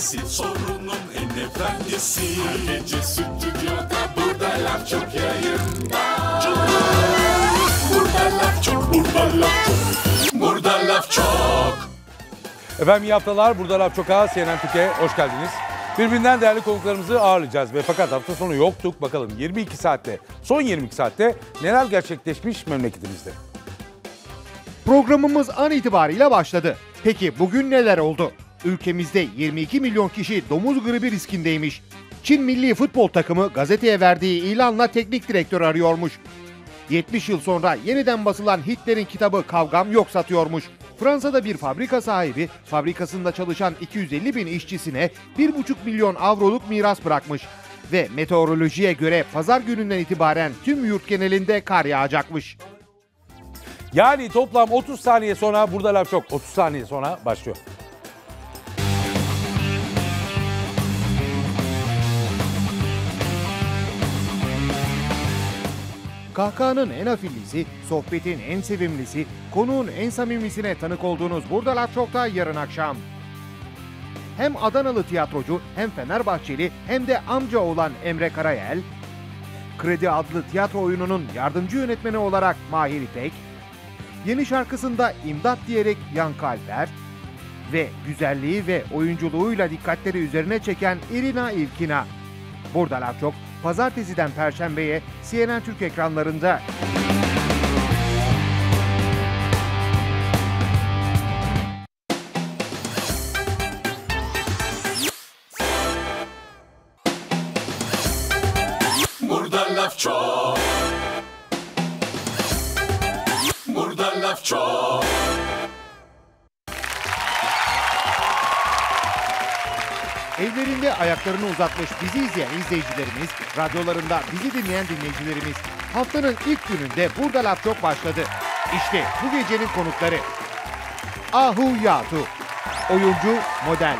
kendisi Sorunun en efendisi Her gece stüdyoda burada laf çok yayında Burada laf çok, burada laf çok Burada laf çok Efendim iyi haftalar. Burada Laf Çok Ağa, CNN Türkiye. Hoş geldiniz. Birbirinden değerli konuklarımızı ağırlayacağız ve fakat hafta sonu yoktuk. Bakalım 22 saatte, son 22 saatte neler gerçekleşmiş memleketimizde? Programımız an itibariyle başladı. Peki bugün neler oldu? Ülkemizde 22 milyon kişi domuz gribi riskindeymiş. Çin milli futbol takımı gazeteye verdiği ilanla teknik direktör arıyormuş. 70 yıl sonra yeniden basılan Hitler'in kitabı Kavgam Yok satıyormuş. Fransa'da bir fabrika sahibi fabrikasında çalışan 250 bin işçisine 1,5 milyon avroluk miras bırakmış. Ve meteorolojiye göre pazar gününden itibaren tüm yurt genelinde kar yağacakmış. Yani toplam 30 saniye sonra burada laf çok. 30 saniye sonra başlıyor. Kahkahanın en hafiflisi, sohbetin en sevimlisi, konuğun en samimisine tanık olduğunuz Burada Laf Çok'ta yarın akşam. Hem Adanalı tiyatrocu hem Fenerbahçeli hem de amca olan Emre Karayel, Kredi adlı tiyatro oyununun yardımcı yönetmeni olarak Mahir İpek, yeni şarkısında imdat diyerek Yankı Alper ve güzelliği ve oyunculuğuyla dikkatleri üzerine çeken Irina İlkina. Burada Laf pazartesiden perşembeye CNN Türk ekranlarında. Burada laf çok. Burada laf çok. Evlerinde ayaklarını uzatmış bizi izleyen izleyicilerimiz, radyolarında bizi dinleyen dinleyicilerimiz haftanın ilk gününde Burada Laf Çok başladı. İşte bu gecenin konukları. Ahu Yatu, oyuncu, model.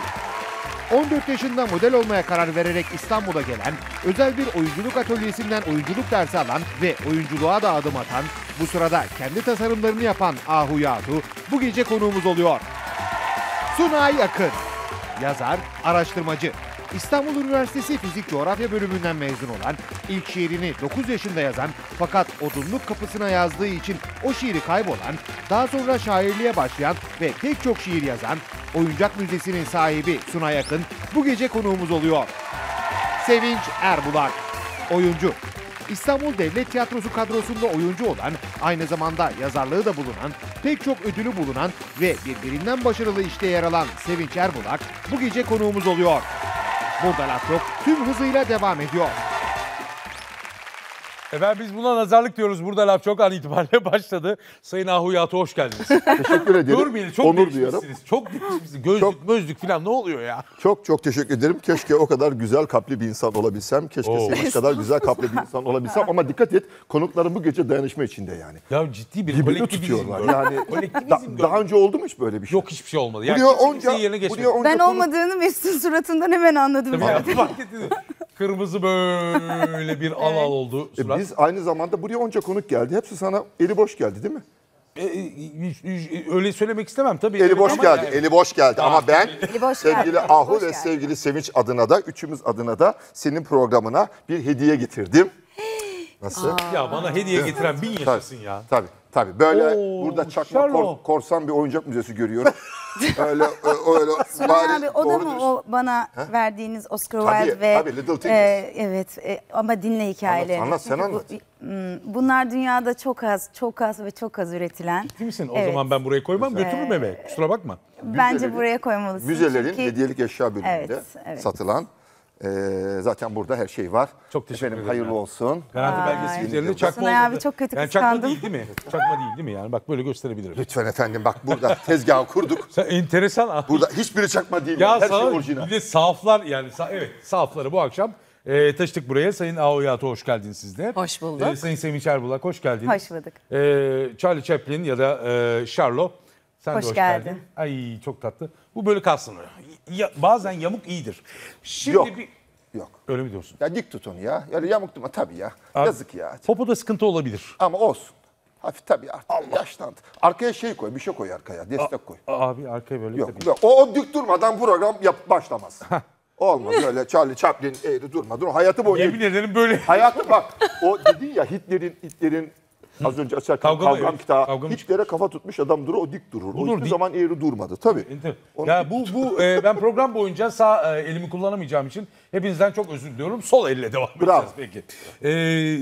14 yaşında model olmaya karar vererek İstanbul'a gelen, özel bir oyunculuk atölyesinden oyunculuk dersi alan ve oyunculuğa da adım atan, bu sırada kendi tasarımlarını yapan Ahu Yatu bu gece konuğumuz oluyor. Sunay Akın yazar, araştırmacı. İstanbul Üniversitesi Fizik Coğrafya bölümünden mezun olan, ilk şiirini 9 yaşında yazan fakat odunluk kapısına yazdığı için o şiiri kaybolan, daha sonra şairliğe başlayan ve pek çok şiir yazan, Oyuncak Müzesi'nin sahibi Sunay Akın bu gece konuğumuz oluyor. Sevinç Erbulak, oyuncu, İstanbul Devlet Tiyatrosu kadrosunda oyuncu olan, aynı zamanda yazarlığı da bulunan, pek çok ödülü bulunan ve birbirinden başarılı işte yer alan Sevinç Erbulak bu gece konuğumuz oluyor. Burada Latrop tüm hızıyla devam ediyor. Efendim biz buna nazarlık diyoruz. Burada laf çok an itibariyle başladı. Sayın Ahu Yatı hoş geldiniz. Teşekkür ederim. Durmayın çok Onur diyorum Çok değişmişsiniz. Gözlük çok, gözlük falan ne oluyor ya? Çok çok teşekkür ederim. Keşke o kadar güzel kaplı bir insan olabilsem. Keşke Oo. senin kadar güzel kaplı bir insan olabilsem. Ama dikkat et konuklarım bu gece dayanışma içinde yani. Ya ciddi bir Birbirini tutuyorlar. Yani, da, daha önce oldu mu hiç böyle bir şey? Yok hiçbir şey olmadı. Yani onca, buraya onca ben konu... olmadığını Mesut'un suratından hemen anladım. Tabii ya, Kırmızı böyle bir al al oldu. E biz aynı zamanda buraya onca konuk geldi. Hepsi sana eli boş geldi değil mi? E, e, e, e öyle söylemek istemem tabii. Eli boş geldi, yani. eli boş geldi ama ah. ben sevgili Ahu ve sevgili Sevinç adına da, üçümüz adına da senin programına bir hediye getirdim. Nasıl? Ya bana hediye getiren bin yaşasın ya. Tabii. Tabii böyle Oo, burada çakma kor, korsan bir oyuncak müzesi görüyorum. öyle öyle bari Abi o da mı o bana verdiğiniz Oscar Tabii, ve tabii, Little Things. e, evet e, ama dinle hikayeleri. anlat, sen anlat. Hmm, bunlar dünyada çok az çok az ve çok az üretilen. Değil misin? O Evet. zaman ben buraya koymam götürürüm eve. Kusura bakma. Bence Müzelerin- buraya koymalısın. Müzelerin Çünkü- hediyelik eşya bölümünde Evet, evet. satılan ee, zaten burada her şey var. Çok teşekkür ederim. hayırlı ya. olsun. Garanti belgesi üzerinde çakma oldu. abi çok kötü yani çakma değil değil mi? Çakma değil değil mi? Yani bak böyle gösterebilirim. Lütfen efendim bak burada tezgahı kurduk. Sen enteresan. Burada hiçbiri çakma değil. Ya, her sağ, şey orijinal. Bir de sahaflar yani sah evet sahafları bu akşam e, taşıdık buraya. Sayın Aoyat'a hoş geldiniz siz de. Hoş bulduk. E, Sayın Semih Erbulak hoş geldiniz. Hoş bulduk. E, Charlie Chaplin ya da e, Charlo. Sen hoş, de hoş geldin. geldin. Ay çok tatlı. Bu böyle kalsın ya, bazen yamuk iyidir. Şimdi Yok. bir Yok. Öyle mi diyorsun? Ya dik tut onu ya. yani yamuk durma tabii ya. Abi, Yazık ya. Popo da sıkıntı olabilir. Ama olsun. Hafif tabii artık Allah. yaşlandı. Arkaya şey koy, bir şey koy arkaya. Destek koy. Abi arkaya böyle Yok, tabii. yok. O, o dik durmadan program yap başlamaz. Olmaz öyle Charlie Chaplin eğri durma. Dur hayatı boyunca. Yemin ederim böyle. Hayatı bak. O dedin ya Hitler'in Hitler'in Az önce açarken kavgam, kavgam kitap. Kavgam Hiçlere kafa tutmuş adam durur o dik durur. Durur, o hiçbir dik. zaman eğri durmadı tabii. E, Onu... Ya bu bu e, ben program boyunca sağ e, elimi kullanamayacağım için hepinizden çok özür diliyorum. Sol elle devam Bravo. edeceğiz peki.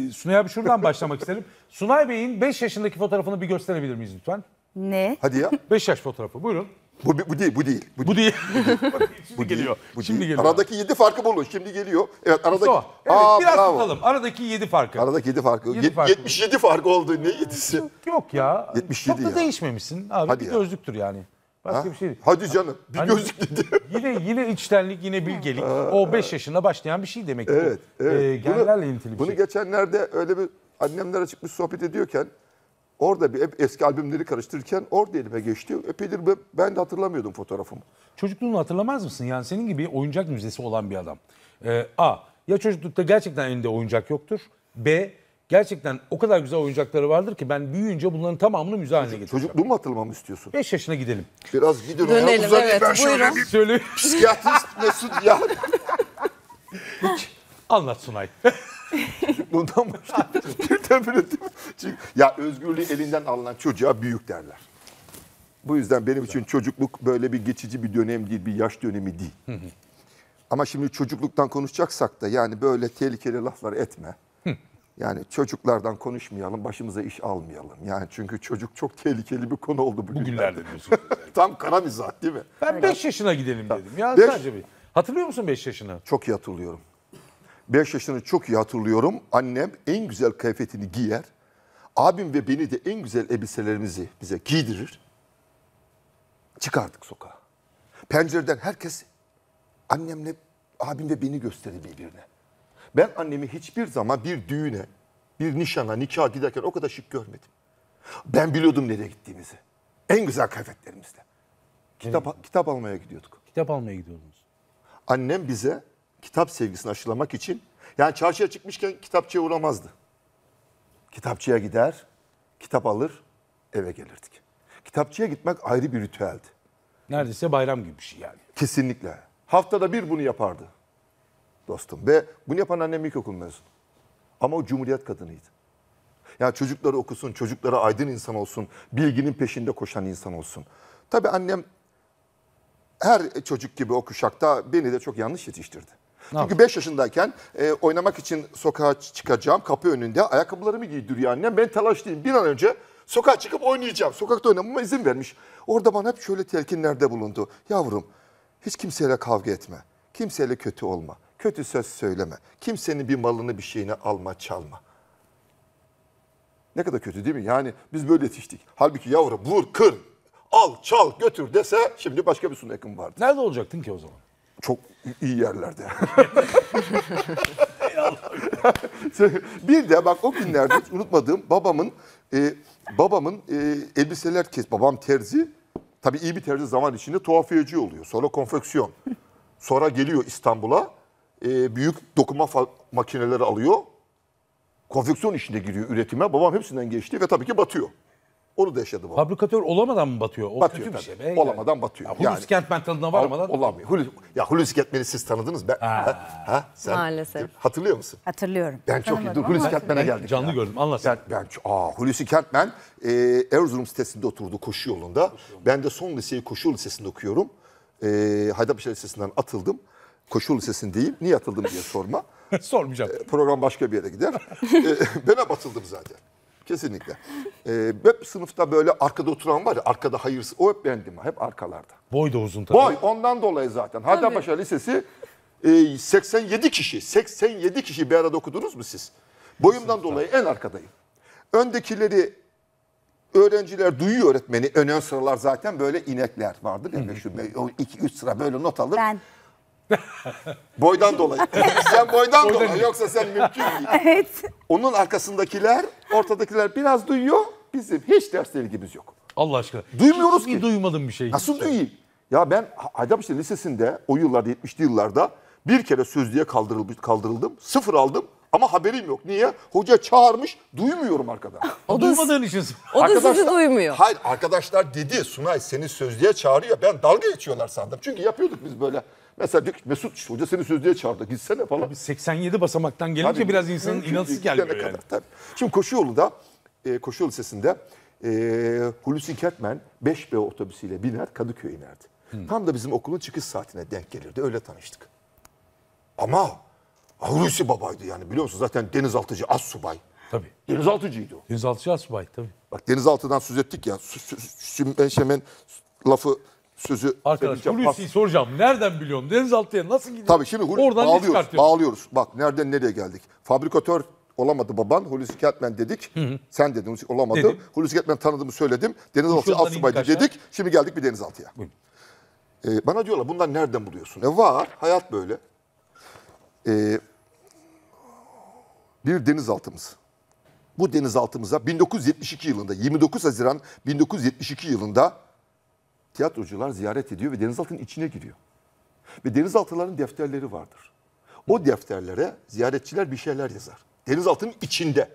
E, Sunay abi şuradan başlamak isterim. Sunay Bey'in 5 yaşındaki fotoğrafını bir gösterebilir miyiz lütfen? Ne? Hadi ya. 5 yaş fotoğrafı buyurun. Bu, bu değil, bu değil. Bu, bu değil. Bak, şimdi bu geliyor. Değil, bu şimdi değil. geliyor. Aradaki yedi farkı bulun. Şimdi geliyor. Evet, aradaki... Mustafa, evet, Aa, biraz bravo. tutalım. Aradaki yedi farkı. Aradaki yedi farkı. Yedi Yet, farkı. 77 fark oldu. Ne yedisi? Yok, ya. 77 Çok da ya. değişmemişsin abi. Hadi bir ya. gözlüktür yani. Başka ha? bir şey değil. Hadi canım. Bir hani, gözlük dedi. yine yine içtenlik, yine bilgelik. o 5 yaşında başlayan bir şey demek ki. Evet, evet. Ee, genlerle ilintili bunu, şey. Bunu geçenlerde öyle bir annemler açık bir sohbet ediyorken Orada bir eski albümleri karıştırırken orada elime geçti. Epeydir ben de hatırlamıyordum fotoğrafımı. Çocukluğunu hatırlamaz mısın? Yani senin gibi oyuncak müzesi olan bir adam. Ee, A. Ya çocuklukta gerçekten elinde oyuncak yoktur. B. Gerçekten o kadar güzel oyuncakları vardır ki ben büyüyünce bunların tamamını müze haline getireceğim. Çocukluğumu hatırlamamı istiyorsun. 5 yaşına gidelim. Biraz gidelim. Dönelim, ona evet, ben şöyle buyurun. bir Söyle. psikiyatrist Mesut ya. Anlat Sunay. Bundan başlayalım. Tabii Çünkü ya özgürlüğü elinden alınan çocuğa büyük derler. Bu yüzden benim için çocukluk böyle bir geçici bir dönem değil, bir yaş dönemi değil. Ama şimdi çocukluktan konuşacaksak da yani böyle tehlikeli laflar etme. Yani çocuklardan konuşmayalım, başımıza iş almayalım. Yani çünkü çocuk çok tehlikeli bir konu oldu bugünlerde. Bugünlerde diyorsunuz. Tam kara mizah değil mi? Ben 5 yaşına gidelim dedim. Ya beş... sadece bir. Hatırlıyor musun 5 yaşını? Çok iyi hatırlıyorum. 5 yaşını çok iyi hatırlıyorum. Annem en güzel kıyafetini giyer. Abim ve beni de en güzel elbiselerimizi bize giydirir. Çıkardık sokağa. Pencereden herkes annemle abim ve beni gösterdi birbirine. Ben annemi hiçbir zaman bir düğüne, bir nişana, nikaha giderken o kadar şık görmedim. Ben biliyordum nereye gittiğimizi. En güzel kıyafetlerimizle. Kitap, kitap almaya gidiyorduk. Kitap almaya gidiyordunuz. Annem bize kitap sevgisini aşılamak için yani çarşıya çıkmışken kitapçıya uğramazdı. Kitapçıya gider, kitap alır, eve gelirdik. Kitapçıya gitmek ayrı bir ritüeldi. Neredeyse bayram gibi bir şey yani. Kesinlikle. Haftada bir bunu yapardı dostum. Ve bunu yapan annem ilkokul mezunu. Ama o cumhuriyet kadınıydı. Yani çocukları okusun, çocuklara aydın insan olsun, bilginin peşinde koşan insan olsun. Tabii annem her çocuk gibi o kuşakta beni de çok yanlış yetiştirdi. Çünkü 5 yaşındayken e, oynamak için sokağa çıkacağım kapı önünde ayakkabılarımı giydiriyor annem. Ben telaşlıyım bir an önce sokağa çıkıp oynayacağım. Sokakta oynamama izin vermiş. Orada bana hep şöyle telkinlerde bulundu. Yavrum hiç kimseyle kavga etme. Kimseyle kötü olma. Kötü söz söyleme. Kimsenin bir malını bir şeyini alma çalma. Ne kadar kötü değil mi? Yani biz böyle yetiştik. Halbuki yavrum vur kır al çal götür dese şimdi başka bir sunakım vardı. Nerede olacaktın ki o zaman? Çok iyi yerlerde. bir de bak o günlerde unutmadığım babamın e, babamın e, elbiseler kes. Babam terzi. Tabii iyi bir terzi zaman içinde tuhafiyeci oluyor. Sonra konfeksiyon. Sonra geliyor İstanbul'a. E, büyük dokuma makineleri alıyor. Konfeksiyon işine giriyor üretime. Babam hepsinden geçti ve tabii ki batıyor. Onu da yaşadım. Fabrikatör olamadan mı batıyor? O batıyor kötü bir tabii. şey be. yani. Olamadan batıyor. Ya, Hulusi yani, Kent mentalına varmadan. Olamıyor. Hulusi, ya Hulusi Kentmen'i siz tanıdınız. Ben, ha. Ha, sen, Maalesef. Hatırlıyor musun? Hatırlıyorum. Ben çok iyi. Dur, Hulusi Kentmen'e geldik. Canlı ya. gördüm anlat. Ben, ben, aa, Hulusi Kentmen e, Erzurum sitesinde oturdu koşu yolunda. Ben de son liseyi koşu lisesinde okuyorum. E, Haydarpaşa Lisesi'nden atıldım. Koşu lisesindeyim. Niye atıldım diye sorma. Sormayacağım. E, program başka bir yere gider. E, ben hep atıldım zaten. Kesinlikle. Ee, hep sınıfta böyle arkada oturan var ya arkada hayırsız. O hep bendim hep arkalarda. Boy da uzun tabii. Boy ondan dolayı zaten. Hadanpaşa Lisesi e, 87 kişi. 87 kişi bir arada okudunuz mu siz? Boyumdan Sınıfta. dolayı en arkadayım. Öndekileri öğrenciler duyuyor öğretmeni. Ön ön sıralar zaten böyle inekler vardır ya meşhur. 2-3 sıra böyle not alır. Ben boydan dolayı. sen boydan, boydan dolayı. Yoksa sen mümkün değil. evet. Onun arkasındakiler, ortadakiler biraz duyuyor. Bizim hiç dersle ilgimiz yok. Allah aşkına. Duymuyoruz hiç ki. duymadım bir şey. Nasıl duyayım? Ya ben Haydar işte Lisesi'nde o yıllarda 70'li yıllarda bir kere sözlüğe kaldırılmış, kaldırıldım. Sıfır aldım. Ama haberim yok. Niye? Hoca çağırmış, duymuyorum arkada. o da, Duymadığın için. O da sizi duymuyor. Hayır, arkadaşlar dedi Sunay seni sözlüğe çağırıyor. Ben dalga geçiyorlar sandım. Çünkü yapıyorduk biz böyle. Mesela diyor ki Mesut Hoca seni sözlüğe çağırdı gitsene falan. Tabii 87 basamaktan gelince Tabii, biraz insanın inançsız geliyor yani. Kadar, tabii. Şimdi koşu yolda, e, koşu yolu sesinde, e, Hulusi Kertmen 5B otobüsüyle biner Kadıköy'e inerdi. Hmm. Tam da bizim okulun çıkış saatine denk gelirdi. Öyle tanıştık. Ama Hulusi babaydı yani biliyor musun? Zaten denizaltıcı az subay. Tabii. Denizaltıcıydı o. Denizaltıcı az subay tabii. Bak denizaltıdan söz ettik ya. Sü, sü, lafı sözü Arkadaşlar Hulusi'yi soracağım. Nereden biliyorsun? Denizaltı'ya nasıl gidiyor? Tabii şimdi Hulusi Oradan bağlıyoruz. Bağlıyoruz. Bak nereden nereye geldik. Fabrikatör olamadı baban. Hulusi Kentmen dedik. Hı hı. Sen dedin Hulusi olamadı. Dedim. Hulusi Kentmen tanıdığımı söyledim. Denizaltı astsubaydı dedik. Şimdi geldik bir Denizaltı'ya. Ee, bana diyorlar bundan nereden buluyorsun? E var. Hayat böyle. Ee, bir denizaltımız. Bu denizaltımıza 1972 yılında 29 Haziran 1972 yılında tiyatrocular ziyaret ediyor ve denizaltının içine giriyor. Ve denizaltıların defterleri vardır. O defterlere ziyaretçiler bir şeyler yazar. Denizaltının içinde.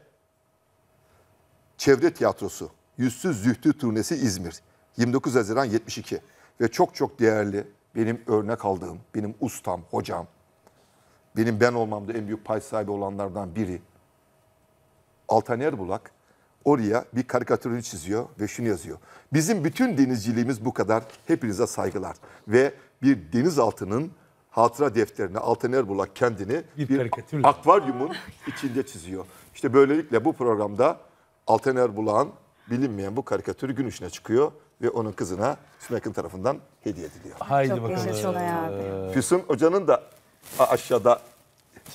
Çevre Tiyatrosu, Yüzsüz Zühtü Turnesi İzmir, 29 Haziran 72. Ve çok çok değerli, benim örnek aldığım, benim ustam, hocam, benim ben olmamda en büyük pay sahibi olanlardan biri. Altaner Bulak oraya bir karikatürünü çiziyor ve şunu yazıyor. Bizim bütün denizciliğimiz bu kadar. Hepinize saygılar. Ve bir denizaltının hatıra defterine Altan Bulak kendini bir, bir akvaryumun içinde çiziyor. İşte böylelikle bu programda Altan Erbulak'ın bilinmeyen bu karikatürü gün içine çıkıyor ve onun kızına Sünak'ın tarafından hediye ediliyor. Haydi Çok bakalım. Füsun Hoca'nın da aşağıda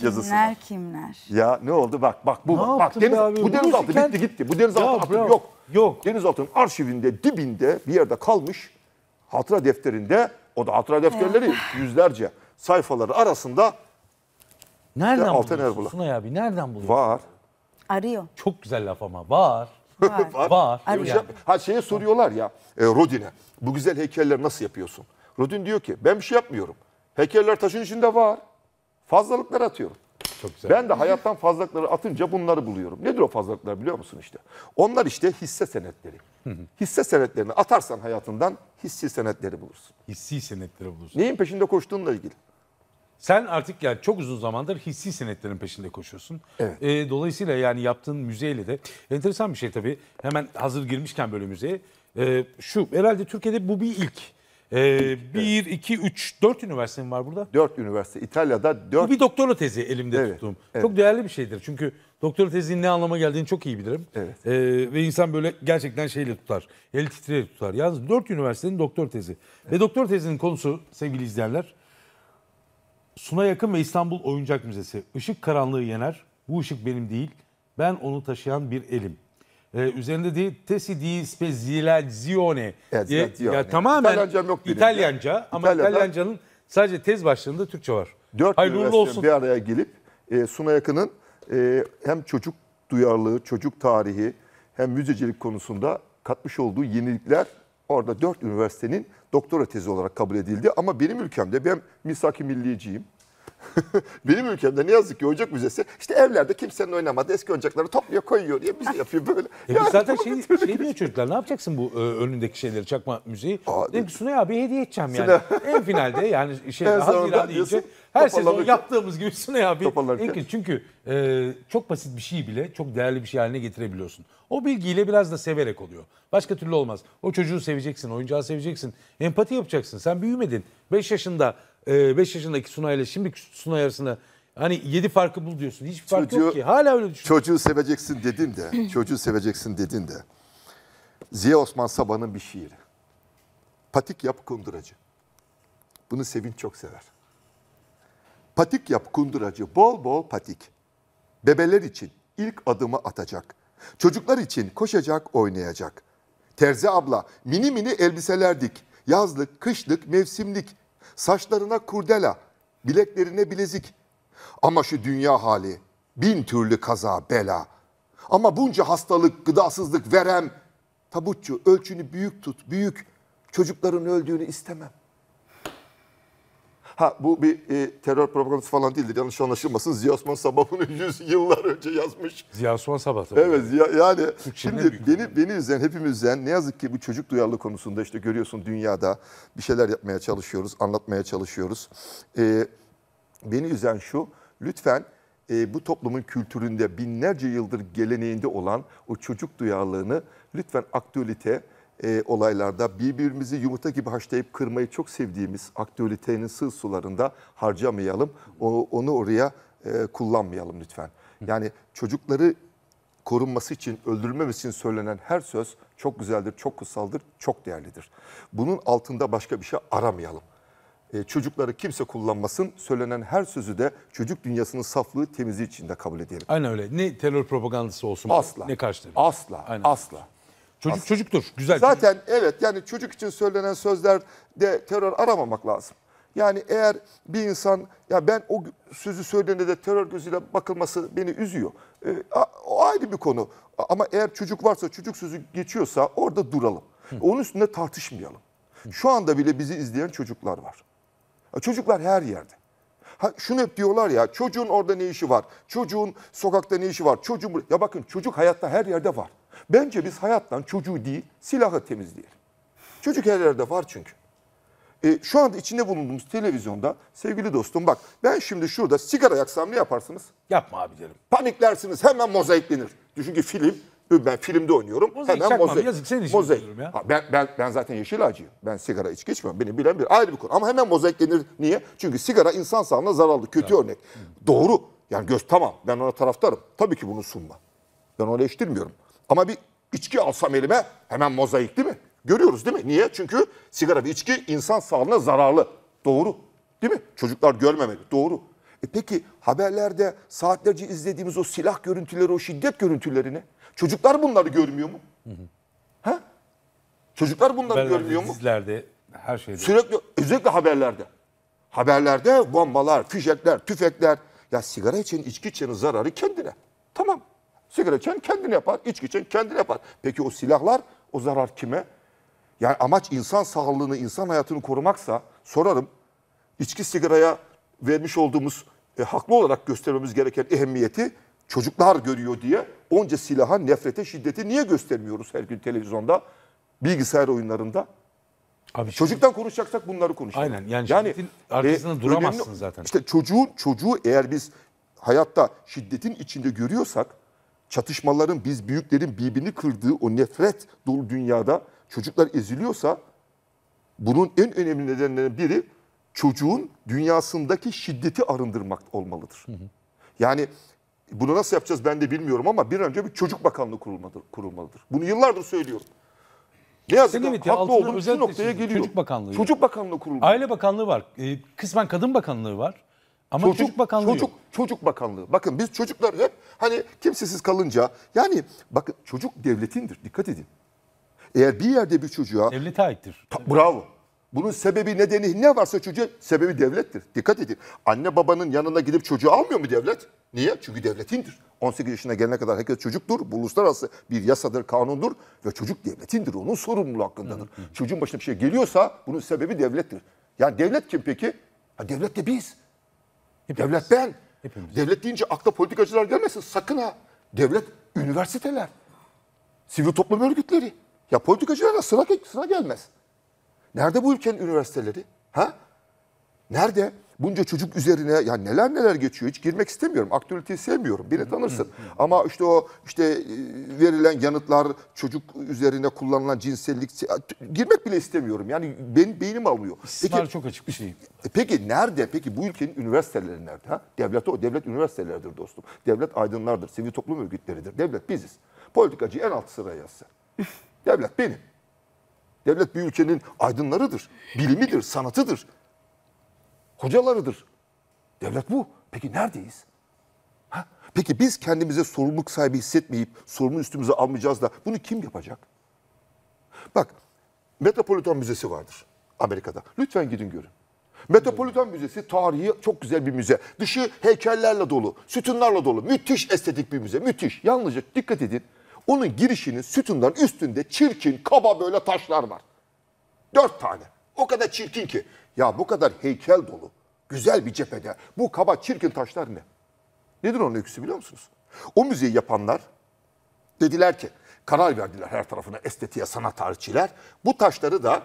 yazısı kimler, Kimler Ya ne oldu bak bak bu bak, bak deniz, abi? bu denizaltı müziken- bitti gitti. Bu denizaltı Ya yok. Yok. Denizaltının arşivinde dibinde bir yerde kalmış hatıra defterinde o da hatıra defterleri yüzlerce sayfaları arasında Nereden Ya Altan buluyorsun Erbulak. Sunay abi? Nereden buluyorsun? var. arıyor. Çok güzel laf ama. Var. Var. Var. Arıyor. Demiş ya, Ha şeye soruyorlar ya e, Rodin'e bu güzel heykelleri nasıl yapıyorsun? Rodin diyor ki ben bir şey yapmıyorum. Heykeller taşın içinde var. Fazlalıklar atıyorum. Çok güzel. Ben de hayattan fazlalıkları atınca bunları buluyorum. Nedir o fazlalıklar biliyor musun işte? Onlar işte hisse senetleri. Hisse senetlerini atarsan hayatından hissi senetleri bulursun. Hissi senetleri bulursun. Neyin peşinde koştuğunla ilgili. Sen artık yani çok uzun zamandır hissi senetlerin peşinde koşuyorsun. Evet. E, dolayısıyla yani yaptığın müzeyle de enteresan bir şey tabii. Hemen hazır girmişken böyle müzeye. E, şu herhalde Türkiye'de bu bir ilk. Ee, bir, iki, üç, dört üniversitem var burada. Dört üniversite. İtalya'da dört. Bu bir doktora tezi elimde Evet, tuttuğum. evet. Çok değerli bir şeydir. Çünkü doktora tezinin ne anlama geldiğini çok iyi bilirim. Evet. Ee, ve insan böyle gerçekten şeyle tutar. El titreyerek tutar. Yalnız dört üniversitenin doktor tezi. Ve doktor tezinin konusu sevgili izleyenler. Suna yakın ve İstanbul Oyuncak Müzesi. Işık karanlığı yener. Bu ışık benim değil. Ben onu taşıyan bir elim e, üzerinde değil tesi di specializzazione. Evet, diye, ee, evet, tamamen İtalyanca, yok İtalyanca ya. ama İtalya'da, İtalyancanın sadece tez başlığında Türkçe var. Dört Hayırlı bir araya gelip e, Suna Yakın'ın e, hem çocuk duyarlılığı, çocuk tarihi hem müzecilik konusunda katmış olduğu yenilikler orada dört üniversitenin doktora tezi olarak kabul edildi. Ama benim ülkemde ben misaki milliyeciyim. Benim ülkemde ne yazık ki oyuncak müzesi işte evlerde kimsenin oynamadığı eski oyuncakları topluyor koyuyor diye bize yapıyor böyle. E yani, zaten şey, şey diyor çocuklar ne yapacaksın bu e, önündeki şeyleri çakma müziği? Aa, Dedim ki Sunay abi hediye edeceğim yani. en finalde yani şey Haziran diyeceğim. Her sezon yaptığımız gibi Sunay abi. Enkil. Çünkü e, çok basit bir şey bile çok değerli bir şey haline getirebiliyorsun. O bilgiyle biraz da severek oluyor. Başka türlü olmaz. O çocuğu seveceksin, oyuncağı seveceksin. Empati yapacaksın. Sen büyümedin. 5 yaşında 5 e, yaşındaki Sunay ile şimdi Sunay arasında Hani yedi farkı bul diyorsun. Hiçbir fark çocuğu, yok ki. Hala öyle düşünüyorum. Çocuğu seveceksin dedin de. çocuğu seveceksin dedin de. Ziya Osman Sabah'ın bir şiiri. Patik yap kunduracı. Bunu sevin çok sever. Patik yap kunduracı bol bol patik. Bebeler için ilk adımı atacak. Çocuklar için koşacak, oynayacak. Terzi abla mini mini elbiseler dik. Yazlık, kışlık, mevsimlik. Saçlarına kurdela, bileklerine bilezik. Ama şu dünya hali bin türlü kaza, bela. Ama bunca hastalık, gıdasızlık, verem. Tabutçu ölçünü büyük tut, büyük. Çocukların öldüğünü istemem. Ha bu bir e, terör propagandası falan değildir. Yanlış anlaşılmasın. Ziya Osman Sabah bunu 100 yıllar önce yazmış. Ziya Osman Sabah tabii. Evet Ziya, yani Türkçenin şimdi beni, beni üzen hepimiz üzen ne yazık ki bu çocuk duyarlı konusunda işte görüyorsun dünyada bir şeyler yapmaya çalışıyoruz, anlatmaya çalışıyoruz. E, beni üzen şu lütfen e, bu toplumun kültüründe binlerce yıldır geleneğinde olan o çocuk duyarlılığını lütfen aktüelite e, olaylarda birbirimizi yumurta gibi haşlayıp kırmayı çok sevdiğimiz aktüelitenin sığ sularında harcamayalım. O, onu oraya e, kullanmayalım lütfen. Yani çocukları korunması için, öldürülmemesi için söylenen her söz çok güzeldir, çok kutsaldır, çok değerlidir. Bunun altında başka bir şey aramayalım. Ee, çocukları kimse kullanmasın, söylenen her sözü de çocuk dünyasının saflığı, temizliği içinde kabul edelim. Aynen öyle. Ne terör propagandası olsun, asla, ne karşı Asla, Aynen. asla. Çocuk çocuktur. Güzel. Zaten çocuk. evet yani çocuk için söylenen sözler de terör aramamak lazım. Yani eğer bir insan ya ben o sözü söylediğinde de terör gözüyle bakılması beni üzüyor. E, o ayrı bir konu. Ama eğer çocuk varsa çocuk sözü geçiyorsa orada duralım. Hı. Onun üstünde tartışmayalım. Hı. Şu anda bile bizi izleyen çocuklar var. Çocuklar her yerde. Ha, şunu hep diyorlar ya çocuğun orada ne işi var? Çocuğun sokakta ne işi var? Çocuğun ya bakın çocuk hayatta her yerde var. Bence biz hayattan çocuğu değil, silahı temizleyelim. Çocuk her yerde var çünkü. E, şu anda içinde bulunduğumuz televizyonda sevgili dostum bak ben şimdi şurada sigara yaksam ne yaparsınız? Yapma abi derim. Paniklersiniz hemen mozaiklenir. Düşün ki film ben filmde oynuyorum. Mozaik hemen mozaik. Yazık senin için mozaik. ya. Ha, ben, ben, ben zaten yeşil acıyım. Ben sigara içki içmiyorum. Beni bilen bir ayrı bir konu. Ama hemen mozaiklenir. Niye? Çünkü sigara insan sağlığına zararlı. Kötü evet. örnek. Hı. Doğru. Yani göz tamam ben ona taraftarım. Tabii ki bunu sunma. Ben onu eleştirmiyorum. Ama bir içki alsam elime hemen mozaik değil mi? Görüyoruz değil mi? Niye? Çünkü sigara ve içki insan sağlığına zararlı. Doğru. Değil mi? Çocuklar görmemeli. Doğru. E peki haberlerde saatlerce izlediğimiz o silah görüntüleri, o şiddet görüntülerini çocuklar bunları görmüyor mu? Hı hı. Ha? Çocuklar bunları haberlerde, görmüyor mu? Dizilerde, her şeyde. Sürekli, özellikle haberlerde. Haberlerde bombalar, fişekler, tüfekler. Ya sigara için, içki içenin zararı kendine. Tamam. Sigara içen kendini yapar, içki içen kendini yapar. Peki o silahlar, o zarar kime? Yani amaç insan sağlığını, insan hayatını korumaksa sorarım. İçki sigaraya vermiş olduğumuz e, haklı olarak göstermemiz gereken ehemmiyeti çocuklar görüyor diye onca silaha, nefrete, şiddeti niye göstermiyoruz her gün televizyonda, bilgisayar oyunlarında? Abi Çocuktan şimdi, konuşacaksak bunları konuşalım. Aynen yani, yani şiddetin arkasında e, duramazsın önemli, zaten. İşte çocuğun, çocuğu eğer biz hayatta şiddetin içinde görüyorsak çatışmaların, biz büyüklerin birbirini kırdığı o nefret dolu dünyada çocuklar eziliyorsa bunun en önemli nedenlerinden biri çocuğun dünyasındaki şiddeti arındırmak olmalıdır. Hı hı. Yani bunu nasıl yapacağız ben de bilmiyorum ama bir önce bir çocuk bakanlığı kurulmadır, kurulmalıdır. Bunu yıllardır söylüyorum. Ne yazık ki haklı olduğum şu noktaya geliyor. Çocuk bakanlığı. Çocuk bakanlığı kurulmalı. Aile bakanlığı var. E, kısmen kadın bakanlığı var. Ama çocuk, çocuk bakanlığı çocuk, yok. Çocuk bakanlığı. Bakın biz çocuklar hep hani kimsesiz kalınca yani bakın çocuk devletindir dikkat edin. Eğer bir yerde bir çocuğa... Devlete aittir. Ta, bravo. Bunun sebebi nedeni ne varsa çocuğa sebebi devlettir. Dikkat edin. Anne babanın yanına gidip çocuğu almıyor mu devlet? Niye? Çünkü devletindir. 18 yaşına gelene kadar herkes çocuktur. Bu uluslararası bir yasadır, kanundur ve çocuk devletindir. Onun sorumluluğu hakkındadır. Hı hı. Çocuğun başına bir şey geliyorsa bunun sebebi devlettir. Yani devlet kim peki? Ha, devlet de biz. Hepimiz. Devlet ben. Hepimiz. Devlet deyince akla politikacılar gelmesin sakın ha. Devlet, üniversiteler, sivil toplum örgütleri. Ya politikacılar da sıra, sıra gelmez. Nerede bu ülkenin üniversiteleri? Ha? Nerede? bunca çocuk üzerine ya neler neler geçiyor hiç girmek istemiyorum. Aktualiteyi sevmiyorum. Beni tanırsın. Ama işte o işte e, verilen yanıtlar çocuk üzerine kullanılan cinsellik girmek bile istemiyorum. Yani ben beynim almıyor. İstismar çok açık bir şey. E peki nerede? Peki bu ülkenin üniversiteleri nerede? Ha? Devlet o. Devlet üniversiteleridir dostum. Devlet aydınlardır. Sivil toplum örgütleridir. Devlet biziz. Politikacıyı en alt sıraya yazsın. Devlet benim. Devlet bir ülkenin aydınlarıdır, bilimidir, sanatıdır hocalarıdır. Devlet bu. Peki neredeyiz? Ha? Peki biz kendimize sorumluluk sahibi hissetmeyip sorumluluğu üstümüze almayacağız da bunu kim yapacak? Bak Metropolitan Müzesi vardır Amerika'da. Lütfen gidin görün. Metropolitan Müzesi tarihi çok güzel bir müze. Dışı heykellerle dolu, sütunlarla dolu. Müthiş estetik bir müze, müthiş. Yalnızca dikkat edin. Onun girişinin sütunların üstünde çirkin, kaba böyle taşlar var. Dört tane. O kadar çirkin ki. Ya bu kadar heykel dolu, güzel bir cephede bu kaba çirkin taşlar ne? Nedir onun öyküsü biliyor musunuz? O müziği yapanlar dediler ki karar verdiler her tarafına estetiğe sanat tarihçiler. Bu taşları da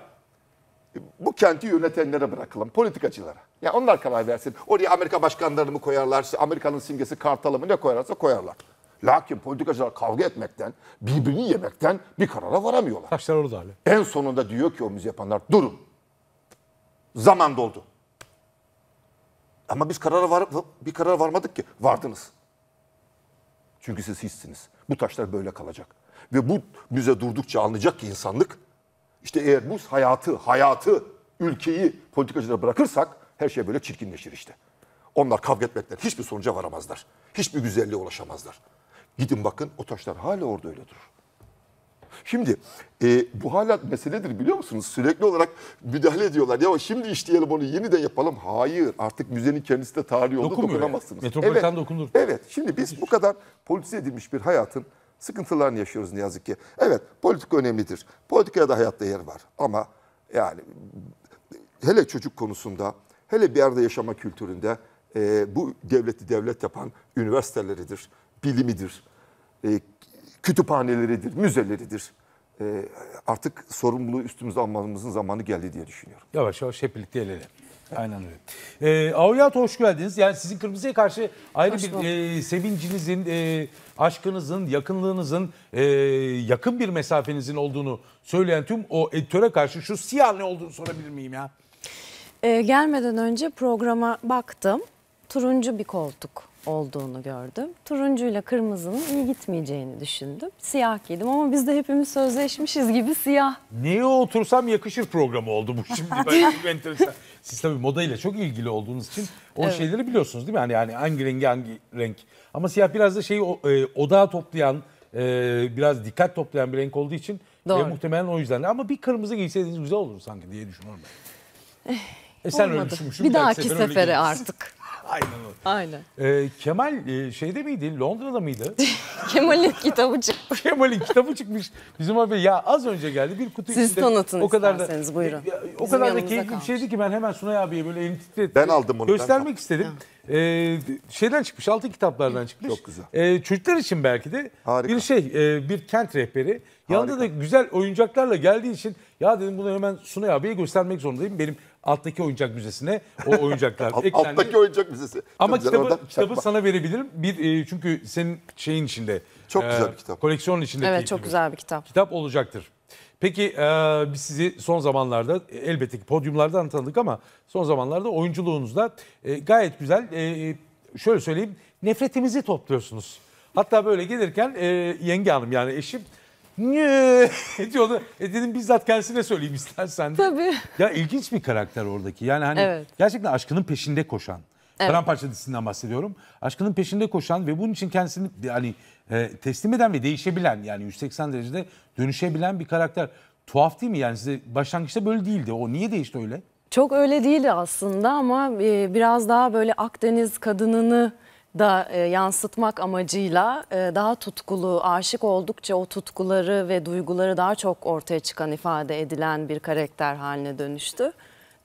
e, bu kenti yönetenlere bırakalım, politikacılara. Ya yani onlar karar versin. Oraya Amerika başkanlarını mı koyarlarsa, Amerika'nın simgesi kartalı mı ne koyarlarsa koyarlar. Lakin politikacılar kavga etmekten, birbirini yemekten bir karara varamıyorlar. Taşlar orada hala. En sonunda diyor ki o müziği yapanlar durun zaman doldu. Ama biz karara var, bir karara varmadık ki. Vardınız. Çünkü siz hissiniz. Bu taşlar böyle kalacak. Ve bu müze durdukça anlayacak ki insanlık İşte eğer bu hayatı, hayatı, ülkeyi politikacılara bırakırsak her şey böyle çirkinleşir işte. Onlar kavga etmekten hiçbir sonuca varamazlar. Hiçbir güzelliğe ulaşamazlar. Gidin bakın o taşlar hala orada öyle durur. Şimdi e, bu hala meseledir biliyor musunuz? Sürekli olarak müdahale ediyorlar. Ya şimdi işleyelim onu yeniden yapalım. Hayır artık müzenin kendisi de tarihi oldu Dokunmuyor dokunamazsınız. Yani. evet, dokunur. Evet şimdi biz bu kadar politize edilmiş bir hayatın sıkıntılarını yaşıyoruz ne yazık ki. Evet politik önemlidir. Politikaya da hayatta yer var ama yani hele çocuk konusunda hele bir yerde yaşama kültüründe e, bu devleti devlet yapan üniversiteleridir, bilimidir, e, kütüphaneleridir, müzeleridir. E, artık sorumluluğu üstümüze almamızın zamanı geldi diye düşünüyorum. Yavaş yavaş hep birlikte el ele. Aynen öyle. E, ee, Avukat hoş geldiniz. Yani sizin Kırmızı'ya karşı ayrı hoş bir e, sevincinizin, e, aşkınızın, yakınlığınızın, e, yakın bir mesafenizin olduğunu söyleyen tüm o editöre karşı şu siyah ne olduğunu sorabilir miyim ya? E, gelmeden önce programa baktım. Turuncu bir koltuk olduğunu gördüm. Turuncuyla kırmızının iyi gitmeyeceğini düşündüm. Siyah giydim ama biz de hepimiz sözleşmişiz gibi siyah. Neye otursam yakışır programı oldu bu şimdi. ben çok enteresan. Siz tabii modayla çok ilgili olduğunuz için o evet. şeyleri biliyorsunuz değil mi? Yani, yani hangi rengi hangi renk. Ama siyah biraz da şeyi e, odağa toplayan, e, biraz dikkat toplayan bir renk olduğu için e, Doğru. E, muhtemelen o yüzden. Ama bir kırmızı giyseydiniz güzel olur sanki diye düşünüyorum ben. Eh, e sen Olmadı. öyle düşünmüşsün. Bir, bir dahaki sefere artık. Aynen öyle. Aynen. Ee, Kemal e, şeyde miydi? Londra'da mıydı? Kemal'in kitabı çıkmış. Kemal'in kitabı çıkmış. Bizim abi ya az önce geldi bir kutu Siz içinde. Siz tanıtın o kadar da, buyurun. Ya, o kadar da keyifli kalmış. bir şeydi ki ben hemen Sunay abiye böyle elini titretti. Ben aldım onu. Göstermek istedim. Ee, şeyden çıkmış, altın kitaplardan çıkmış. Çok güzel. Ee, çocuklar için belki de Harika. bir şey, e, bir kent rehberi. Harika. Yanında da güzel oyuncaklarla geldiği için ya dedim bunu hemen Sunay abiye göstermek zorundayım. Benim alttaki oyuncak müzesine o oyuncaklar Alt, eklendi. Alttaki oyuncak müzesi. Ama Tabii kitabı, kitabı sana verebilirim. Bir e, çünkü senin şeyin içinde. Çok e, güzel bir kitap. Koleksiyonun içinde. Evet çok gibi. güzel bir kitap. Kitap olacaktır. Peki e, biz sizi son zamanlarda elbette ki podyumlardan tanıdık ama son zamanlarda oyunculuğunuzda e, gayet güzel e, şöyle söyleyeyim nefretimizi topluyorsunuz. Hatta böyle gelirken e, yenge hanım yani eşim Niye diyordu. E dedim bizzat kendisine söyleyeyim istersen. De. Tabii. Ya ilginç bir karakter oradaki. Yani hani evet. gerçekten aşkının peşinde koşan. Evet. Paramparça dizisinden bahsediyorum. Aşkının peşinde koşan ve bunun için kendisini hani e, teslim eden ve değişebilen yani 180 derecede dönüşebilen bir karakter. Tuhaf değil mi yani size başlangıçta böyle değildi. O niye değişti öyle? Çok öyle değildi aslında ama e, biraz daha böyle Akdeniz kadınını da e, yansıtmak amacıyla e, daha tutkulu, aşık oldukça o tutkuları ve duyguları daha çok ortaya çıkan ifade edilen bir karakter haline dönüştü.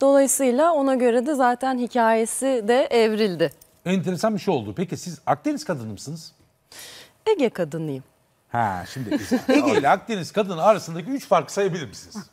Dolayısıyla ona göre de zaten hikayesi de evrildi. Enteresan bir şey oldu. Peki siz Akdeniz kadını mısınız? Ege kadınıyım. Ha şimdi Ege ile Akdeniz kadını arasındaki üç farkı sayabilir misiniz?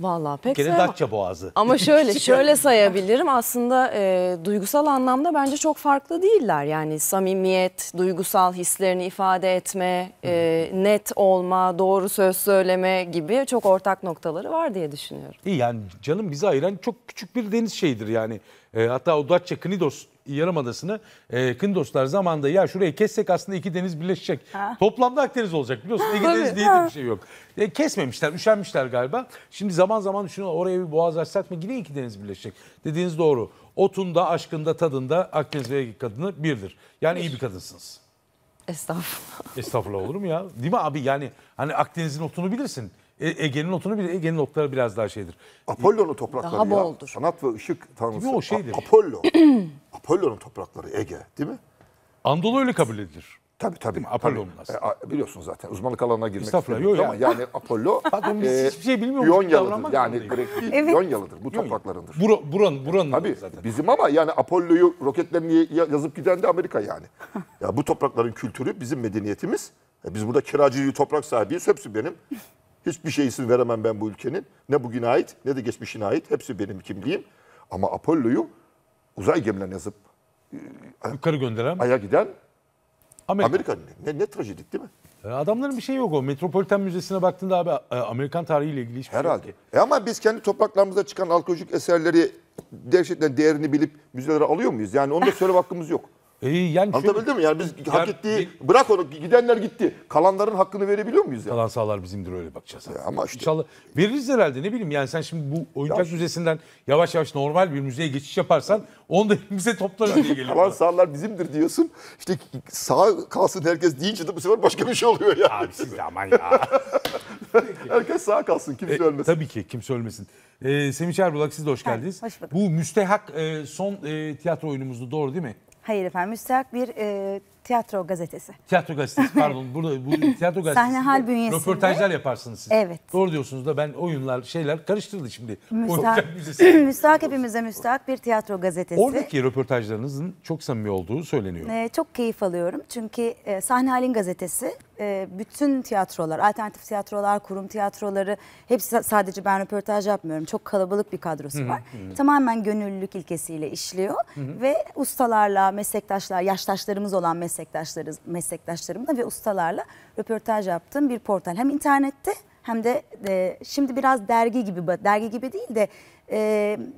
Vallahi pek Gene Datça Boğazı. Ama şöyle şöyle sayabilirim aslında e, duygusal anlamda bence çok farklı değiller. Yani samimiyet, duygusal hislerini ifade etme, e, hmm. net olma, doğru söz söyleme gibi çok ortak noktaları var diye düşünüyorum. İyi yani canım bizi ayıran çok küçük bir deniz şeyidir yani. E, hatta o Datça Knidos Yarımadası'nı e, Kındoslar zamanında ya şurayı kessek aslında iki deniz birleşecek. Ha. Toplamda Akdeniz olacak biliyorsun. Ege deniz diye de bir şey yok. E, kesmemişler, üşenmişler galiba. Şimdi zaman zaman düşünüyorlar oraya bir boğaz açsak mı yine iki deniz birleşecek. Dediğiniz doğru. Otunda, aşkında, tadında Akdeniz ve Ege kadını birdir. Yani bir. iyi bir kadınsınız. Estağfurullah. Estağfurullah olur mu ya? Değil mi abi? Yani hani Akdeniz'in otunu bilirsin. E, Ege'nin otunu bile Ege'nin otları biraz daha şeydir. Apollo'nun toprakları Daha ya. boldur. Sanat ve ışık tanrısı. Değil mi? şeydir. A- Apollo. Apollo'nun toprakları Ege değil mi? Anadolu öyle kabul edilir. Tabii tabii. Değil mi? Apollo'nun E, biliyorsun zaten uzmanlık alanına girmek Estağfurullah, istemiyorum ama yani, Apollo Bakın biz e, hiçbir şey bilmiyoruz. gibi Yonyalı'dır. Yani zorundayız. Grek Evet. Yonyalı'dır. Bu topraklarındır. Bura, buranın buranın Tabii zaten. bizim ama yani Apollo'yu roketlerini yazıp giden de Amerika yani. ya bu toprakların kültürü bizim medeniyetimiz. E, biz burada kiracıyı toprak sahibiyiz hepsi benim. Hiçbir şey isim veremem ben bu ülkenin. Ne bugüne ait ne de geçmişine ait. Hepsi benim kimliğim. Ama Apollo'yu uzay gemilerine yazıp e, yukarı gönderen Ay'a giden Amerika. Amerika ne, ne trajedik değil mi? E, adamların bir şey yok o. Metropolitan Müzesi'ne baktığında abi e, Amerikan tarihiyle ilgili hiçbir Herhalde. şey yok. E ama biz kendi topraklarımızda çıkan arkeolojik eserleri gerçekten değerini bilip müzelere alıyor muyuz? Yani onda söyle hakkımız yok. E, yani Anlatabildim mi? Yani biz hak ettiği, bir, bırak onu gidenler gitti. Kalanların hakkını verebiliyor muyuz? Yani? Kalan sahalar bizimdir öyle bakacağız. E, ama işte. İnşallah veririz herhalde ne bileyim yani sen şimdi bu oyuncak ya. müzesinden yavaş yavaş normal bir müzeye geçiş yaparsan onu da elimize toplarız diye geliyor. kalan sahalar bizimdir diyorsun. İşte sağ kalsın herkes deyince de bu sefer başka bir şey oluyor ya. Abi siz de aman ya. herkes sağ kalsın kimse e, ölmesin. Tabii ki kimse ölmesin. E, Semih Erbulak siz de hoş geldiniz. Ha, hoş Bu müstehak e, son e, tiyatro oyunumuzdu doğru değil mi? Hayır efendim müstahak bir e, Tiyatro gazetesi. Tiyatro gazetesi pardon. Burada bu tiyatro gazetesi. Sahne hal bünyesinde. Röportajlar yaparsınız siz. Evet. Doğru diyorsunuz da ben oyunlar şeyler karıştırdı şimdi. Müstahak, müstahak hepimize müstahak bir tiyatro gazetesi. Oradaki röportajlarınızın çok samimi olduğu söyleniyor. Ee, çok keyif alıyorum çünkü e, Sahne Hal'in gazetesi e, bütün tiyatrolar, alternatif tiyatrolar, kurum tiyatroları hepsi sadece ben röportaj yapmıyorum. Çok kalabalık bir kadrosu var. Hı. Tamamen gönüllülük ilkesiyle işliyor hı hı. ve ustalarla, meslektaşlar, yaştaşlarımız olan meslektaşlarla meslektaşları, meslektaşlarımla ve ustalarla röportaj yaptığım bir portal. Hem internette hem de e, şimdi biraz dergi gibi, dergi gibi değil de e,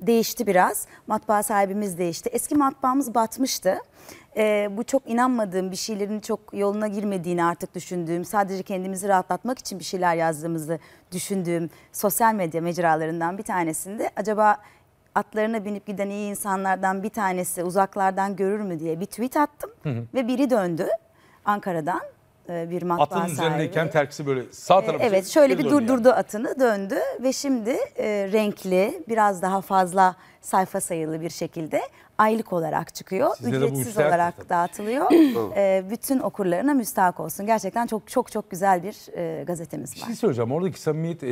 değişti biraz. Matbaa sahibimiz değişti. Eski matbaamız batmıştı. E, bu çok inanmadığım bir şeylerin çok yoluna girmediğini artık düşündüğüm, sadece kendimizi rahatlatmak için bir şeyler yazdığımızı düşündüğüm sosyal medya mecralarından bir tanesinde acaba atlarına binip giden iyi insanlardan bir tanesi uzaklardan görür mü diye bir tweet attım. Hı hı. Ve biri döndü Ankara'dan e, bir matbaa Atın sahibi. üzerindeyken terkisi böyle sağ tarafa. E, evet şey, şöyle bir durdurdu yani. atını döndü ve şimdi e, renkli biraz daha fazla sayfa sayılı bir şekilde aylık olarak çıkıyor. Sizlere Ücretsiz olarak tabii. dağıtılıyor. e, bütün okurlarına müstahak olsun. Gerçekten çok çok çok güzel bir e, gazetemiz var. Bir şey söyleyeceğim. Oradaki samimiyet e,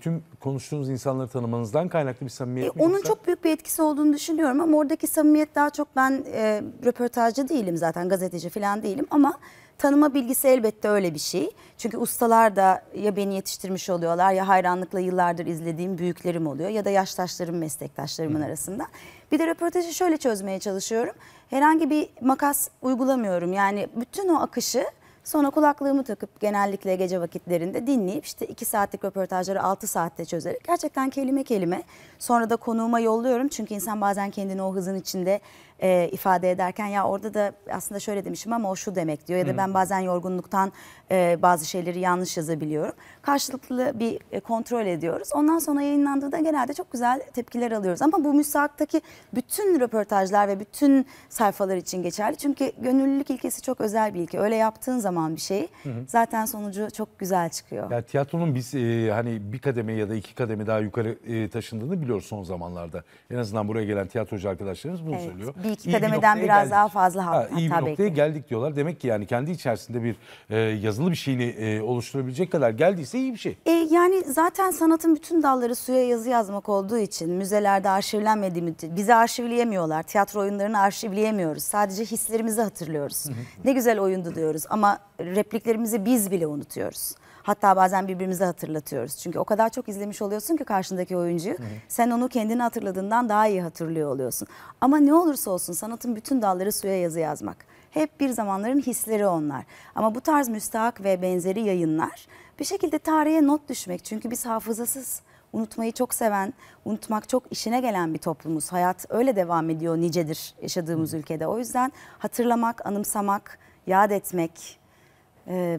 tüm konuştuğunuz insanları tanımanızdan kaynaklı bir samimiyet e, mi? Onun yoksa? çok büyük bir etkisi olduğunu düşünüyorum ama oradaki samimiyet daha çok ben e, röportajcı değilim zaten gazeteci falan değilim ama tanıma bilgisi elbette öyle bir şey. Çünkü ustalar da ya beni yetiştirmiş oluyorlar ya hayranlıkla yıllardır izlediğim büyüklerim oluyor ya da yaştaşlarım meslektaşlarımın Hı. arasında. Bir de röportajı şöyle çözmeye çalışıyorum. Herhangi bir makas uygulamıyorum. Yani bütün o akışı Sonra kulaklığımı takıp genellikle gece vakitlerinde dinleyip işte iki saatlik röportajları altı saatte çözerek gerçekten kelime kelime sonra da konuğuma yolluyorum. Çünkü insan bazen kendini o hızın içinde e, ifade ederken ya orada da aslında şöyle demişim ama o şu demek diyor ya da ben bazen yorgunluktan e, bazı şeyleri yanlış yazabiliyorum. Karşılıklı bir e, kontrol ediyoruz. Ondan sonra yayınlandığında genelde çok güzel tepkiler alıyoruz. Ama bu müsaktaki bütün röportajlar ve bütün sayfalar için geçerli. Çünkü gönüllülük ilkesi çok özel bir ilke. Öyle yaptığın zaman bir şey zaten sonucu çok güzel çıkıyor. Ya tiyatronun biz e, hani bir kademe ya da iki kademe daha yukarı e, taşındığını biliyoruz son zamanlarda. En azından buraya gelen tiyatrocu arkadaşlarımız bunu evet, söylüyor. Bir iki iyi kademeden bir biraz geldik. daha fazla ha, hatta iyi bir noktaya belki. geldik diyorlar. Demek ki yani kendi içerisinde bir e, yazılı bir şeyini e, oluşturabilecek kadar geldiyse iyi bir şey. E, yani zaten sanatın bütün dalları suya yazı yazmak olduğu için müzelerde arşivlenmediği müddetçe bizi arşivleyemiyorlar. Tiyatro oyunlarını arşivleyemiyoruz. Sadece hislerimizi hatırlıyoruz. ne güzel oyundu diyoruz ama repliklerimizi biz bile unutuyoruz. Hatta bazen birbirimize hatırlatıyoruz. Çünkü o kadar çok izlemiş oluyorsun ki karşındaki oyuncuyu. Hı hı. Sen onu kendini hatırladığından daha iyi hatırlıyor oluyorsun. Ama ne olursa olsun sanatın bütün dalları suya yazı yazmak. Hep bir zamanların hisleri onlar. Ama bu tarz müstahak ve benzeri yayınlar bir şekilde tarihe not düşmek. Çünkü biz hafızasız unutmayı çok seven, unutmak çok işine gelen bir toplumuz. Hayat öyle devam ediyor nicedir yaşadığımız ülkede. O yüzden hatırlamak, anımsamak, yad etmek, e,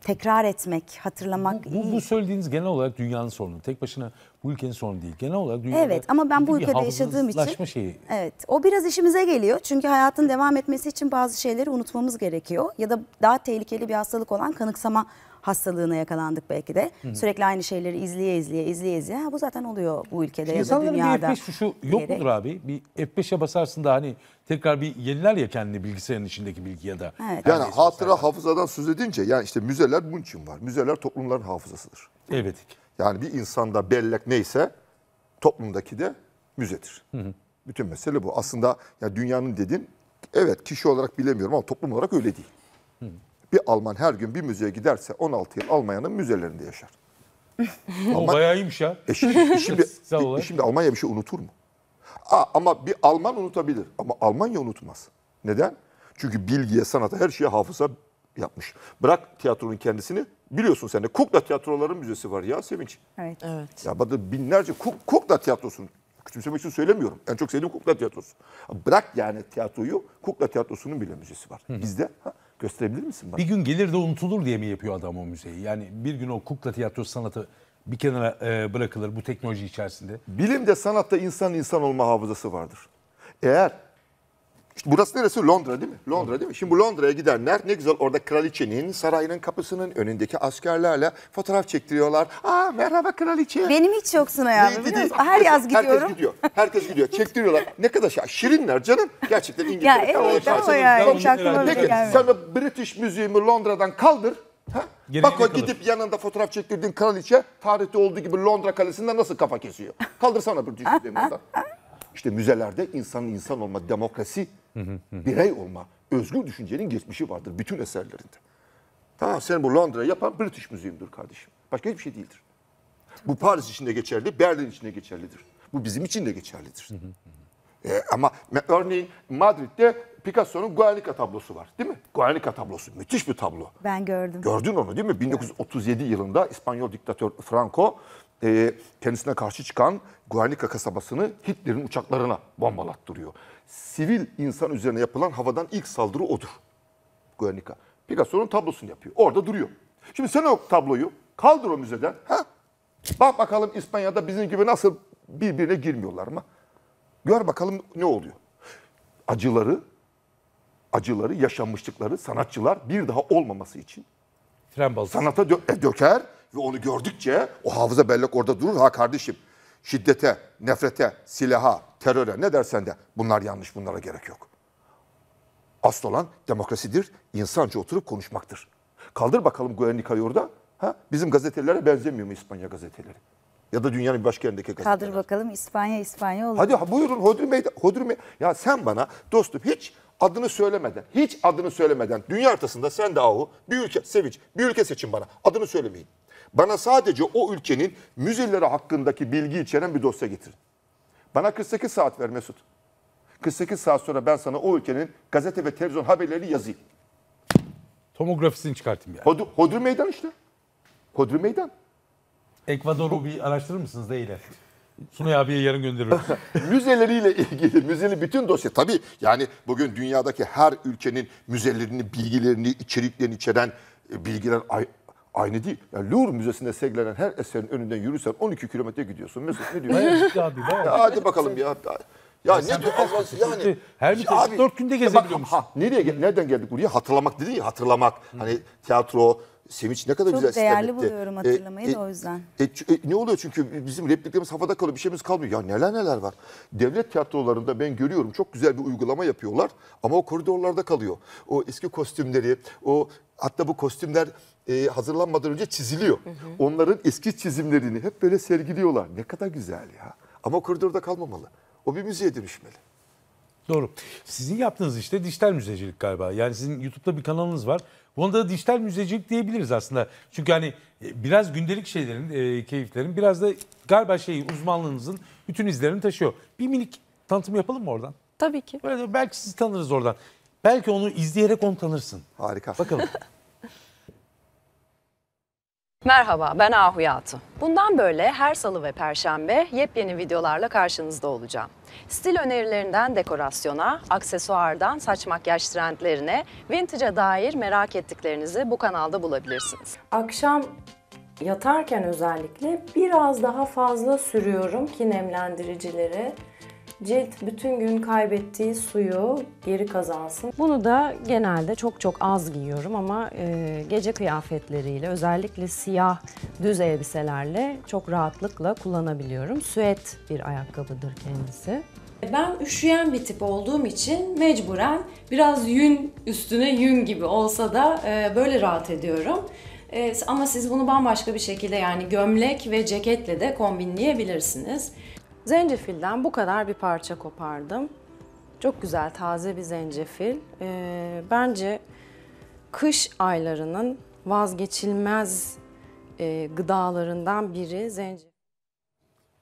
tekrar etmek, hatırlamak bu, bu, Bu söylediğiniz genel olarak dünyanın sorunu. Tek başına bu ülkenin sorunu değil. Genel olarak dünyada Evet ama ben bu ülkede yaşadığım için şeyi. Evet. O biraz işimize geliyor. Çünkü hayatın devam etmesi için bazı şeyleri unutmamız gerekiyor ya da daha tehlikeli bir hastalık olan kanıksama hastalığına yakalandık belki de. Hı hı. Sürekli aynı şeyleri izleye izleye izleye izleye. Ha, bu zaten oluyor bu ülkede Şimdi ya da dünyada. İnsanların bir F5 şu, yok diyerek. mudur abi? Bir F5'e basarsın da hani tekrar bir yeniler ya kendini bilgisayarın içindeki bilgi ya da. Evet. Yani hatıra mesela. hafızadan söz edince yani işte müzeler bunun için var. Müzeler toplumların hafızasıdır. Evet. Yani bir insanda bellek neyse toplumdaki de müzedir. Hı hı. Bütün mesele bu. Aslında ya dünyanın dedin evet kişi olarak bilemiyorum ama toplum olarak öyle değil. Hı. Bir Alman her gün bir müzeye giderse 16 yıl Almanya'nın müzelerinde yaşar. Alman, o bayağı iyiymiş ya. E şimdi, e şimdi, e şimdi Almanya bir şey unutur mu? Ama bir Alman unutabilir. Ama Almanya unutmaz. Neden? Çünkü bilgiye, sanata, her şeye hafıza yapmış. Bırak tiyatronun kendisini. Biliyorsun sen de Kukla tiyatroların Müzesi var ya Sevinç. Evet. evet. Ya bana binlerce kuk, Kukla Tiyatrosu'nun küçümsemek için söylemiyorum. En çok sevdiğim Kukla Tiyatrosu. Bırak yani tiyatroyu, Kukla Tiyatrosu'nun bile müzesi var. Hı. Bizde ha, gösterebilir misin bana? Bir gün gelir de unutulur diye mi yapıyor adam o müzeyi? Yani bir gün o Kukla Tiyatrosu sanatı bir kenara e, bırakılır bu teknoloji içerisinde? Bilimde, sanatta insan insan olma hafızası vardır. Eğer işte burası neresi? Londra değil mi? Londra değil mi? Şimdi bu Londra'ya gidenler ne güzel orada kraliçenin sarayının kapısının önündeki askerlerle fotoğraf çektiriyorlar. Aa merhaba kraliçe. Benim hiç yoksun hayatım biliyor musun? Her yaz gidiyorum. Herkes gidiyor. Herkes gidiyor. Çektiriyorlar. Ne kadar şey. Şirinler canım. Gerçekten İngiltere. ya evet o yani. Hiç aklıma Peki sen de British müziğimi Londra'dan kaldır. Ha? Bak o gidip yanında fotoğraf çektirdiğin kraliçe tarihte olduğu gibi Londra Kalesi'nde nasıl kafa kesiyor? Kaldırsana bir düşüncemi oradan. İşte müzelerde insan insan olma, demokrasi, birey olma, özgür düşüncenin geçmişi vardır bütün eserlerinde. Tamam sen bu Londra'yı yapan British Müziğimdir kardeşim. Başka hiçbir şey değildir. Bu Paris içinde geçerli, Berlin içinde geçerlidir. Bu bizim için de geçerlidir. e, ama örneğin Madrid'de Picasso'nun Guernica tablosu var değil mi? Guernica tablosu müthiş bir tablo. Ben gördüm. Gördün onu değil mi? 1937 yılında İspanyol diktatör Franco e, kendisine karşı çıkan Guernica kasabasını Hitler'in uçaklarına bombalattırıyor. Sivil insan üzerine yapılan havadan ilk saldırı odur. Guernica. Picasso'nun tablosunu yapıyor. Orada duruyor. Şimdi sen o tabloyu kaldır o müzeden. Ha? Bak bakalım İspanya'da bizim gibi nasıl birbirine girmiyorlar mı? Gör bakalım ne oluyor. Acıları acıları, yaşanmışlıkları sanatçılar bir daha olmaması için Fren sanata dö- e, döker ve onu gördükçe o hafıza bellek orada durur. Ha kardeşim şiddete, nefrete, silaha, teröre ne dersen de bunlar yanlış bunlara gerek yok. Asıl olan demokrasidir, insanca oturup konuşmaktır. Kaldır bakalım Guernica'yı orada. Ha? Bizim gazetelere benzemiyor mu İspanya gazeteleri? Ya da dünyanın başka yerindeki gazeteler. Kaldır bakalım İspanya İspanya olur. Hadi buyurun Hodri Meydan. Hodri Meydan. Ya sen bana dostum hiç adını söylemeden, hiç adını söylemeden dünya haritasında sen de ahu bir ülke Sevinç, bir ülke seçin bana. Adını söylemeyin. Bana sadece o ülkenin müzilleri hakkındaki bilgi içeren bir dosya getirin. Bana 48 saat ver Mesut. 48 saat sonra ben sana o ülkenin gazete ve televizyon haberleri yazayım. Tomografisini çıkartayım yani. Hodri, hodri meydan işte. Hodri meydan. Ekvador'u bir araştırır mısınız değil? Sunay abiye yarın gönderiyorum. Müzeleriyle ilgili, müzeli bütün dosya. Tabii yani bugün dünyadaki her ülkenin müzelerini, bilgilerini, içeriklerini içeren e, bilgiler aynı değil. Yani Louvre Müzesi'nde sergilenen her eserin önünden yürürsen 12 kilometre gidiyorsun. Mesut ne diyorsun? abi. Bayağı. hadi bakalım ya. Ya, ya ne diyor yani? Her bir test 4 günde gezebiliyormuş. Bak, ha, nereye, nereden geldik buraya? Hatırlamak dedin ya hatırlamak. Hı. Hani tiyatro, Sevinç ne kadar Çok güzel değerli buluyorum e, hatırlamayı e, da o yüzden. E, e, ne oluyor çünkü bizim repliklerimiz havada kalıyor bir şeyimiz kalmıyor. Ya neler neler var. Devlet tiyatrolarında ben görüyorum çok güzel bir uygulama yapıyorlar ama o koridorlarda kalıyor. O eski kostümleri o hatta bu kostümler e, hazırlanmadan önce çiziliyor. Hı hı. Onların eski çizimlerini hep böyle sergiliyorlar. Ne kadar güzel ya. Ama o koridorda kalmamalı. O bir müziğe dönüşmeli. Doğru. Sizin yaptığınız işte dijital müzecilik galiba. Yani sizin YouTube'da bir kanalınız var. Buna da dijital müzecilik diyebiliriz aslında. Çünkü hani e, biraz gündelik şeylerin, e, keyiflerin biraz da galiba şey uzmanlığınızın bütün izlerini taşıyor. Bir minik tanıtım yapalım mı oradan? Tabii ki. Böyle belki sizi tanırız oradan. Belki onu izleyerek onu tanırsın. Harika. Bakalım. Merhaba, ben Ahu Ahuyatı. Bundan böyle her salı ve perşembe yepyeni videolarla karşınızda olacağım. Stil önerilerinden dekorasyona, aksesuardan saç makyaj trendlerine, vintage'a dair merak ettiklerinizi bu kanalda bulabilirsiniz. Akşam yatarken özellikle biraz daha fazla sürüyorum ki nemlendiricileri cilt bütün gün kaybettiği suyu geri kazansın. Bunu da genelde çok çok az giyiyorum ama e, gece kıyafetleriyle özellikle siyah düz elbiselerle çok rahatlıkla kullanabiliyorum. Süet bir ayakkabıdır kendisi. Ben üşüyen bir tip olduğum için mecburen biraz yün üstüne yün gibi olsa da e, böyle rahat ediyorum. E, ama siz bunu bambaşka bir şekilde yani gömlek ve ceketle de kombinleyebilirsiniz. Zencefilden bu kadar bir parça kopardım. Çok güzel taze bir zencefil. Ee, bence kış aylarının vazgeçilmez e, gıdalarından biri zencefil.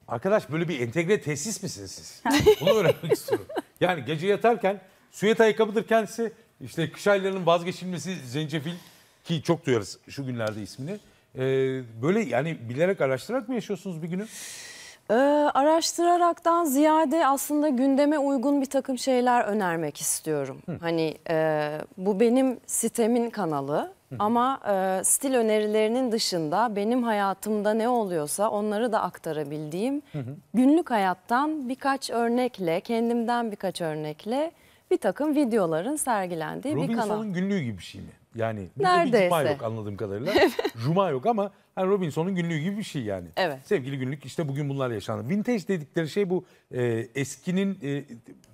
Arkadaş böyle bir entegre tesis misiniz siz? Bunu öğrenmek istiyorum. Yani gece yatarken süet ayakkabıdır kendisi. İşte kış aylarının vazgeçilmesi zencefil ki çok duyarız şu günlerde ismini. Ee, böyle yani bilerek araştırarak mı yaşıyorsunuz bir günü? Ee, araştıraraktan ziyade aslında gündeme uygun bir takım şeyler önermek istiyorum. Hı. Hani e, bu benim sitemin kanalı Hı. ama e, stil önerilerinin dışında benim hayatımda ne oluyorsa onları da aktarabildiğim Hı. günlük hayattan birkaç örnekle, kendimden birkaç örnekle bir takım videoların sergilendiği bir kanal. Robinson'un günlüğü gibi bir şey mi? Yani burada bir cuma yok anladığım kadarıyla. cuma yok ama yani Robinson'un günlüğü gibi bir şey yani. Evet. Sevgili günlük işte bugün bunlar yaşandı. Vintage dedikleri şey bu e, eskinin e,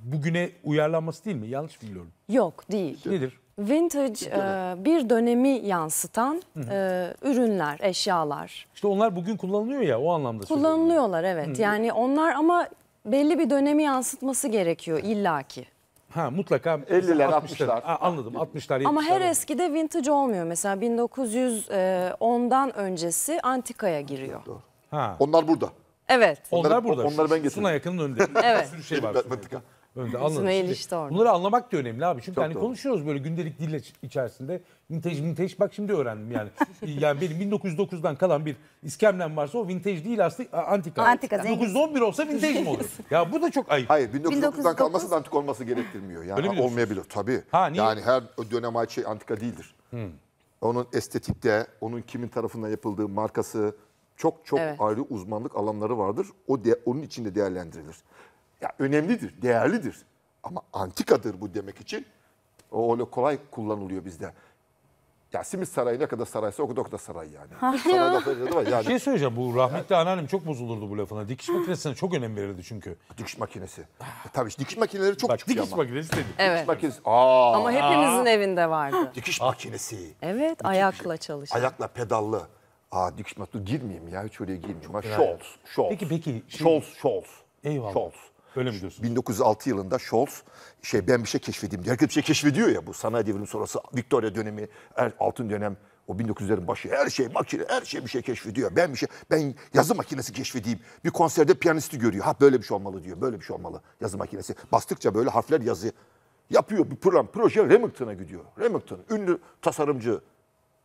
bugüne uyarlanması değil mi? Yanlış biliyorum. Yok değil. Şey, Nedir? Vintage şey e, bir dönemi yansıtan e, ürünler, eşyalar. İşte onlar bugün kullanılıyor ya o anlamda. Kullanılıyorlar evet. Hı -hı. Yani onlar ama belli bir dönemi yansıtması gerekiyor illaki. Ha mutlaka 50'ler 60'lar. 60'lar. Ha, anladım 60'lar. Ama her eskide vintage olmuyor. Mesela 1910'dan e, öncesi antikaya giriyor. Doğru. Ha. Onlar burada. Evet. Onlar, Onlar burada. Onları ben getirdim. Suna yakının önünde. evet. Bir sürü şey var önde anladın. Bunları anlamak da önemli abi. Çünkü Çok hani doğru. konuşuyoruz böyle gündelik dille içerisinde. Vintage vintage bak şimdi öğrendim yani. yani benim 1909'dan kalan bir iskemlem varsa o vintage değil aslında antika. Antika. 1911 olsa vintage mi olur? ya bu da çok ayıp. Hayır 1909'dan kalması da antik olması gerektirmiyor. Yani Öyle olmayabilir tabii. Ha, niye? Yani her dönem ait şey antika değildir. Hmm. Onun estetikte, onun kimin tarafından yapıldığı, markası çok çok Evet. ayrı uzmanlık alanları vardır. O de, onun içinde değerlendirilir ya önemlidir, değerlidir. Ama antikadır bu demek için. O öyle kolay kullanılıyor bizde. Ya Simit Sarayı ne kadar saraysa o kadar, o kadar saray yani. saray lafı yani. Bir şey söyleyeceğim bu rahmetli yani. anneannem çok bozulurdu bu lafına. Dikiş makinesine çok önem verirdi çünkü. Dikiş makinesi. E tabii dikiş makineleri çok Bak, dikiş ama. makinesi dedi. Evet. Dikiş makinesi. Aa. Ama hepimizin Aa. evinde vardı. Dikiş makinesi. Evet dikiş, ayakla şey. çalışan. Ayakla pedallı. Aa dikiş makinesi girmeyeyim ya hiç oraya girmeyeyim. Scholz, Scholz. Peki peki. Scholz, Scholz. Eyvallah. Scholz. Öyle mi diyorsun? 1906 yılında Scholz şey ben bir şey keşfedeyim diye. Herkes bir şey keşfediyor ya bu sanayi devrimi sonrası Victoria dönemi, er, altın dönem o 1900'lerin başı her şey makine her şey bir şey keşfediyor. Ben bir şey ben yazı makinesi keşfedeyim. Bir konserde piyanisti görüyor. Ha böyle bir şey olmalı diyor. Böyle bir şey olmalı. Yazı makinesi. Bastıkça böyle harfler yazı yapıyor. Bir program proje Remington'a gidiyor. Remington ünlü tasarımcı,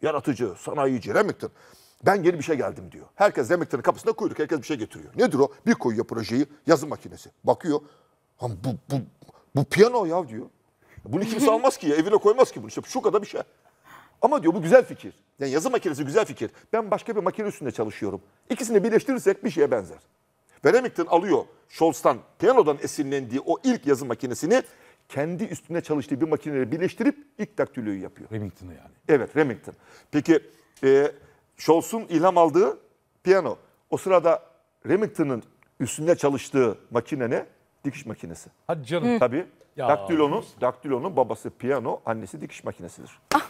yaratıcı, sanayici Remington. Ben yeni bir şey geldim diyor. Herkes Remington'ın kapısında kuyruk. Herkes bir şey getiriyor. Nedir o? Bir koyuyor projeyi. Yazım makinesi. Bakıyor. Ha, bu, bu, bu piyano ya diyor. Bunu kimse almaz ki ya. Evine koymaz ki bunu. İşte şu kadar bir şey. Ama diyor bu güzel fikir. Yani yazı makinesi güzel fikir. Ben başka bir makine üstünde çalışıyorum. İkisini birleştirirsek bir şeye benzer. Ve Remington alıyor Scholz'tan piyanodan esinlendiği o ilk yazı makinesini kendi üstünde çalıştığı bir makineyle birleştirip ilk daktiloyu yapıyor. Remington'ı yani. Evet Remington. Peki e, Scholz'un ilham aldığı piyano. O sırada Remington'ın üstünde çalıştığı makine ne? Dikiş makinesi. Hadi canım. Tabii. Ya. Daktilo'nun, daktilo'nun babası piyano, annesi dikiş makinesidir. Ah.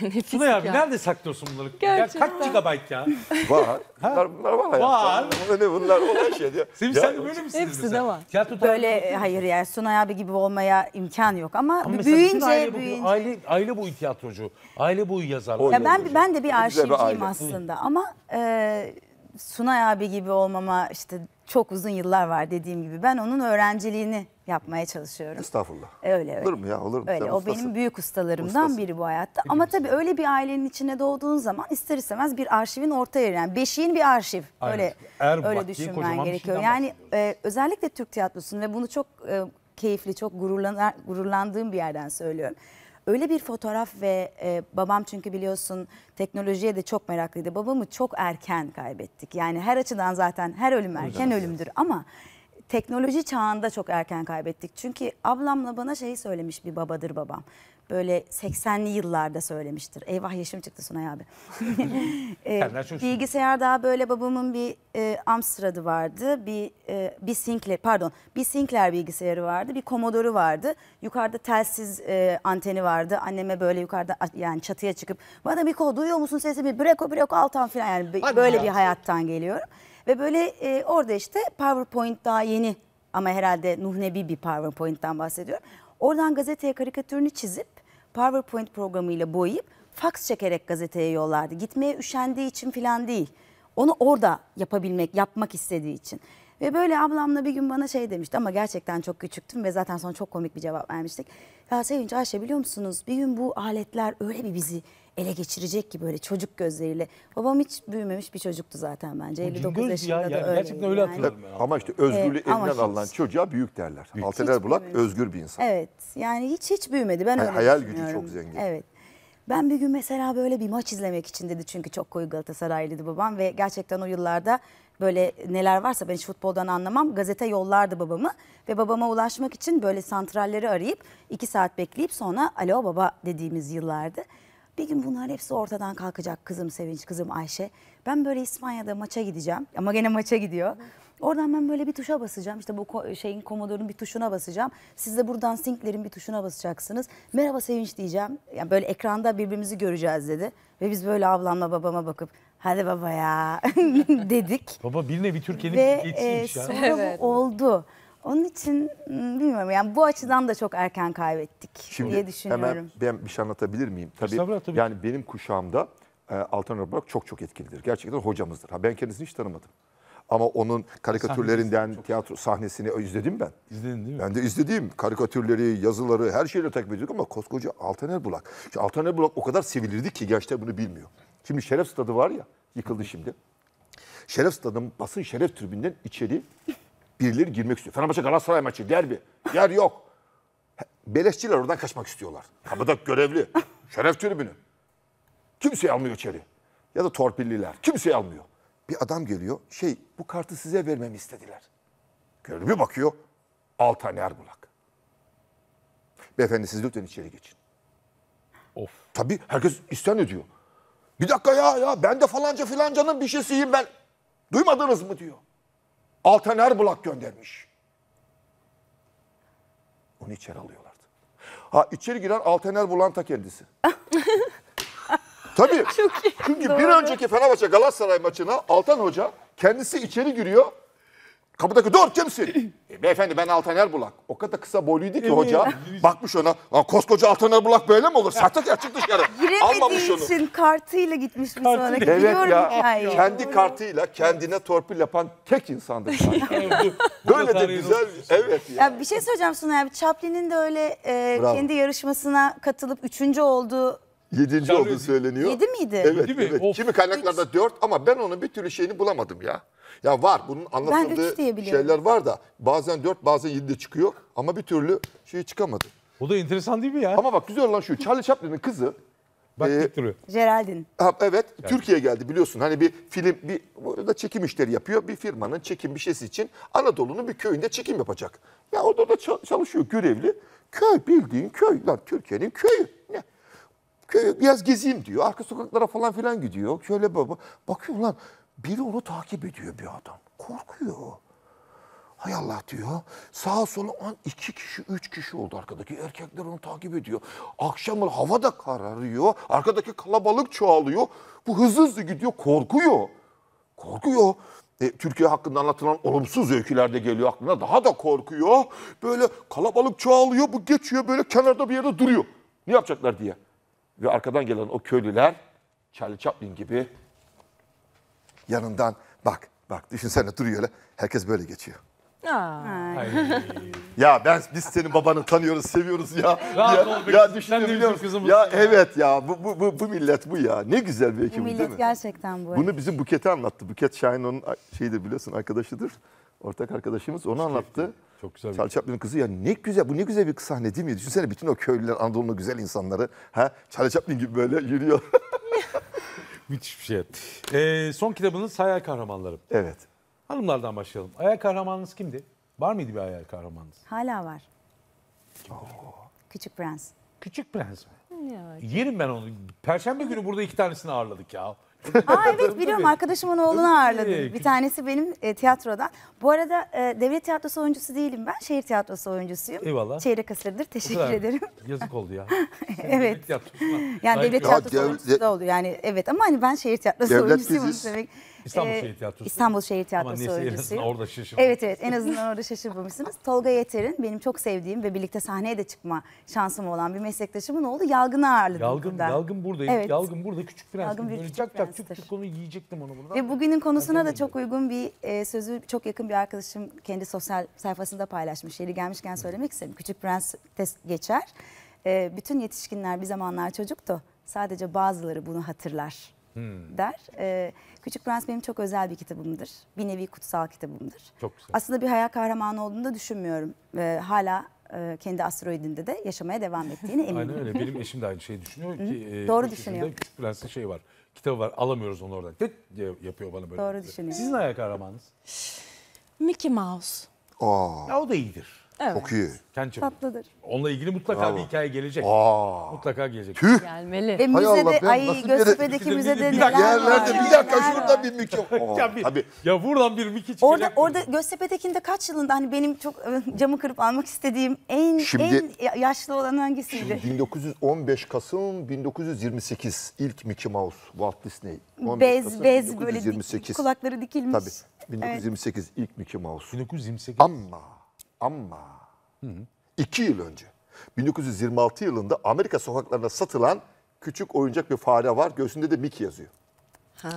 Ay abi nerede saklıyorsun bunları? Gerçekten. Ya kaç gigabayt ya? Var. Bunlar, bunlar var hayatım. Var. Bunlar, bunlar olan şey diyor. Sevim sen böyle misiniz? Hepsi de var. Tiyatro Böyle e, hayır ya, Sunay abi gibi olmaya imkan yok ama, ama büyüyünce aile, büyüyünce. Aile, aile boyu tiyatrocu. Aile boyu yazar. Ya ben, ben de bir arşivciyim aslında ama e, Sunay abi gibi olmama işte çok uzun yıllar var dediğim gibi. Ben onun öğrenciliğini yapmaya çalışıyorum. Estağfurullah. Öyle öyle. Olur mu ya olur mu? Öyle, Sen o ustası. benim büyük ustalarımdan ustası. biri bu hayatta. Bilmiyorum. Ama tabii öyle bir ailenin içine doğduğun zaman ister istemez bir arşivin ortaya yeri. Yani beşiğin bir arşiv. Aynen. Öyle, Erbak öyle düşünmen gerekiyor. Yani e, özellikle Türk tiyatrosunu ve bunu çok e, keyifli, çok gururlandığım bir yerden söylüyorum öyle bir fotoğraf ve e, babam çünkü biliyorsun teknolojiye de çok meraklıydı. Babamı çok erken kaybettik. Yani her açıdan zaten her ölüm erken Hocam. ölümdür ama teknoloji çağında çok erken kaybettik. Çünkü ablamla bana şeyi söylemiş bir babadır babam böyle 80'li yıllarda söylemiştir. Eyvah yaşım çıktı Sunay abi. e, bilgisayar daha böyle babamın bir e, Amstrad'ı vardı. Bir e, bir Sinclair pardon bir Sinclair bilgisayarı vardı. Bir Commodore'u vardı. Yukarıda telsiz e, anteni vardı. Anneme böyle yukarıda yani çatıya çıkıp bana Miko duyuyor musun sesimi? Breko breko altan falan yani Hadi böyle ya. bir hayattan geliyorum. Ve böyle e, orada işte PowerPoint daha yeni ama herhalde Nuh Nebi bir PowerPoint'ten bahsediyorum. Oradan gazeteye karikatürünü çizip PowerPoint programıyla boyayıp fax çekerek gazeteye yollardı. Gitmeye üşendiği için falan değil. Onu orada yapabilmek, yapmak istediği için. Ve böyle ablamla bir gün bana şey demişti ama gerçekten çok küçüktüm ve zaten sonra çok komik bir cevap vermiştik. Ya Sevinç Ayşe biliyor musunuz bir gün bu aletler öyle bir bizi ele geçirecek ki böyle çocuk gözleriyle. Babam hiç büyümemiş bir çocuktu zaten bence. 59 yaşında ya, da yani öyleydi. Gerçekten öyle hatırlıyorum. Yani. Ama işte özgürlüğü Evet, elinden hiç- alınan çocuğa büyük derler. Büyük. Hiç Bulak büyümedi. özgür bir insan. Evet yani hiç hiç büyümedi ben Ha- öyle hayal gücü çok zengin. Evet. Ben bir gün mesela böyle bir maç izlemek için dedi çünkü çok koyu Galatasaraylıydı babam ve gerçekten o yıllarda böyle neler varsa ben hiç futboldan anlamam gazete yollardı babamı ve babama ulaşmak için böyle santralleri arayıp iki saat bekleyip sonra alo baba dediğimiz yıllardı. Bir gün bunların hepsi ortadan kalkacak kızım Sevinç, kızım Ayşe. Ben böyle İspanya'da maça gideceğim ama gene maça gidiyor. Oradan ben böyle bir tuşa basacağım. İşte bu şeyin komodorun bir tuşuna basacağım. Siz de buradan sinklerin bir tuşuna basacaksınız. Merhaba Sevinç diyeceğim. Yani böyle ekranda birbirimizi göreceğiz dedi. Ve biz böyle ablamla babama bakıp hadi baba ya dedik. Baba bir nevi Türkiye'nin Ve e, sonra evet. oldu. Onun için ıı, bilmiyorum yani bu açıdan da çok erken kaybettik Şimdi diye düşünüyorum. Hemen ben bir şey anlatabilir miyim? Tabii, Sabra, tabii. Yani benim kuşağımda e, Altan Orbak çok çok etkilidir. Gerçekten hocamızdır. Ha, ben kendisini hiç tanımadım. Ama onun karikatürlerinden Sahnesi tiyatro sahnesini izledim ben. İzledin değil mi? Ben de izledim. Karikatürleri, yazıları her şeyle takip ediyorduk ama koskoca Altan Erbulak. Şimdi Altan Erbulak o kadar sevilirdi ki gençler bunu bilmiyor. Şimdi Şeref Stadı var ya yıkıldı şimdi. Şeref Stadı'nın basın Şeref Tribünden içeri birileri girmek istiyor. Fenerbahçe Galatasaray maçı derbi. Yer yok. Beleşçiler oradan kaçmak istiyorlar. Kapıda görevli. Şeref tribünü. Kimseyi almıyor içeri. Ya da torpilliler. Kimseyi almıyor. Bir adam geliyor. Şey bu kartı size vermemi istediler. Görevli bir bakıyor. Altan Erbulak. Beyefendi siz lütfen içeri geçin. Of. Tabii herkes isyan ediyor. Bir dakika ya ya ben de falanca filancanın bir şeysiyim ben. Duymadınız mı diyor. Altan Erbulak göndermiş. Onu içeri alıyorlardı. Ha içeri giren Altan Erbulak'ın ta kendisi. Tabii. Çok iyi. Çünkü Doğru. bir önceki Fenerbahçe Galatasaray maçına Altan Hoca kendisi içeri giriyor. Kapıdaki dört kimsin? e, beyefendi ben Altaner Bulak. O kadar kısa boyluydu ki hoca. Bakmış ona. Lan koskoca Altan Erbulak böyle mi olur? Sertak çıktı dışarı. Almamış Giremediği onu. için kartıyla gitmiş bir Kartıyla. sonraki. Evet Biliyorum ya. hikayeyi. Kendi kartıyla kendine torpil yapan tek insandır. Böyle de güzel. Evet ya. Ya bir şey söyleyeceğim Sunay abi. Chaplin'in de öyle e, kendi yarışmasına katılıp üçüncü olduğu Yedinci Şarjı- olduğu söyleniyor. Yedi miydi? Evet, Yedi mi? evet. Kimi kaynaklarda dört ama ben onun bir türlü şeyini bulamadım ya. Ya var bunun anlatıldığı şeyler var da bazen dört bazen yedi de çıkıyor ama bir türlü şey çıkamadı. O da enteresan değil mi ya? Ama bak güzel olan şu Charlie Chaplin'in kızı Bak e, dik Geraldine. Ha, evet Türkiye geldi biliyorsun. Hani bir film bir burada çekim işleri yapıyor. Bir firmanın çekim bir şeysi için Anadolu'nun bir köyünde çekim yapacak. Ya orada da ça- çalışıyor görevli. Köy bildiğin köy lan Türkiye'nin köyü. Köy biraz gezeyim diyor. Arka sokaklara falan filan gidiyor. Şöyle baba. Bakıyor lan biri onu takip ediyor bir adam. Korkuyor. Hay Allah diyor. Sağa sola an iki kişi, üç kişi oldu arkadaki. Erkekler onu takip ediyor. Akşam hava da kararıyor. Arkadaki kalabalık çoğalıyor. Bu hızlı hızlı gidiyor. Korkuyor. Korkuyor. E, Türkiye hakkında anlatılan olumsuz öyküler de geliyor aklına. Daha da korkuyor. Böyle kalabalık çoğalıyor. Bu geçiyor böyle kenarda bir yerde duruyor. Ne yapacaklar diye. Ve arkadan gelen o köylüler Charlie Chaplin gibi yanından bak bak düşünsene duruyor öyle herkes böyle geçiyor. Ay. Ya ben biz senin babanı tanıyoruz, seviyoruz ya. Rahat ol be ya, kızım, sen de düşünebiliyor musun? Ya, ya. evet ya bu, bu, bu, bu millet bu ya. Ne güzel bir Bu ekip değil mi? millet gerçekten bu. Bunu bizim Buket'e anlattı. Buket Şahin onun şeyi biliyorsun arkadaşıdır ortak arkadaşımız onu anlattı. Çok güzel. Charles Chaplin'in kızı ya ne güzel bu ne güzel bir sahne değil mi? Düşünsene bütün o köylüler Anadolu'nun güzel insanları ha Charles Chaplin gibi böyle yürüyor. Müthiş bir şey. Ee, son kitabınız Hayal Kahramanları. Evet. Hanımlardan başlayalım. Hayal kahramanınız kimdi? Var mıydı bir hayal kahramanınız? Hala var. Küçük Prens. Küçük Prens mi? Evet. Yerim ben onu. Perşembe günü burada iki tanesini ağırladık ya. Aa evet biliyorum arkadaşımın oğlunu ağırladı Bir tanesi benim e, tiyatrodan. Bu arada e, devlet tiyatrosu oyuncusu değilim ben. Şehir tiyatrosu oyuncusuyum. Eyvallah. Çeyrek asırdır teşekkür ederim. Yazık oldu ya. evet. Devlet Yani devlet tiyatrosu Ya oyuncusu da oldu yani evet ama hani ben şehir tiyatrosu Devlet oyuncusuyum. biziz. İstanbul ee, Şehir Tiyatrosu. İstanbul Şehir Tiyatrosu Ama neyse en azından orada şaşırmış. Evet evet en azından orada şaşırmamışsınız. Tolga Yeter'in benim çok sevdiğim ve birlikte sahneye de çıkma şansım olan bir meslektaşımın oldu. Yalgın ağırladım Yalgın, burada. Yalgın buradayım. Evet. Yalgın burada Küçük Prens. Yalgın bir Küçük Prens'tir. Tak, küçük küçük yiyecektim onu buradan. Ve bugünün konusuna da çok uygun bir e, sözü çok yakın bir arkadaşım kendi sosyal sayfasında paylaşmış. Yeri gelmişken söylemek istedim. Küçük Prens test geçer. E, bütün yetişkinler bir zamanlar çocuktu. Sadece bazıları bunu hatırlar hmm. der. E, Küçük Prens benim çok özel bir kitabımdır. Bir nevi kutsal kitabımdır. Çok güzel. Aslında bir hayal kahramanı olduğunu da düşünmüyorum. Ee, hala e, kendi asteroidinde de yaşamaya devam ettiğine eminim. Aynen öyle. Benim eşim de aynı şeyi düşünüyor ki. E, Doğru düşünüyor. Küçük Prens'in şey var. Kitabı var. Alamıyoruz onu oradan. Tek e, yapıyor bana böyle. Doğru düşünüyor. Sizin hayal kahramanınız? Mickey Mouse. Aa. Ya o da iyidir. Evet. Çok iyi. Kendi Tatlıdır. Onunla ilgili mutlaka Bravo. bir hikaye gelecek. Aa. Mutlaka gelecek. Tüh. Gelmeli. E, Hay müzede, Allah, ben ay Göztepe'deki müzede neler var? bir dakika şurada bir miki. Aa, ya, bir, tabii. ya buradan bir miki çıkacak. Orada, orada Göztepe'dekinde kaç yılında hani benim çok camı kırıp almak istediğim en şimdi, en yaşlı olan hangisiydi? Şimdi 1915 Kasım 1928 ilk Mickey Mouse Walt Disney. Bez Kasım, bez 1928. böyle dik, kulakları dikilmiş. Tabii 1928 evet. ilk Mickey Mouse. 1928. Amma. Ama hı hı. iki yıl önce 1926 yılında Amerika sokaklarına satılan küçük oyuncak bir fare var. Göğsünde de Mickey yazıyor. Ha.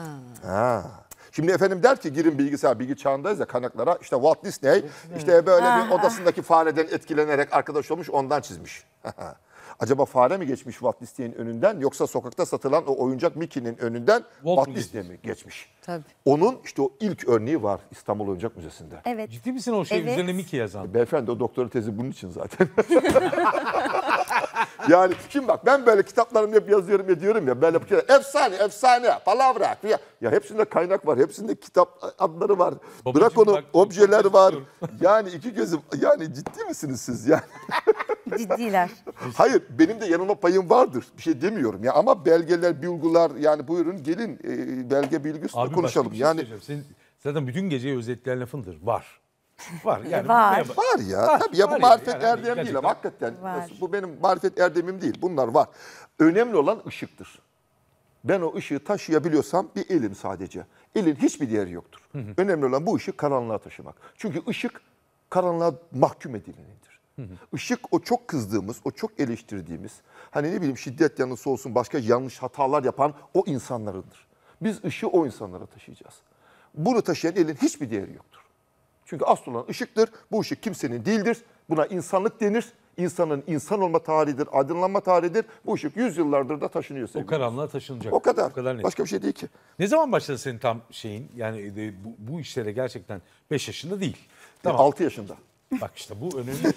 ha. Şimdi efendim der ki girin bilgisayar bilgi çağındayız ya kanaklara işte Walt Disney işte böyle bir odasındaki fareden etkilenerek arkadaş olmuş ondan çizmiş. Acaba fare mi geçmiş Walt Disney'in önünden yoksa sokakta satılan o oyuncak Mickey'nin önünden Walt, Walt Disney mi geçmiş? Tabii. Onun işte o ilk örneği var İstanbul Oyuncak Müzesi'nde. Evet. Ciddi misin o şey evet. üzerine Mickey yazan? E, beyefendi o doktora tezi bunun için zaten. yani kim bak ben böyle kitaplarımı hep yazıyorum ya diyorum ya böyle bir efsane efsane palavra. Ya, ya hepsinde kaynak var hepsinde kitap adları var. Babacığım, Bırak onu bak, objeler var. Yani iki gözüm yani ciddi misiniz siz yani? Ciddiler. Hayır benim de yanılma payım vardır. Bir şey demiyorum ya ama belgeler, bilgular yani buyurun gelin e, belge bilgi üstüne Abi konuşalım. Şey yani Senin, zaten bütün geceyi özetleyen lafındır. Var. Var yani. var. var ya. Var, tabii ya var bu marifet yani. erdem değil ama hakikaten var. bu benim marifet erdemim değil. Bunlar var. Önemli olan ışıktır. Ben o ışığı taşıyabiliyorsam bir elim sadece. Elin hiçbir değeri yoktur. Hı hı. Önemli olan bu ışık karanlığa taşımak. Çünkü ışık karanlığa mahkum edilenidir. Işık o çok kızdığımız, o çok eleştirdiğimiz, hani ne bileyim şiddet yanlısı olsun başka yanlış hatalar yapan o insanlarındır. Biz ışığı o insanlara taşıyacağız. Bunu taşıyan elin hiçbir değeri yoktur. Çünkü asıl olan ışıktır. Bu ışık kimsenin değildir. Buna insanlık denir. İnsanın insan olma tarihidir, aydınlanma tarihidir. Bu ışık yüzyıllardır da taşınıyor. O karanlığa taşınacak. O kadar. O kadar net. Başka bir şey değil ki. Ne zaman başladı senin tam şeyin? Yani e, bu, bu işlere gerçekten 5 yaşında değil. E, tamam. 6 yaşında. Bak işte bu önemli.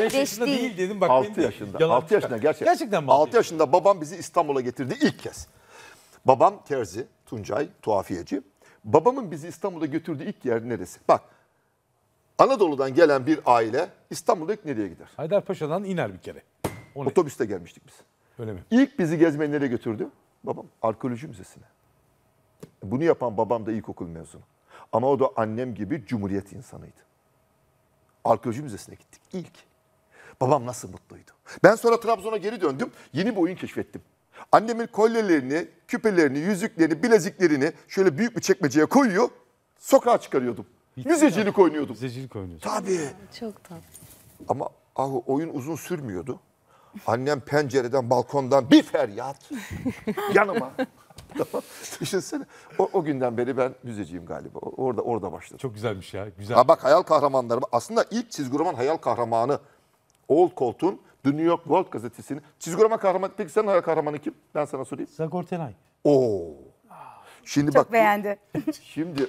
5 yaşında değil. değil dedim bak. 6 yaşında. 6 yaşında gerçekten. Gerçekten 6 yaşında babam bizi İstanbul'a getirdi ilk kez. Babam terzi, Tuncay, tuhafiyeci. Babamın bizi İstanbul'a götürdüğü ilk yer neresi? Bak Anadolu'dan gelen bir aile İstanbul'da ilk nereye gider? Haydarpaşa'dan iner bir kere. O ne? Otobüste gelmiştik biz. Öyle mi? İlk bizi gezmeye nereye götürdü? Babam arkeoloji müzesine. Bunu yapan babam da ilkokul mezunu. Ama o da annem gibi cumhuriyet insanıydı. Arkeoloji müzesine gittik ilk. Babam nasıl mutluydu. Ben sonra Trabzon'a geri döndüm. Yeni bir oyun keşfettim. Annemin kolyelerini, küpelerini, yüzüklerini, bileziklerini şöyle büyük bir çekmeceye koyuyor. Sokağa çıkarıyordum. Bitti müzecilik ya. oynuyordum. Müzecilik oynuyorsun. Tabii. Çok tatlı. Ama ah oyun uzun sürmüyordu. Annem pencereden, balkondan bir feryat yanıma. Düşünsene. O, o günden beri ben müzeciyim galiba. Orada orada başladı. Çok güzelmiş ya. Güzel. Ha bak hayal kahramanları. Aslında ilk çizgi roman hayal kahramanı Old Colt'un The New York World gazetesinin çizgi roman kahramanı. Peki sen kahramanı kim? Ben sana sorayım. Zagortelay. Oo. Şimdi Çok bak. beğendi. Şimdi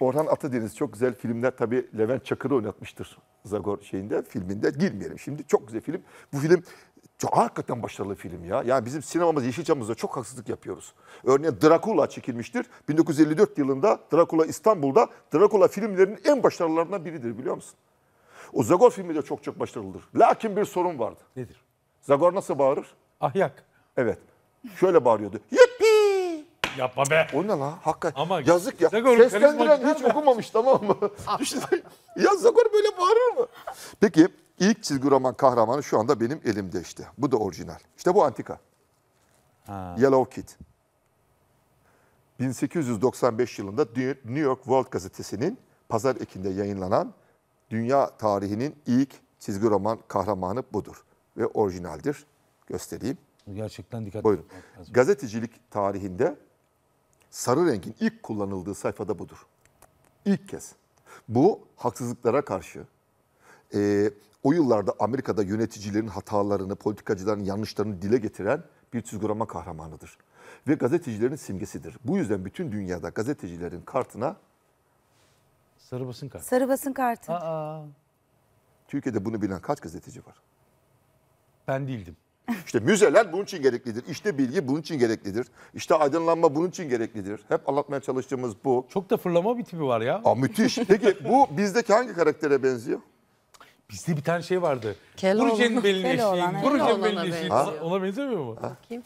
Orhan Atadeniz çok güzel filmler tabii Levent Çakır'ı oynatmıştır Zagor şeyinde filminde girmeyelim. Şimdi çok güzel film. Bu film çok hakikaten başarılı film ya. Yani bizim sinemamız Yeşilçam'ımızda çok haksızlık yapıyoruz. Örneğin Drakula çekilmiştir. 1954 yılında Drakula İstanbul'da Drakula filmlerinin en başarılılarından biridir biliyor musun? O Zagor filmi de çok çok başarılıdır. Lakin bir sorun vardı. Nedir? Zagor nasıl bağırır? Ahyak. Evet. Şöyle bağırıyordu. Yippi! Yapma be. O ne la? Hakikaten. Ama Yazık ya. Zagor'un Seslendiren hiç okumamış tamam mı? ya Zagor böyle bağırır mı? Peki ilk çizgi roman kahramanı şu anda benim elimde işte. Bu da orijinal. İşte bu antika. Ha. Yellow Kid. 1895 yılında New York World gazetesinin pazar ekinde yayınlanan dünya tarihinin ilk çizgi roman kahramanı budur ve orijinaldir. Göstereyim. Gerçekten dikkat. Buyurun. Gazetecilik tarihinde sarı rengin ilk kullanıldığı sayfada budur. İlk kez. Bu haksızlıklara karşı, e, o yıllarda Amerika'da yöneticilerin hatalarını, politikacıların yanlışlarını dile getiren bir çizgi roman kahramanıdır. Ve gazetecilerin simgesidir. Bu yüzden bütün dünyada gazetecilerin kartına Sarı basın kartı. Sarı basın kartı. Aa, Türkiye'de bunu bilen kaç gazeteci var? ben değildim. İşte müzeler bunun için gereklidir. İşte bilgi bunun için gereklidir. İşte aydınlanma bunun için gereklidir. Hep anlatmaya çalıştığımız bu. Çok da fırlama bir tipi var ya. Aa, müthiş. Peki bu bizdeki hangi karaktere benziyor? Bizde bir tane şey vardı. Keloğlan. Burcen belli Keloğlan, eşiği. evet. Burcen eşiği. benziyor. Ona benzemiyor mu? Bakayım.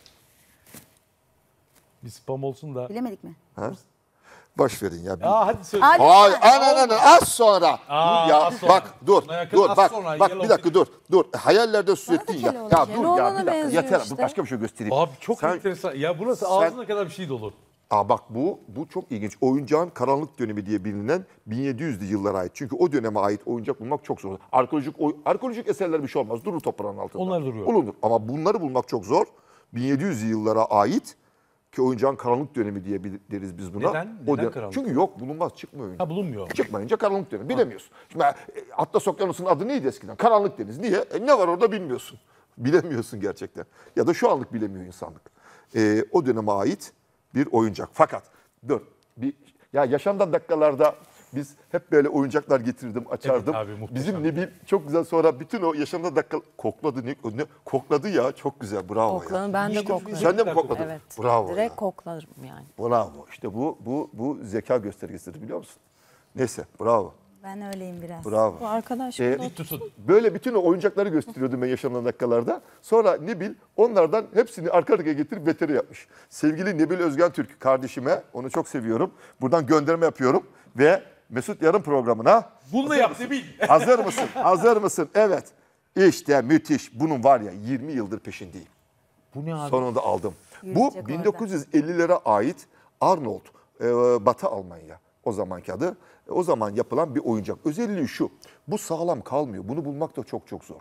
Bir spam olsun da. Bilemedik mi? Ha? Boş verin ya. Aa, hadi söyle. Hadi. Ay, ana, ana, az sonra. Aa, ya az sonra. bak dur. Dur bak. Sonra, bak bir dakika dur. Dur. Hayallerde sürekli ya. Ya, ya dur ya bir dakika. Yeter. Işte. Başka bir şey göstereyim. Abi çok sen, enteresan. Ya burası sen, ağzına kadar bir şey dolu. Aa bak bu bu çok ilginç. Oyuncağın karanlık dönemi diye bilinen 1700'lü yıllara ait. Çünkü o döneme ait oyuncak bulmak çok zor. Arkeolojik oy, arkeolojik eserler bir şey olmaz. Durur toprağın altında. Onlar duruyor. Olunur ama bunları bulmak çok zor. 1700'lü yıllara ait ki oyuncağın karanlık dönemi diye deriz biz buna. Neden? Neden o dönem. karanlık? Çünkü yok bulunmaz çıkmıyor. Oyuncağı. Ha bulunmuyor. Çıkmayınca karanlık dönemi. Bilemiyorsun. Şimdi e, Atlas Okyanusu'nun adı neydi eskiden? Karanlık deniz. Niye? E, ne var orada bilmiyorsun. Bilemiyorsun gerçekten. Ya da şu anlık bilemiyor insanlık. E, o döneme ait bir oyuncak. Fakat dur bir ya yaşamdan dakikalarda biz hep böyle oyuncaklar getirdim, açardım. Evet abi, muhteşem. Bizim Nebi çok güzel sonra bütün o yaşamda dakika kokladı. Ne, ne, kokladı ya çok güzel bravo Koklanı ya. ben de kokladım. Sen de mi kokladın? Evet. Bravo Direkt ya. koklarım yani. Bravo. İşte bu bu bu zeka göstergesidir biliyor musun? Neyse bravo. Ben öyleyim biraz. Bravo. Bu arkadaş Ee, bunu- tutun. Böyle bütün o oyuncakları gösteriyordum ben yaşanan dakikalarda. Sonra Nebil onlardan hepsini arka arkaya getirip veteri yapmış. Sevgili Nebil Özgen Türk kardeşime onu çok seviyorum. Buradan gönderme yapıyorum ve Mesut Yarın programına. Bununla yaptı bil. Hazır mısın? Hazır mısın? Evet. İşte müthiş. Bunun var ya 20 yıldır peşindeyim. Bu ne abi? Sonunda aldım. Yürüyecek Bu 1950'lere ait Arnold, e, Batı Almanya o zamanki adı. o zaman yapılan bir oyuncak. Özelliği şu, bu sağlam kalmıyor. Bunu bulmak da çok çok zor.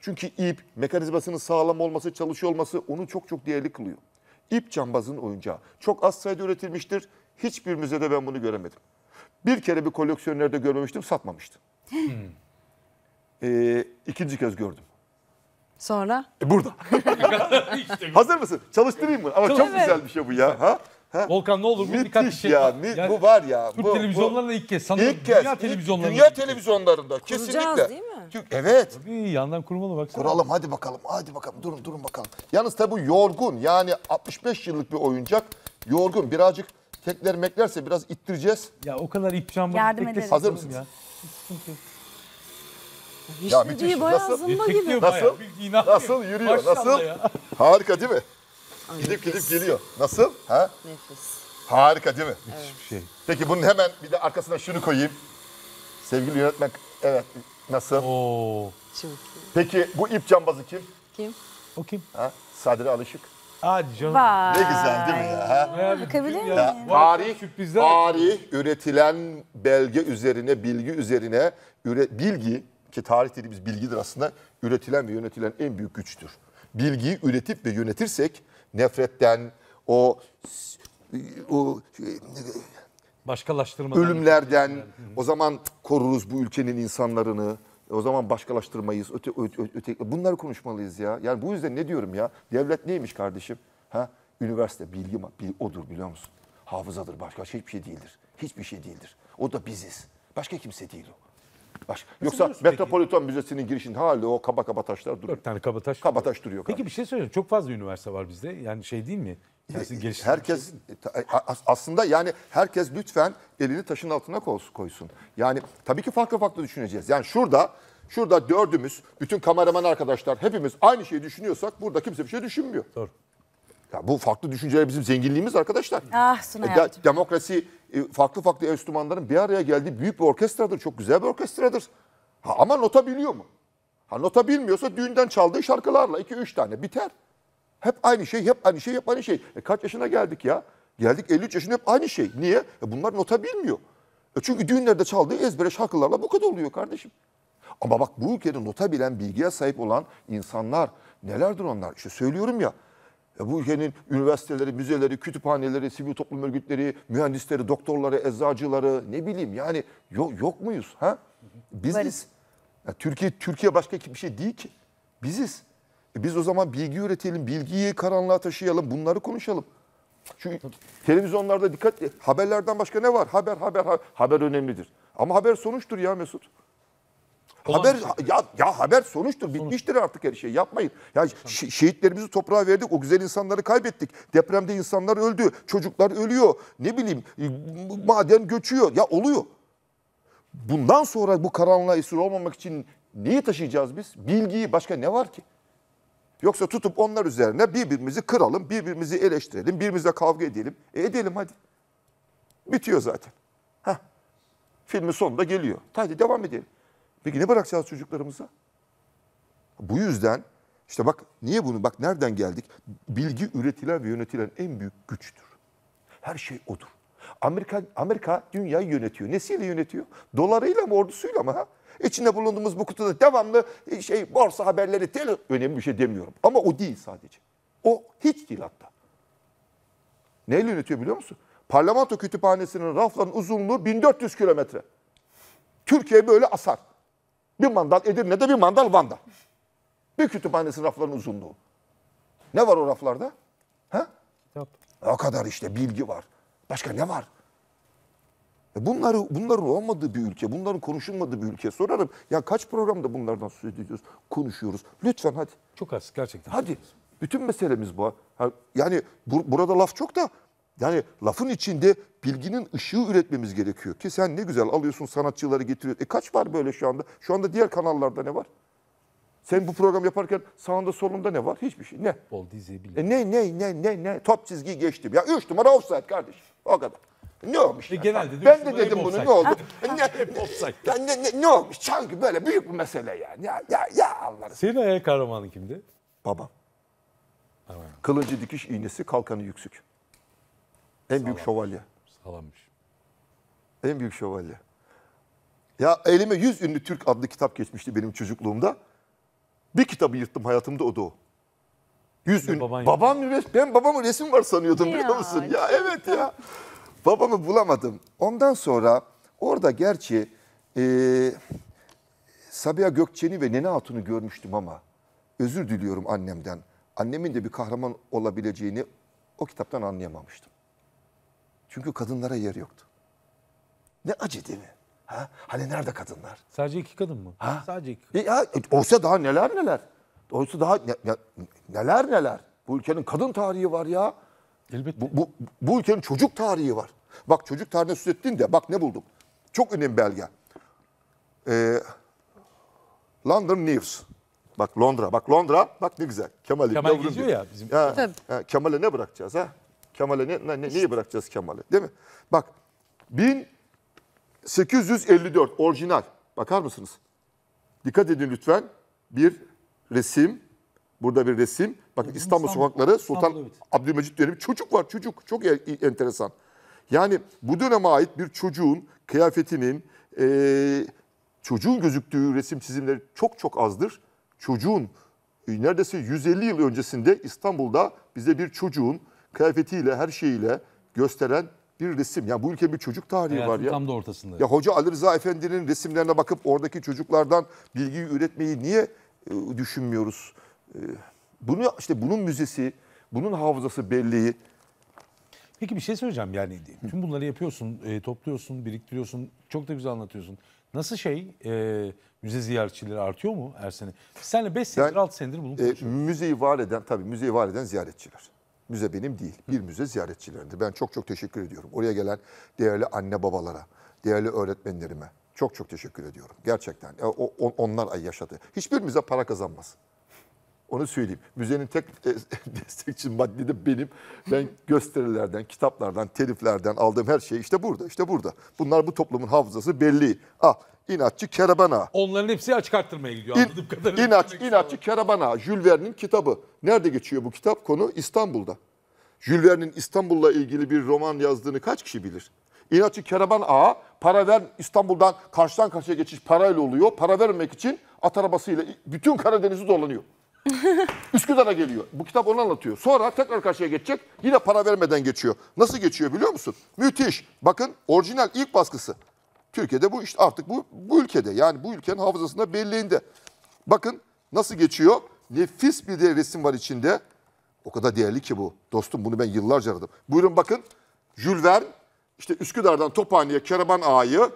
Çünkü ip, mekanizmasının sağlam olması, çalışıyor olması onu çok çok değerli kılıyor. İp cambazın oyuncağı. Çok az sayıda üretilmiştir. Hiçbir müzede ben bunu göremedim. Bir kere bir koleksiyonerde görmemiştim, satmamıştım. Hmm. Ee, ikinci kez gördüm. Sonra? E, burada. Hazır mısın? Çalıştırayım mı? Ama çok Evet. güzel bir şey bu ya. Ha? Ha? Volkan ne olur bu birkaç bir Müthiş şey. ya. Yani bu var ya. Türk bu, bu. ilk kez sanırım. İlk kez. Dünya televizyonlarında. Dünya televizyonlarında. Kesinlikle. değil mi? Evet. Bir yandan kurmalı baksana. Kuralım hadi bakalım. Hadi bakalım. Durun durun bakalım. Yalnız tabi bu yorgun. Yani 65 yıllık bir oyuncak. Yorgun. Birazcık kekler meklerse biraz ittireceğiz. Ya o kadar ipşan Yardım ederiz. Hazır mısınız? Ya. Ya müthiş. bayağı Nasıl? zımba gibi. Nasıl? Nasıl yürüyor? Nasıl? Harika değil mi? Ay, Gidip gidip geliyor. Nasıl? Ha? Nefis. Harika değil mi? Müthiş bir şey. Peki bunun hemen bir de arkasına şunu koyayım. Sevgili yönetmen, evet nasıl? Oo. Çok iyi. Peki bu ip cambazı kim? Kim? O kim? Ha? Sadri Alışık. Hadi canım. Vay. Ne güzel değil mi ya? Ha? Bakabilir miyim? Ya, tarih, sürprizler. tarih üretilen belge üzerine, bilgi üzerine, üre, bilgi ki tarih dediğimiz bilgidir aslında üretilen ve yönetilen en büyük güçtür. Bilgiyi üretip ve yönetirsek nefretten, o, o e, başkalaştırmadan ölümlerden o zaman koruruz bu ülkenin insanlarını. E, o zaman başkalaştırmayız, öte, öte, öte, bunları konuşmalıyız ya. Yani bu yüzden ne diyorum ya? Devlet neymiş kardeşim? Ha? Üniversite bilgi, bilgi odur biliyor musun? Hafızadır başka hiçbir şey değildir. Hiçbir şey değildir. O da biziz. Başka kimse değil o var. Yoksa peki? Metropolitan Müzesi'nin girişinin hali o kaba kaba taşlar duruyor. Dört tane kaba taş. Kaba taş duruyor. Peki bir şey söyleyeyim. Çok fazla üniversite var bizde. Yani şey değil mi? Yani e, herkes e, e, aslında yani herkes lütfen elini taşın altına koysun. Yani tabii ki farklı farklı düşüneceğiz. Yani şurada şurada dördümüz bütün kameraman arkadaşlar hepimiz aynı şeyi düşünüyorsak burada kimse bir şey düşünmüyor. Doğru. Ya bu farklı düşünceler bizim zenginliğimiz arkadaşlar. Ah Suna e, Demokrasi e, farklı farklı enstrümanların bir araya geldiği büyük bir orkestradır. Çok güzel bir orkestradır. Ha, ama nota biliyor mu? Ha, nota bilmiyorsa düğünden çaldığı şarkılarla iki üç tane biter. Hep aynı şey, hep aynı şey, hep aynı şey. E, kaç yaşına geldik ya? Geldik 53 yaşında hep aynı şey. Niye? E, bunlar nota bilmiyor. E, çünkü düğünlerde çaldığı ezbere şarkılarla bu kadar oluyor kardeşim. Ama bak bu ülkede nota bilen, bilgiye sahip olan insanlar nelerdir onlar? İşte söylüyorum ya e, bu ülkenin üniversiteleri, müzeleri, kütüphaneleri, sivil toplum örgütleri, mühendisleri, doktorları, eczacıları ne bileyim yani yok, yok muyuz? Ha? Biziz. Ya, e, Türkiye Türkiye başka bir şey değil ki. Biziz. E, biz o zaman bilgi üretelim, bilgiyi karanlığa taşıyalım, bunları konuşalım. Çünkü televizyonlarda dikkat e, haberlerden başka ne var? Haber, haber, haber, haber önemlidir. Ama haber sonuçtur ya Mesut haber ya, ya haber sonuçtur. Bitmiştir Sonuç. artık her şey. Yapmayın. Ya şehitlerimizi toprağa verdik. O güzel insanları kaybettik. Depremde insanlar öldü. Çocuklar ölüyor. Ne bileyim e, maden göçüyor. Ya oluyor. Bundan sonra bu karanlığa esir olmamak için neyi taşıyacağız biz? Bilgiyi başka ne var ki? Yoksa tutup onlar üzerine birbirimizi kıralım, birbirimizi eleştirelim, birbirimize kavga edelim. E edelim hadi. Bitiyor zaten. Heh. Filmin sonunda geliyor. Hadi devam edelim. Peki ne bırakacağız çocuklarımıza? Bu yüzden işte bak niye bunu bak nereden geldik? Bilgi üretilen ve yönetilen en büyük güçtür. Her şey odur. Amerika Amerika dünyayı yönetiyor. Nesiyle yönetiyor? Dolarıyla mı ordusuyla mı ha? İçinde bulunduğumuz bu kutuda devamlı e, şey borsa haberleri tele önemli bir şey demiyorum. Ama o değil sadece. O hiç değil hatta. Neyle yönetiyor biliyor musun? Parlamento kütüphanesinin raflarının uzunluğu 1400 kilometre. Türkiye böyle asar. Bir mandal Edirne'de bir mandal Van'da. Bir kütüphanesi rafların uzunluğu. Ne var o raflarda? Ha? Yok. O kadar işte bilgi var. Başka ne var? E bunları, bunların olmadığı bir ülke, bunların konuşulmadığı bir ülke sorarım. Ya kaç programda bunlardan söz ediyoruz, konuşuyoruz. Lütfen hadi. Çok az gerçekten. Hadi. Bütün meselemiz bu. Yani bu, burada laf çok da yani lafın içinde bilginin ışığı üretmemiz gerekiyor ki sen ne güzel alıyorsun sanatçıları getiriyorsun. E kaç var böyle şu anda? Şu anda diğer kanallarda ne var? Sen bu program yaparken sağında solunda ne var? Hiçbir şey. Ne? Bol dizi e, bile. ne ne ne ne ne? Top çizgi geçtim. Ya 3 numara offside kardeş. O kadar. Ne olmuş? E, genelde de ben de dedim bunu ne oldu? E, ne, ne, ne, ne, ne olmuş? Sanki böyle büyük bir mesele yani. Ya, ya, ya Allah'ım. Senin ayak kahramanın kimdi? Babam. Tamam. Kılıncı dikiş iğnesi kalkanı yüksük. En büyük şövalye. Salanmış. En büyük şövalye. Ya elime 100 ünlü Türk adlı kitap geçmişti benim çocukluğumda. Bir kitabı yırttım hayatımda o da o. 100 ünlü. Baban babam resim, ben babamın resim var sanıyordum biliyor musun? Ya evet ya. Babamı bulamadım. Ondan sonra orada gerçi e, Sabiha Gökçen'i ve Nene Hatun'u görmüştüm ama özür diliyorum annemden. Annemin de bir kahraman olabileceğini o kitaptan anlayamamıştım. Çünkü kadınlara yer yoktu. Ne acı değil mi? Ha? Hani nerede kadınlar? Sadece iki kadın mı? Ha? Sadece iki kadın. E, ya, e, olsa daha neler neler. Olsa daha ne, ne, neler neler. Bu ülkenin kadın tarihi var ya. Elbette. Bu, bu, bu ülkenin çocuk tarihi var. Bak çocuk tarihine söz ettin de bak ne buldum. Çok önemli belge. Ee, London News. Bak Londra, bak Londra, bak ne güzel. Kemal, Kemal geziyor ya bizim. Ya, Ya, Kemal'e ne bırakacağız ha? Kemal'e ne, ne, neyi bırakacağız Kemal'e değil mi? Bak 1854 orijinal bakar mısınız? Dikkat edin lütfen bir resim burada bir resim. Bakın İstanbul, sokakları Sultan Abdülmecit dönemi çocuk var çocuk çok e, e, enteresan. Yani bu döneme ait bir çocuğun kıyafetinin e, çocuğun gözüktüğü resim çizimleri çok çok azdır. Çocuğun e, neredeyse 150 yıl öncesinde İstanbul'da bize bir çocuğun kıyafetiyle, her şeyiyle gösteren bir resim. yani bu ülkenin bir çocuk tarihi Hayatın var ya. Tam da ortasında. Ya Hoca Ali Rıza Efendi'nin resimlerine bakıp oradaki çocuklardan bilgiyi üretmeyi niye e, düşünmüyoruz? E, bunu işte bunun müzesi, bunun hafızası belleği. Peki bir şey söyleyeceğim yani tüm bunları yapıyorsun, e, topluyorsun, biriktiriyorsun, çok da güzel anlatıyorsun. Nasıl şey e, müze ziyaretçileri artıyor mu Ersen'e? Senle 5 senedir 6 senedir bunu konuşuyoruz. E, müzeyi var eden tabii müzeyi var eden ziyaretçiler. Müze benim değil. Bir müze ziyaretçilerinde. Ben çok çok teşekkür ediyorum. Oraya gelen değerli anne babalara, değerli öğretmenlerime çok çok teşekkür ediyorum. Gerçekten. E, onlar ay yaşadı. Hiçbir müze para kazanmaz. Onu söyleyeyim. Müzenin tek e, destekçi madde de benim. Ben gösterilerden, kitaplardan, teliflerden aldığım her şey işte burada, işte burada. Bunlar bu toplumun hafızası belli. Ah inatçı kerabana. Onların hepsi açık arttırmaya gidiyor İn, anladığım kadarıyla. İnat, inatçı kerabana. Jules Verne'in kitabı. Nerede geçiyor bu kitap? Konu İstanbul'da. Jules Verne'in İstanbul'la ilgili bir roman yazdığını kaç kişi bilir? İnatçı Keraban Ağa para ver İstanbul'dan karşıdan karşıya geçiş parayla oluyor. Para vermek için at arabasıyla bütün Karadeniz'i dolanıyor. Üsküdar'a geliyor. Bu kitap onu anlatıyor. Sonra tekrar karşıya geçecek. Yine para vermeden geçiyor. Nasıl geçiyor biliyor musun? Müthiş. Bakın orijinal ilk baskısı. Türkiye'de bu işte artık bu, bu ülkede yani bu ülkenin hafızasında belleğinde. Bakın nasıl geçiyor? Nefis bir de resim var içinde. O kadar değerli ki bu. Dostum bunu ben yıllarca aradım. Buyurun bakın. Jules Verne işte Üsküdar'dan Tophane'ye Keraman Ağa'yı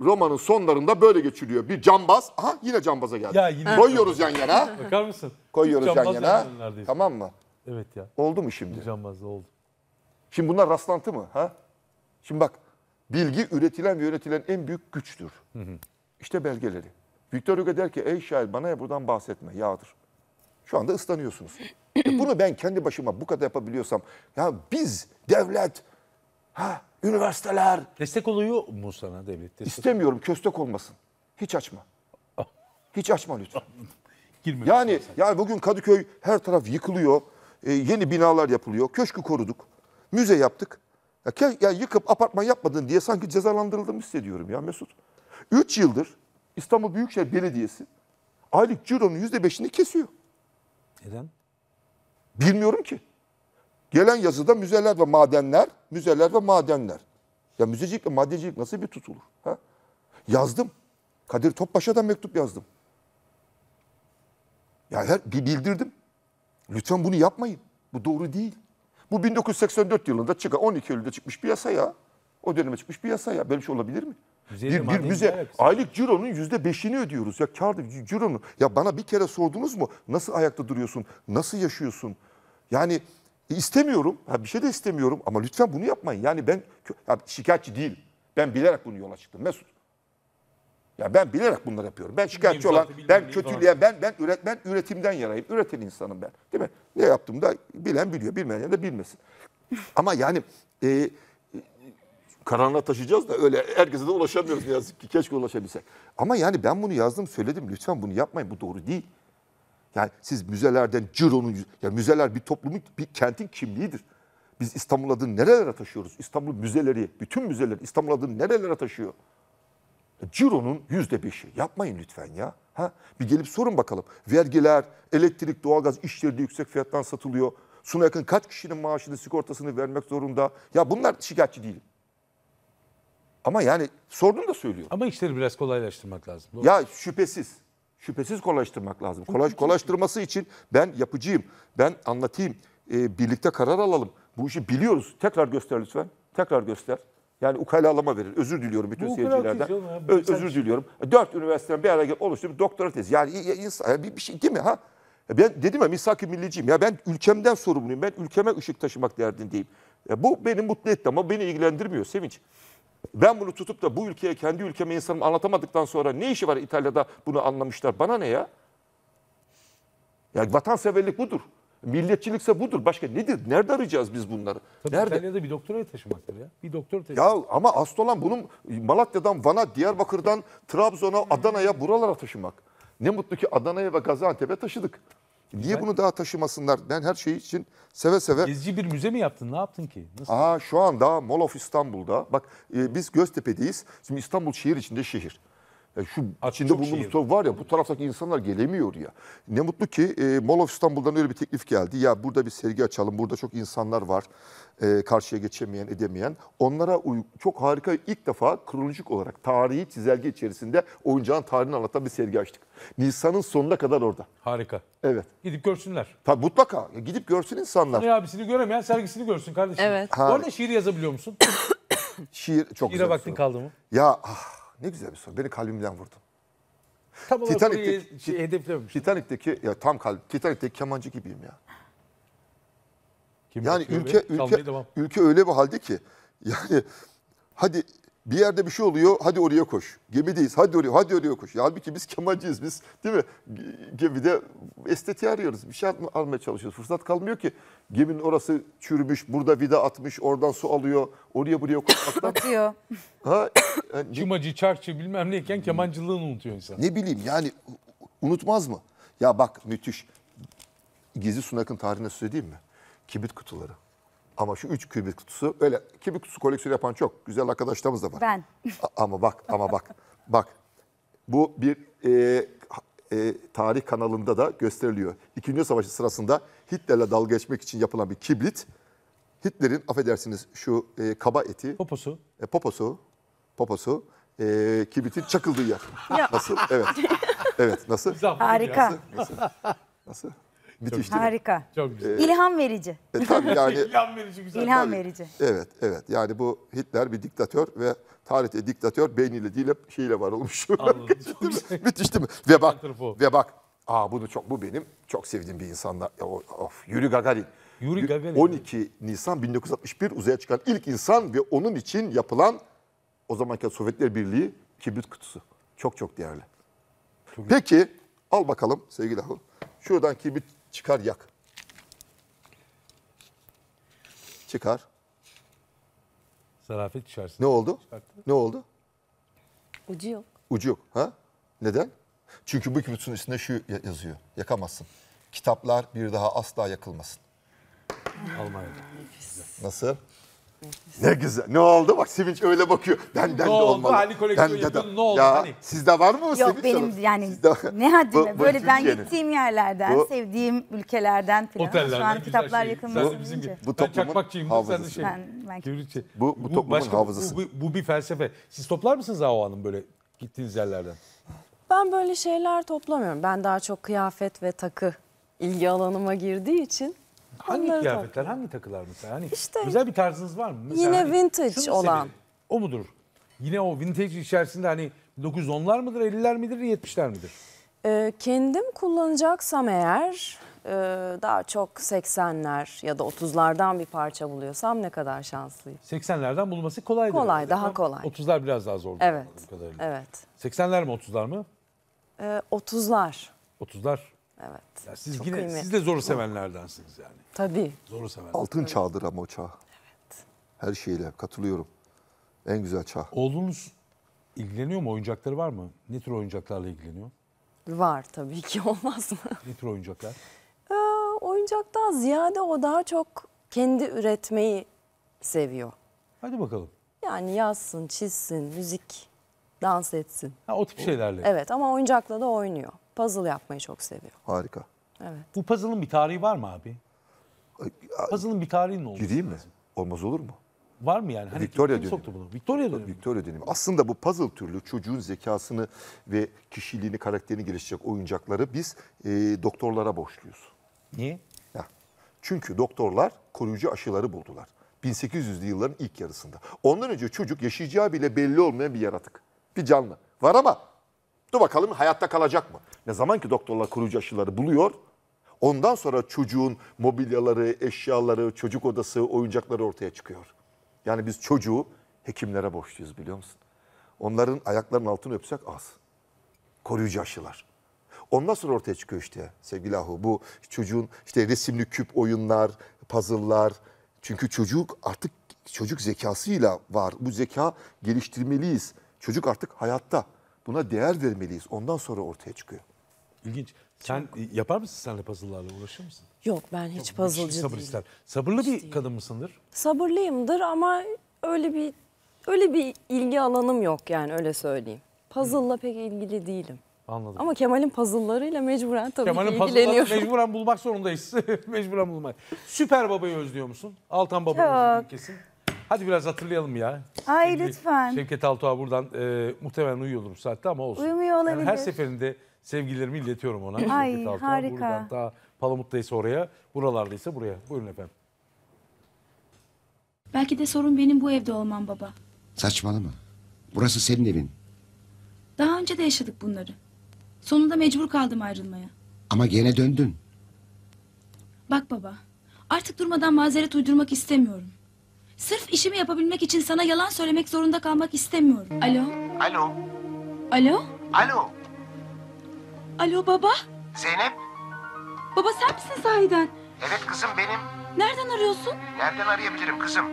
romanın sonlarında böyle geçiliyor. Bir cambaz. Aha yine cambaza geldi. Ya yine Koyuyoruz yan yana. Bakar mısın? Koyuyoruz yan yana. yanının neredeyse. Tamam mı? Evet ya. Oldu mu şimdi? Cambazlı oldu. Şimdi bunlar rastlantı mı? Ha? Şimdi bak Bilgi üretilen ve yönetilen en büyük güçtür. Hı hı. İşte belgeleri. Victor Hugo der ki ey şair bana buradan bahsetme yağdır. Şu anda ıslanıyorsunuz. e bunu ben kendi başıma bu kadar yapabiliyorsam ya biz devlet ha üniversiteler destek oluyor mu sana devlet? Destek İstemiyorum köstek olmasın. Hiç açma. Ah. Hiç açma lütfen. Girmemiş yani mesela. yani bugün Kadıköy her taraf yıkılıyor. E, yeni binalar yapılıyor. Köşkü koruduk. Müze yaptık. Ya, ya yıkıp apartman yapmadın diye sanki cezalandırıldım hissediyorum ya Mesut. 3 yıldır İstanbul Büyükşehir Belediyesi aylık cironun %5'ini kesiyor. Neden? Bilmiyorum ki. Gelen yazıda müzeler ve madenler, müzeler ve madenler. Ya müzecilik ve madencilik nasıl bir tutulur? Ha? Yazdım. Kadir Topbaş'a mektup yazdım. Ya her, bir bildirdim. Lütfen bunu yapmayın. Bu doğru değil. Bu 1984 yılında çıkan 12 Eylül'de çıkmış bir yasa ya. O döneme çıkmış bir yasa ya. Böyle bir şey olabilir mi? Müzeyle bir, bir müze aylık cironun yüzde beşini ödüyoruz. Ya kârdı cironu. Ya bana bir kere sordunuz mu? Nasıl ayakta duruyorsun? Nasıl yaşıyorsun? Yani e, istemiyorum. Ha, bir şey de istemiyorum. Ama lütfen bunu yapmayın. Yani ben ya, şikayetçi değil. Ben bilerek bunu yola çıktım. Mesut ya ben bilerek bunları yapıyorum. Ben şikayetçi olan, ben kötülüğe ben ben üretmen üretimden yanayım. Üreten insanım ben. Değil mi? Ne yaptım da bilen biliyor, bilmeyen de bilmesin. Ama yani e, karanlığa taşıyacağız da öyle herkese de ulaşamıyoruz ne yazık ki. Keşke ulaşabilsek. Ama yani ben bunu yazdım, söyledim. Lütfen bunu yapmayın. Bu doğru değil. Yani siz müzelerden Ciro'nun, ya müzeler bir toplumun, bir kentin kimliğidir. Biz İstanbul adını nerelere taşıyoruz? İstanbul müzeleri, bütün müzeler İstanbul adını nerelere taşıyor? Ciro'nun yüzde beşi. Yapmayın lütfen ya. Ha? Bir gelip sorun bakalım. Vergiler, elektrik, doğalgaz iş yerinde yüksek fiyattan satılıyor. Suna yakın kaç kişinin maaşını, sigortasını vermek zorunda. Ya bunlar şikayetçi değilim. Ama yani sordum da söylüyorum. Ama işleri biraz kolaylaştırmak lazım. Doğru. Ya şüphesiz. Şüphesiz kolaylaştırmak lazım. Kolay, kolaylaştırması için ben yapıcıyım. Ben anlatayım. Ee, birlikte karar alalım. Bu işi biliyoruz. Tekrar göster lütfen. Tekrar göster. Yani ukalalama verir. Özür diliyorum bütün seyircilerden. Ö- özür diliyorum. Dört üniversiteden bir araya oluştu bir doktora tezi. Yani insan, bir, bir şey değil mi ha? Ben dedim ya misaki ı milliciyim. Ya ben ülkemden sorumluyum. Ben ülkeme ışık taşımak derdindeyim. Ya bu beni mutlu etti ama beni ilgilendirmiyor Sevinç. Ben bunu tutup da bu ülkeye kendi ülkeme insanım anlatamadıktan sonra ne işi var İtalya'da bunu anlamışlar? Bana ne ya? Ya vatanseverlik budur. Milliyetçilikse budur. Başka nedir? Nerede arayacağız biz bunları? Tabii Nerede? İtalya'da bir doktora taşımaktır ya. Bir doktor taşımak. Ya ama asıl olan bunun Malatya'dan Van'a, Diyarbakır'dan Trabzon'a, Adana'ya buralara taşımak. Ne mutlu ki Adana'ya ve Gaziantep'e taşıdık. Niye ben... bunu daha taşımasınlar? Ben her şey için seve seve... Gezici bir müze mi yaptın? Ne yaptın ki? Nasıl? Aa, şu anda Mall of İstanbul'da. Bak e, biz Göztepe'deyiz. Şimdi İstanbul şehir içinde şehir. E şu At, içinde bulunduğumuz şehir. var ya bu taraftaki insanlar gelemiyor ya. Ne mutlu ki e, Mall of İstanbul'dan öyle bir teklif geldi. Ya burada bir sergi açalım. Burada çok insanlar var. E, karşıya geçemeyen, edemeyen. Onlara çok harika ilk defa kronolojik olarak tarihi çizelge içerisinde oyuncağın tarihini anlatan bir sergi açtık. Nisan'ın sonuna kadar orada. Harika. Evet. Gidip görsünler. Tabii mutlaka. Ya Gidip görsün insanlar. Ne abisini göremeyen sergisini görsün kardeşim. Evet. Bu arada şiir yazabiliyor musun? Şiir çok Şiire güzel. bir vaktin şey. kaldı mı? Ya ah, ne güzel bir soru. Beni kalbimden vurdun. Tam olarak Titanic'teki, şey hedeflememiş. Titanic'teki ya tam kalp. Titanikteki kemancı gibiyim ya. Kim yani ülke ülke ülke öyle bir halde ki yani hadi bir yerde bir şey oluyor, hadi oraya koş. Gemideyiz, hadi oraya, hadi oraya koş. Ya halbuki biz kemancıyız biz, değil mi? Gemide estetiği arıyoruz, bir şey almaya çalışıyoruz. Fırsat kalmıyor ki. Geminin orası çürümüş, burada vida atmış, oradan su alıyor, oraya buraya koşmaktan. Batıyor. ha, yani, Çımacı, çarkçı bilmem neyken kemancılığını unutuyor insan. Ne bileyim yani unutmaz mı? Ya bak müthiş. Gizli Sunak'ın tarihine söyleyeyim mi? Kibit kutuları. Ama şu üç kübik kutusu öyle kübik kutusu koleksiyonu yapan çok güzel arkadaşlarımız da var. Ben. ama bak ama bak bak bu bir e, e, tarih kanalında da gösteriliyor. İkinci Dünya Savaşı sırasında Hitler'le dalga geçmek için yapılan bir kibrit. Hitler'in affedersiniz şu e, kaba eti, Poposu. e, poposu, poposu e, kibritin çakıldığı yer. Nasıl? Evet. Evet nasıl? Harika. Nasıl? Nasıl? bitiştirdim. Harika. Çok güzel. Ee, İlham verici. E, tabii yani. İlham verici güzel. İlham tabii. verici. Evet, evet. Yani bu Hitler bir diktatör ve tarihte diktatör beyniyle değil hep şeyle varılmış. Anladım. Bitişti mi? Ve bak, ve bak. Aa bunu çok bu benim çok sevdiğim bir insanla. Of, Yuri Gagarin. Yuri Gagarin. 12 Nisan 1961 uzaya çıkan ilk insan ve onun için yapılan o zamanki Sovyetler Birliği kibrit kutusu. Çok çok değerli. Çok Peki al bakalım sevgili Ahıl. Şuradan kibrit Çıkar yak. Çıkar. Zarafet çıkarsın. Ne oldu? Çıkarttı. Ne oldu? Ucu yok. Ucu yok. Ha? Neden? Çünkü bu kibritin üstünde şu yazıyor. Yakamazsın. Kitaplar bir daha asla yakılmasın. Almanya'da. Nasıl? Ne güzel. Ne oldu? Bak Sevinç öyle bakıyor. Benden ne de olmalı. Hani koleksiyon Bende de, ne oldu? Ya, hani? Sizde var mı o Yok, benim Hanım? yani Sizde... ne haddime. Bu, bu böyle ben gittiğim yerlerden, bu, sevdiğim ülkelerden falan. Otellerden. Şu an kitaplar şey. yakınımda bu, bizim gibi. Bu ben çakmakçıyım. Sen de şey. Ben, ben... Bu, bu, toplumun başka, hafızası. Bu, bu, bu, bir felsefe. Siz toplar mısınız Ahu Hanım böyle gittiğiniz yerlerden? Ben böyle şeyler toplamıyorum. Ben daha çok kıyafet ve takı ilgi alanıma girdiği için Hangi kıyafetler, hangi takılar mesela? Hani işte, özel bir tarzınız var mı? Mesela yine hani vintage olan. Sebebi, o mudur? Yine o vintage içerisinde hani 910'lar mıdır, 50'ler midir, 70'ler midir? Ee, kendim kullanacaksam eğer e, daha çok 80'ler ya da 30'lardan bir parça buluyorsam ne kadar şanslıyım. 80'lerden bulması kolaydır. Kolay, daha Ama kolay. 30'lar biraz daha zor. Evet, evet. 80'ler mi 30'lar mı? Ee, 30'lar. 30'lar. Evet. Ya siz Çok yine kıymetli. siz de zoru sevenlerdensiniz yani. Tabii. Zoru sevenler. Altın çağdır ama o çağ. Evet. Her şeyle katılıyorum. En güzel çağ. Oğlunuz ilgileniyor mu? Oyuncakları var mı? Ne tür oyuncaklarla ilgileniyor? Var tabii ki olmaz mı? Ne tür oyuncaklar? Ee, oyuncaktan ziyade o daha çok kendi üretmeyi seviyor. Hadi bakalım. Yani yazsın, çizsin, müzik, dans etsin. Ha, o tip şeylerle. Evet ama oyuncakla da oynuyor. Puzzle yapmayı çok seviyor. Harika. Evet. Bu puzzle'ın bir tarihi var mı abi? Puzzle'ın bir tarihi ne oldu? Gideyim mi? Olmaz olur mu? Var mı yani? Hani Victoria kim, soktu bunu? Victoria dönemi. Victoria dönemi. Aslında bu puzzle türlü çocuğun zekasını ve kişiliğini, karakterini geliştirecek oyuncakları biz e, doktorlara borçluyuz. Niye? Ya. Çünkü doktorlar koruyucu aşıları buldular. 1800'lü yılların ilk yarısında. Ondan önce çocuk yaşayacağı bile belli olmayan bir yaratık. Bir canlı. Var ama dur bakalım hayatta kalacak mı? Ne zaman ki doktorlar koruyucu aşıları buluyor, ondan sonra çocuğun mobilyaları, eşyaları, çocuk odası, oyuncakları ortaya çıkıyor. Yani biz çocuğu hekimlere borçluyuz biliyor musun? Onların ayaklarının altını öpsek az. Koruyucu aşılar. Ondan sonra ortaya çıkıyor işte sevgili Ahu. Bu çocuğun işte resimli küp oyunlar, puzzle'lar. Çünkü çocuk artık çocuk zekasıyla var. Bu zeka geliştirmeliyiz. Çocuk artık hayatta. Buna değer vermeliyiz. Ondan sonra ortaya çıkıyor. İlginç. Sen Çok... yapar mısın senle puzzle'larla uğraşır mısın? Yok ben hiç Çok puzzle'cı sabır değilim. Ister. Sabırlı hiç bir değil. kadın mısındır? Sabırlıyımdır ama öyle bir öyle bir ilgi alanım yok yani öyle söyleyeyim. Puzzle'la hmm. pek ilgili değilim. Anladım. Ama Kemal'in puzzle'larıyla mecburen tabii Kemal'in ki ilgileniyorum. mecburen bulmak zorundayız. mecburen bulmak. Süper Baba'yı özlüyor musun? Altan Baba'yı kesin. Hadi biraz hatırlayalım ya. Ay Şimdi lütfen. Şevket Altuğ'a buradan e, muhtemelen uyuyordur bu saatte ama olsun. Uyumuyor olabilir. Yani her seferinde Sevgilerimi iletiyorum ona. Ay Altan. harika. Buradan ta Palamut'taysa oraya, buralardaysa buraya. Buyurun efendim. Belki de sorun benim bu evde olmam baba. Saçmalama. Burası senin evin. Daha önce de yaşadık bunları. Sonunda mecbur kaldım ayrılmaya. Ama gene döndün. Bak baba, artık durmadan mazeret uydurmak istemiyorum. Sırf işimi yapabilmek için sana yalan söylemek zorunda kalmak istemiyorum. Alo? Alo. Alo? Alo. Alo baba. Zeynep. Baba sen misin sahiden? Evet kızım benim. Nereden arıyorsun? Nereden arayabilirim kızım?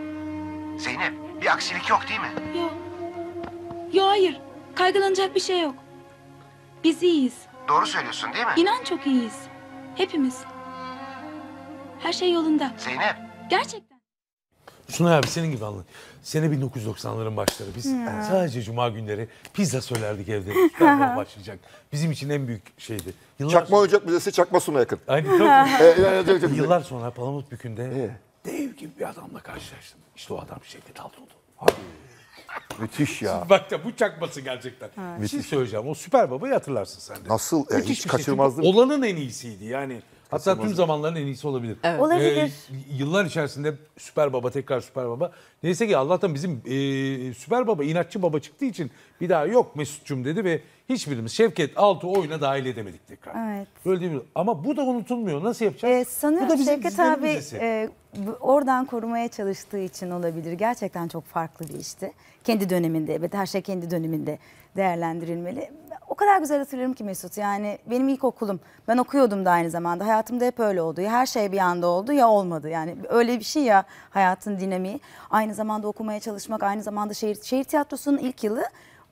Zeynep bir aksilik yok değil mi? Yok. Yok hayır. Kaygılanacak bir şey yok. Biz iyiyiz. Doğru söylüyorsun değil mi? İnan çok iyiyiz. Hepimiz. Her şey yolunda. Zeynep. Gerçekten. Sunay abi senin gibi anlat. Sene 1990'ların başları. Biz hmm. sadece cuma günleri pizza söylerdik evde. başlayacak. Bizim için en büyük şeydi. Yıllar çakma sonra... Oyuncak Müzesi Çakma Sun'a yakın. Aynı tabii. Ee, Yıllar sonra Palamut Bükü'nde ee. dev gibi bir adamla karşılaştım. İşte o adam Şevket Altınoldu. Hadi. Müthiş ya. bak ya bu çakması gerçekten. Evet. Şey Müthiş. Şey söyleyeceğim. O Süper Baba'yı hatırlarsın sen de. Nasıl? Müthiş hiç şey. kaçırmazdım. Şey. Olanın en iyisiydi yani. Hatta tüm zamanların en iyisi olabilir. Evet. Olabilir. Ee, yıllar içerisinde Süper Baba tekrar Süper Baba. Neyse ki Allah'tan bizim e, Süper Baba inatçı baba çıktığı için bir daha yok Mesut'cum dedi ve hiçbirimiz Şevket Altı oyuna dahil edemedik tekrar. Evet. Böyle değil mi? Ama bu da unutulmuyor. Nasıl yapacağız? Ee, sanırım bu da bizim Şevket abi e, oradan korumaya çalıştığı için olabilir. Gerçekten çok farklı bir işti. Kendi döneminde elbette her şey kendi döneminde değerlendirilmeli. O kadar güzel hatırlıyorum ki Mesut yani benim ilk okulum. Ben okuyordum da aynı zamanda. Hayatımda hep öyle oldu. Ya her şey bir anda oldu ya olmadı. Yani öyle bir şey ya hayatın dinamiği. Aynı zamanda okumaya çalışmak, aynı zamanda şehir, şehir tiyatrosunun ilk yılı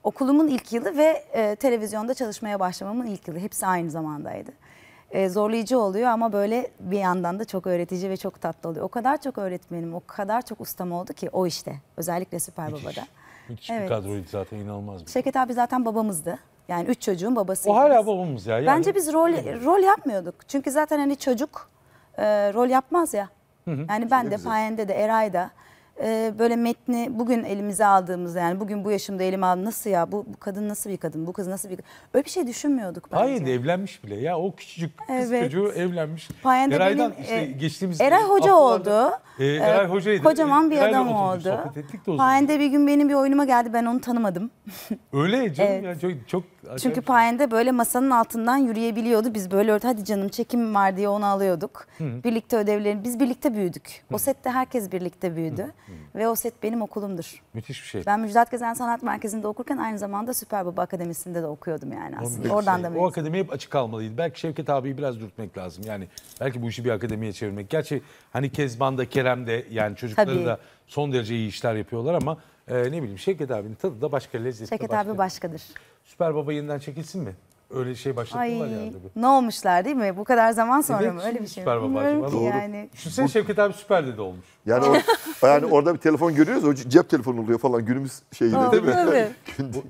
okulumun ilk yılı ve e, televizyonda çalışmaya başlamamın ilk yılı. Hepsi aynı zamandaydı. E, zorlayıcı oluyor ama böyle bir yandan da çok öğretici ve çok tatlı oluyor. O kadar çok öğretmenim, o kadar çok ustam oldu ki o işte. Özellikle Süper Müthiş. Baba'da. Müthiş evet. bir kadroydu zaten inanılmaz. Bir Şevket abi zaten babamızdı. Yani üç çocuğun babasıyız. O hala babamız ya. Yani. Bence biz rol rol yapmıyorduk. Çünkü zaten hani çocuk e, rol yapmaz ya. Hı hı. Yani ben de, Payende de, Eray da e, böyle metni bugün elimize aldığımızda yani bugün bu yaşımda elime aldım nasıl ya bu, bu kadın nasıl bir kadın bu kız nasıl bir kadın öyle bir şey düşünmüyorduk bence. Hayır evlenmiş bile ya o küçücük kız evet. çocuğu evlenmiş. Payende Eray'dan benim, işte e, geçtiğimiz Eray Hoca oldu. E, e, Eray Hoca'ydı. Kocaman bir Eray'la adam oldu. Payende bir gün benim bir oyunuma geldi ben onu tanımadım. öyle canım evet. ya çok, çok Çünkü Payende böyle masanın altından yürüyebiliyordu. Biz böyle örtü hadi canım çekim var diye onu alıyorduk. Hı -hı. Birlikte ödevlerini biz birlikte büyüdük. Hı -hı. O sette herkes birlikte büyüdü. Hı -hı. Ve o set benim okulumdur. Müthiş bir şey. Ben Müjdat Gezen Sanat Merkezi'nde okurken aynı zamanda Süper Baba Akademisi'nde de okuyordum yani aslında. Oradan şey, da mezun. O akademi hep açık kalmalıydı. Belki Şevket abiyi biraz dürtmek lazım. Yani belki bu işi bir akademiye çevirmek. Gerçi hani Kezban da Kerem de yani çocukları Tabii. da son derece iyi işler yapıyorlar ama e, ne bileyim Şevket abinin tadı da başka lezzeti Şevket başka. abi başkadır. Süper Baba yeniden çekilsin mi? Öyle şey başlattılar yani. Bir. Ne olmuşlar değil mi? Bu kadar zaman sonra evet, mı? Öyle bir şey. Süper babacığım. Doğru. Yani. Düşünsene Şevket abi süper dedi olmuş. Yani, o, yani orada bir telefon görüyoruz. O cep telefonu oluyor falan. Günümüz şeyi yine değil mi? Tabii.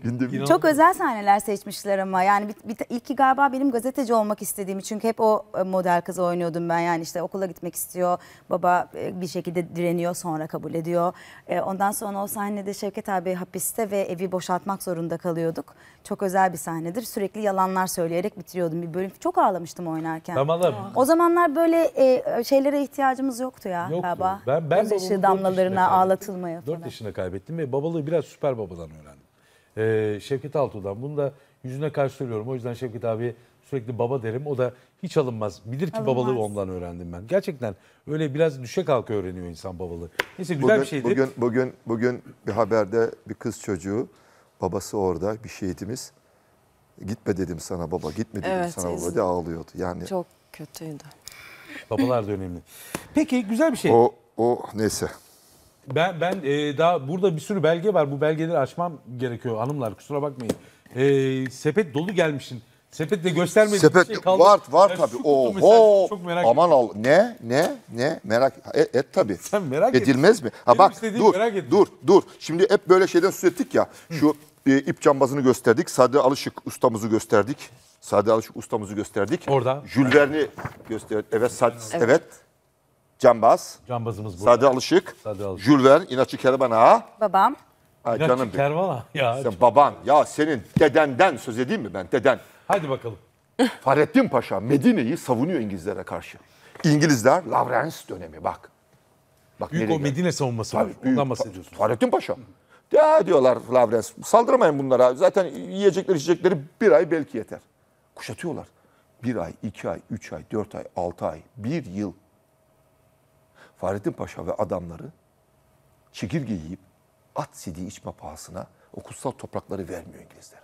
Gündem. Çok özel sahneler seçmişler ama. Yani bir, bir, ilki galiba benim gazeteci olmak istediğimi. Çünkü hep o e, model kızı oynuyordum ben. Yani işte okula gitmek istiyor. Baba e, bir şekilde direniyor sonra kabul ediyor. E, ondan sonra o sahnede Şevket abi hapiste ve evi boşaltmak zorunda kalıyorduk. Çok özel bir sahnedir. Sürekli yalan yalanlar söyleyerek bitiriyordum bir bölüm. Çok ağlamıştım oynarken. Damalar O zamanlar böyle e, şeylere ihtiyacımız yoktu ya Yoktu. galiba. Ben, ben Gözyaşı damlalarına ağlatılmaya falan. 4 yaşında kaybettim ve babalığı biraz süper babadan öğrendim. Ee, Şevket Altuğ'dan. Bunu da yüzüne karşı söylüyorum. O yüzden Şevket abi sürekli baba derim. O da hiç alınmaz. Bilir ki alınmaz. babalığı ondan öğrendim ben. Gerçekten öyle biraz düşe kalka öğreniyor insan babalığı. Neyse güzel bugün, bir şeydi. Bugün, bugün, bugün bir haberde bir kız çocuğu babası orada bir şehitimiz Gitme dedim sana baba, gitme dedim evet, sana baba diye ağlıyordu. Yani çok kötüydü. Babalar da önemli. Peki güzel bir şey. O o neyse. Ben ben e, daha burada bir sürü belge var. Bu belgeleri açmam gerekiyor hanımlar kusura bakmayın. E, sepet dolu gelmişsin. de göstermedi. Sepet, şey kaldı. Var var yani tabii. Oho. Çok merak Aman al. Ne ne ne merak e, et, et tabii. Sen merak Edilmez et. mi? Ha Benim bak dur. Merak dur dur. Şimdi hep böyle şeyden söz ettik ya. Hı. Şu e, ip cambazını gösterdik. Sade Alışık ustamızı gösterdik. Sade Alışık ustamızı gösterdik. Orada. Jules Verne'i gösterdik. Evet, Sade, evet. evet. Cambaz. Cambazımız burada. Sade Alışık. Sade Alışık. Jules Verne, İnaççı Kervan Ağa. Babam. Ha, İnaççı canım Kervan Ağa. Ya, Sen baban. Ya senin dedenden söz edeyim mi ben? Deden. Hadi bakalım. Fahrettin Paşa Medine'yi savunuyor İngilizlere karşı. İngilizler Lawrence dönemi bak. Bak büyük o Medine savunması Tabii, var. Büyük, Ondan bahsediyorsun. Fahrettin Paşa. Ya diyorlar Lavrens saldırmayın bunlara. Zaten yiyecekleri içecekleri bir ay belki yeter. Kuşatıyorlar. Bir ay, iki ay, üç ay, dört ay, altı ay, bir yıl. Fahrettin Paşa ve adamları çekirge yiyip at sidiği içme pahasına o kutsal toprakları vermiyor İngilizlere.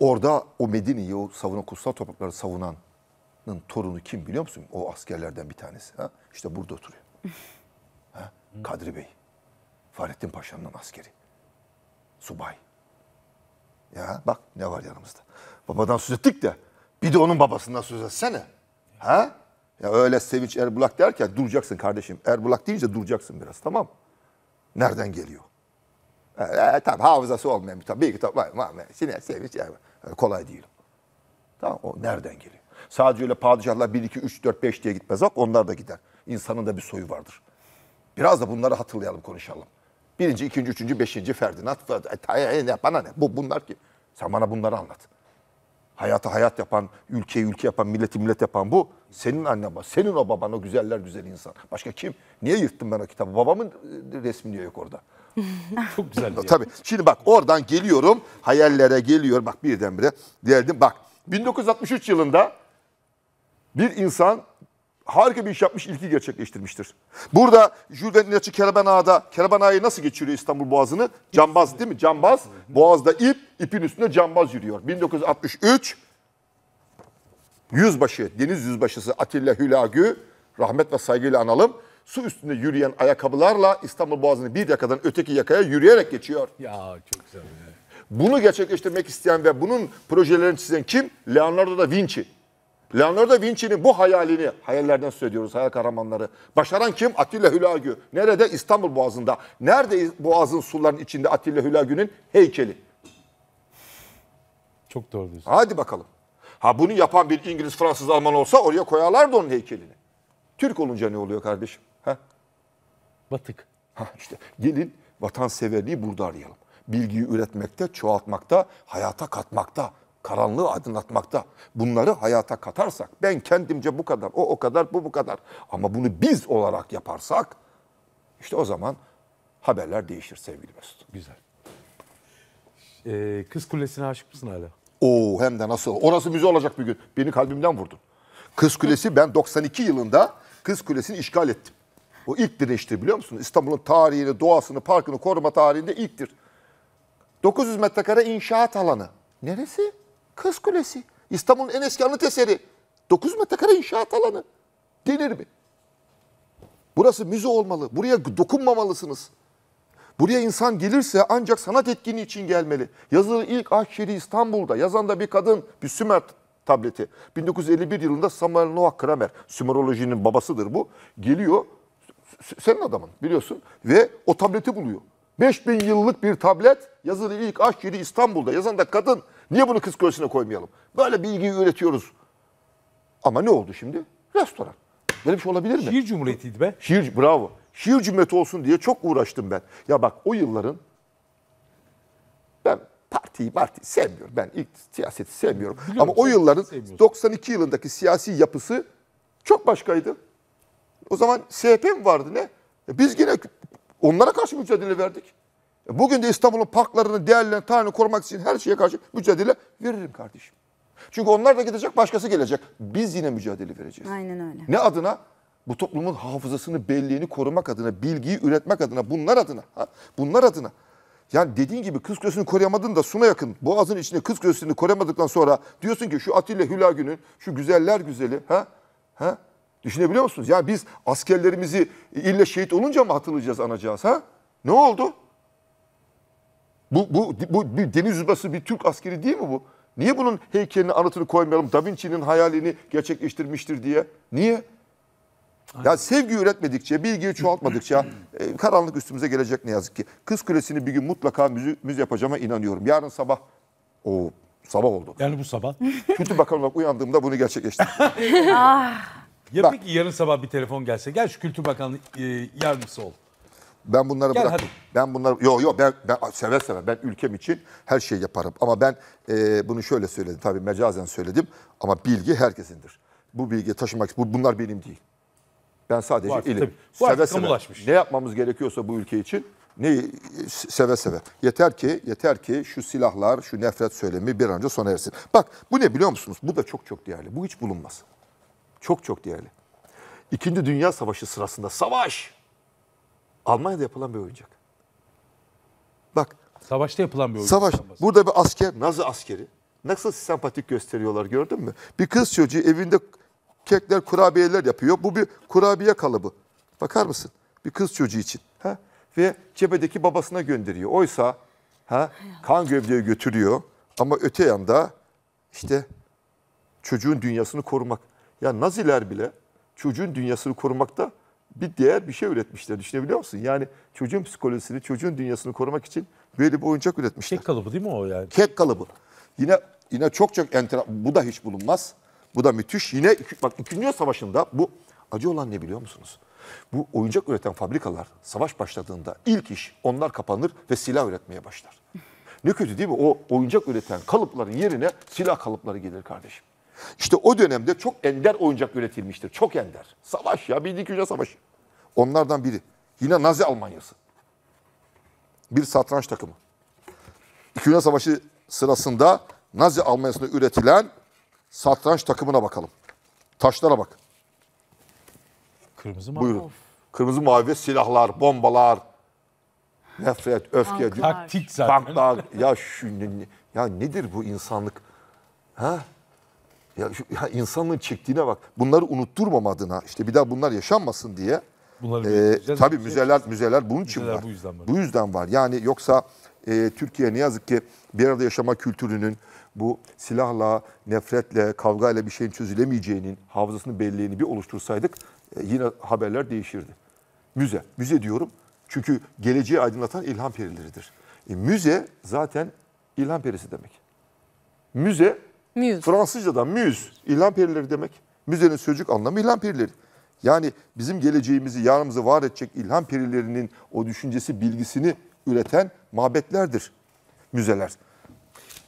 Orada o Medine'yi, o savunan kutsal toprakları savunanın torunu kim biliyor musun? O askerlerden bir tanesi. Ha? İşte burada oturuyor. Ha? Kadri Bey. Fahrettin Paşa'nın askeri. Subay. Ya bak ne var yanımızda. Babadan söz ettik de bir de onun babasından söz etsene. Ha? Ya öyle Sevinç Erbulak derken duracaksın kardeşim. Erbulak deyince duracaksın biraz tamam Nereden geliyor? E, e, tabii hafızası olmayan bir tabi. Bir kitap var. var. Sine, Sevinç Erbulak. E, kolay değil. Tamam o nereden geliyor? Sadece öyle padişahlar 1, 2, 3, 4, 5 diye gitmez bak onlar da gider. İnsanın da bir soyu vardır. Biraz da bunları hatırlayalım konuşalım. Birinci, ikinci, üçüncü, beşinci Ferdinand. Ferdinand. Bana ne? Bu, bunlar ki. Sen bana bunları anlat. hayatı hayat yapan, ülkeyi ülke yapan, milleti millet yapan bu. Senin anne baba, senin o baban o güzeller güzel insan. Başka kim? Niye yırttım ben o kitabı? Babamın e, resmi niye yok orada? Çok güzel. Tabii. Şimdi bak oradan geliyorum. Hayallere geliyor. Bak birdenbire geldim. Bak 1963 yılında bir insan harika bir iş yapmış, ilki gerçekleştirmiştir. Burada Jules Verne'in açı Kereben Ağa'da, Kereben Ağa'yı nasıl geçiriyor İstanbul Boğazı'nı? Cambaz değil mi? Cambaz. Boğaz'da ip, ipin üstünde cambaz yürüyor. 1963 Yüzbaşı, deniz yüzbaşısı Atilla Hülagü, rahmet ve saygıyla analım. Su üstünde yürüyen ayakkabılarla İstanbul Boğazı'nı bir yakadan öteki yakaya yürüyerek geçiyor. Ya çok güzel. Bunu gerçekleştirmek isteyen ve bunun projelerini çizen kim? Leonardo da Vinci. Leonardo Vinci'nin bu hayalini, hayallerden söylüyoruz hayal kahramanları. Başaran kim? Atilla Hülagü. Nerede? İstanbul Boğazı'nda. Nerede Boğaz'ın suların içinde Atilla Hülagü'nün heykeli? Çok doğru diyorsun. Hadi bakalım. Ha bunu yapan bir İngiliz, Fransız, Alman olsa oraya koyarlardı onun heykelini. Türk olunca ne oluyor kardeşim? Ha? Batık. Ha işte gelin vatanseverliği burada arayalım. Bilgiyi üretmekte, çoğaltmakta, hayata katmakta karanlığı aydınlatmakta. Bunları hayata katarsak, ben kendimce bu kadar, o o kadar, bu bu kadar. Ama bunu biz olarak yaparsak, işte o zaman haberler değişir sevgili Mesut. Güzel. Ee, Kız Kulesi'ne aşık mısın hala? Oo hem de nasıl. Orası müze olacak bir gün. Beni kalbimden vurdun. Kız Kulesi ben 92 yılında Kız Kulesi'ni işgal ettim. O ilk direnişti biliyor musun? İstanbul'un tarihini, doğasını, parkını koruma tarihinde ilktir. 900 metrekare inşaat alanı. Neresi? Kız Kulesi. İstanbul'un en eski anıt eseri. 9 metrekare inşaat alanı. Denir mi? Burası müze olmalı. Buraya dokunmamalısınız. Buraya insan gelirse ancak sanat etkinliği için gelmeli. Yazılı ilk ahşeri İstanbul'da. Yazan da bir kadın, bir Sümer tableti. 1951 yılında Samuel Noah Kramer, Sümerolojinin babasıdır bu. Geliyor, senin adamın biliyorsun ve o tableti buluyor. 5000 yıllık bir tablet yazılı ilk ahşeri İstanbul'da. Yazan da kadın. Niye bunu kız köşesine koymayalım? Böyle bilgiyi üretiyoruz. Ama ne oldu şimdi? Restoran. Böyle bir şey olabilir mi? Şiir cumhuriyetiydi be. Şiir, bravo. Şiir cumhuriyeti olsun diye çok uğraştım ben. Ya bak o yılların ben partiyi parti sevmiyorum. Ben ilk siyaseti sevmiyorum. Biliyorum, Ama o yılların 92 yılındaki siyasi yapısı çok başkaydı. O zaman CHP mi vardı ne? E biz yine onlara karşı mücadele verdik. Bugün de İstanbul'un parklarını, değerlerini, tarihini korumak için her şeye karşı mücadele veririm kardeşim. Çünkü onlar da gidecek, başkası gelecek. Biz yine mücadele vereceğiz. Aynen öyle. Ne adına? Bu toplumun hafızasını, belliğini korumak adına, bilgiyi üretmek adına, bunlar adına. Ha? Bunlar adına. Yani dediğin gibi kız kösünü koruyamadın da suna yakın. Boğazın içinde kız kösünü koruyamadıktan sonra diyorsun ki şu Atilla Hüla günün, şu güzeller güzeli. Ha? Ha? Düşünebiliyor musunuz? Yani biz askerlerimizi ille şehit olunca mı hatırlayacağız, anacağız? Ha? Ne oldu? Bu, bu, bu bir deniz yüzbaşı bir Türk askeri değil mi bu? Niye bunun heykelini anıtını koymayalım? Da Vinci'nin hayalini gerçekleştirmiştir diye. Niye? Aynen. Ya sevgi üretmedikçe, bilgiyi çoğaltmadıkça e, karanlık üstümüze gelecek ne yazık ki. Kız Kulesi'ni bir gün mutlaka müze, müze yapacağıma inanıyorum. Yarın sabah, o sabah oldu. Yani bu sabah. Kültür bakanı olarak uyandığımda bunu gerçekleştirdim. Ah. ya Bak. peki yarın sabah bir telefon gelse, gel şu Kültür bakanı e, yardımcısı ol. Ben bunları Gel bırak. Hadi. Ben bunları yok yok ben, ben seve seve ben ülkem için her şeyi yaparım. Ama ben e, bunu şöyle söyledim tabii mecazen söyledim ama bilgi herkesindir. Bu bilgi taşımak bu bunlar benim değil. Ben sadece ilim. Seve seve Ne yapmamız gerekiyorsa bu ülke için ne seve seve. Yeter ki yeter ki şu silahlar, şu nefret söylemi bir an önce sona ersin. Bak bu ne biliyor musunuz? Bu da çok çok değerli. Bu hiç bulunmaz. Çok çok değerli. İkinci Dünya Savaşı sırasında savaş Almanya'da yapılan bir oyuncak. Bak. Savaşta yapılan bir oyuncak. Savaş. Burada bir asker, Nazi askeri. Nasıl sempatik gösteriyorlar gördün mü? Bir kız çocuğu evinde kekler, kurabiyeler yapıyor. Bu bir kurabiye kalıbı. Bakar mısın? Bir kız çocuğu için. Ha? Ve cebedeki babasına gönderiyor. Oysa ha, kan gövdeye götürüyor. Ama öte yanda işte çocuğun dünyasını korumak. Ya Naziler bile çocuğun dünyasını korumakta bir değer bir şey üretmişler. Düşünebiliyor musun? Yani çocuğun psikolojisini, çocuğun dünyasını korumak için böyle bir oyuncak üretmişler. Kek kalıbı değil mi o yani? Kek kalıbı. Yine yine çok çok enter bu da hiç bulunmaz. Bu da müthiş. Yine bak 2. Savaşı'nda bu acı olan ne biliyor musunuz? Bu oyuncak üreten fabrikalar savaş başladığında ilk iş onlar kapanır ve silah üretmeye başlar. Ne kötü değil mi? O oyuncak üreten kalıpların yerine silah kalıpları gelir kardeşim. İşte o dönemde çok ender oyuncak üretilmiştir. Çok ender. Savaş ya. Bildiğin Dünya Savaşı. Onlardan biri. Yine Nazi Almanyası. Bir satranç takımı. İkinci Dünya Savaşı sırasında Nazi Almanyası'nda üretilen satranç takımına bakalım. Taşlara bak. Kırmızı mavi. Buyurun. Kırmızı mavi silahlar, bombalar, nefret, öfke, Tanklar. taktik zaten. tanklar. ya şu ya nedir bu insanlık? Ha? Ya, ya insanlığın çektiğine bak. Bunları unutturmam adına işte bir daha bunlar yaşanmasın diye. Bunları e, tabii şey müzeler şey müzeler bunun için müzeler var. Bu yüzden var. Bu yüzden var. Yani yoksa e, Türkiye ne yazık ki bir arada yaşama kültürünün bu silahla, nefretle, kavgayla bir şeyin çözülemeyeceğinin hafızasını, belliğini bir oluştursaydık e, yine haberler değişirdi. Müze. Müze diyorum. Çünkü geleceği aydınlatan ilham perileridir. E, müze zaten ilham perisi demek. Müze Muse. Fransızcadan müz, ilham perileri demek. Müzenin sözcük anlamı ilham perileri. Yani bizim geleceğimizi, yarımızı var edecek ilham perilerinin o düşüncesi, bilgisini üreten mabetlerdir müzeler.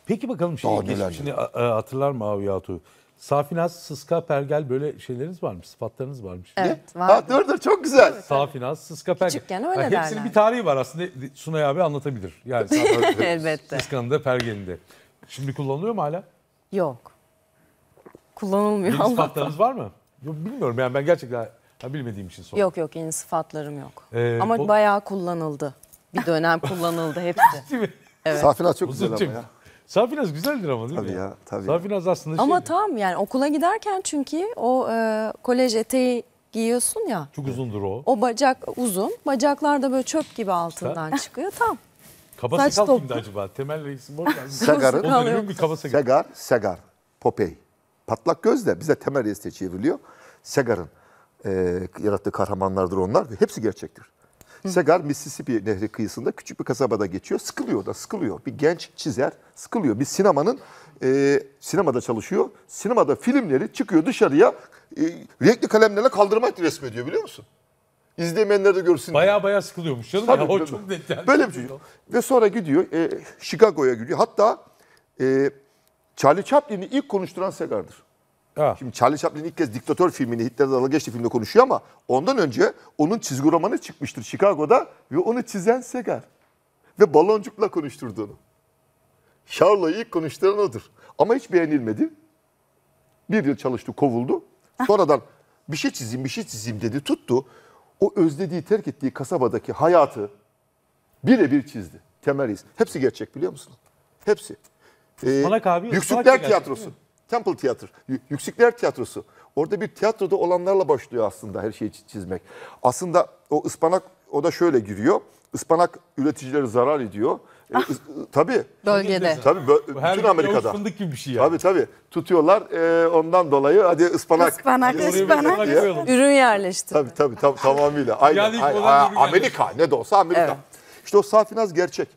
Peki bakalım şey, şimdi a- hatırlar mı Aviyatu? Safinaz, Sıska, Pergel böyle şeyleriniz varmış, sıfatlarınız varmış. Evet, var. Ha, dur dur çok güzel. Safinaz, Sıska, Pergel. Küçükken öyle yani hepsinin derler. bir tarihi var aslında e, Sunay abi anlatabilir. Yani Elbette. Sıska'nın da Pergel'in de. Şimdi kullanılıyor mu hala? Yok. Kullanılmıyor. Yeni sıfatlarınız var mı? Yok, bilmiyorum yani ben gerçekten ha, bilmediğim için sordum. Yok yok yeni sıfatlarım yok. Ee, Ama o... bayağı kullanıldı. Bir dönem kullanıldı hepsi. Değil mi? Evet. Safinaz çok güzel ama ya. Safinaz güzeldir ama değil tabii mi? Tabii ya tabii. Safinaz aslında Ama şey... tam yani okula giderken çünkü o e, kolej eteği giyiyorsun ya. Çok uzundur o. O bacak uzun. Bacaklar da böyle çöp gibi altından çıkıyor. Tam. Kaba Saç sakal kimdi acaba? Temel reisi Morgan. Segar'ın. O dönemin bir kaba sakal. Segar, Segar, Popey. Patlak göz de bize temel reis diye çevriliyor. Segar'ın e, yarattığı kahramanlardır onlar ve hepsi gerçektir. Segar Mississippi Nehri kıyısında küçük bir kasabada geçiyor. Sıkılıyor da sıkılıyor. Bir genç çizer sıkılıyor. Bir sinemanın e, sinemada çalışıyor. Sinemada filmleri çıkıyor dışarıya e, renkli kalemlerle kaldırma resmi biliyor musun? İzlemeyenler de görsün. Baya baya sıkılıyormuş canım. Tabii, ya, o tabii. çok net yani. Böyle bir şey. Ve sonra gidiyor e, Chicago'ya gidiyor. Hatta e, Charlie Chaplin'i ilk konuşturan Segar'dır. Ha. Şimdi Charlie Chaplin ilk kez Diktatör filmini Hitler'e dalga geçti filmde konuşuyor ama ondan önce onun çizgi romanı çıkmıştır Chicago'da ve onu çizen Segar. Ve baloncukla konuşturduğunu. Charlie'yi ilk konuşturan odur. Ama hiç beğenilmedi. Bir yıl çalıştı, kovuldu. Ah. Sonradan bir şey çizeyim, bir şey çizeyim dedi, tuttu o özlediği, terk ettiği kasabadaki hayatı birebir çizdi. Temel iz. Hepsi gerçek biliyor musunuz? Hepsi. Ee, abi, Yüksekler Tiyatrosu. Temple Tiyatro. Yüksekler Tiyatrosu. Orada bir tiyatroda olanlarla başlıyor aslında her şeyi çizmek. Aslında o ıspanak o da şöyle giriyor. Ispanak üreticileri zarar ediyor. E, tabii. Bölgede. Tabii bö- Her bütün Amerika'da. fındık gibi bir şey yani. Tabii tabii. Tutuyorlar e, ondan dolayı hadi ıspanak. Ispanak, Oraya ıspanak. ıspanak Ürün yerleşti. Tabii tabii tam, tamamıyla. Aynen. Yani Ay- Ay- bir Amerika ne de olsa Amerika. Evet. İşte o Safinaz gerçek.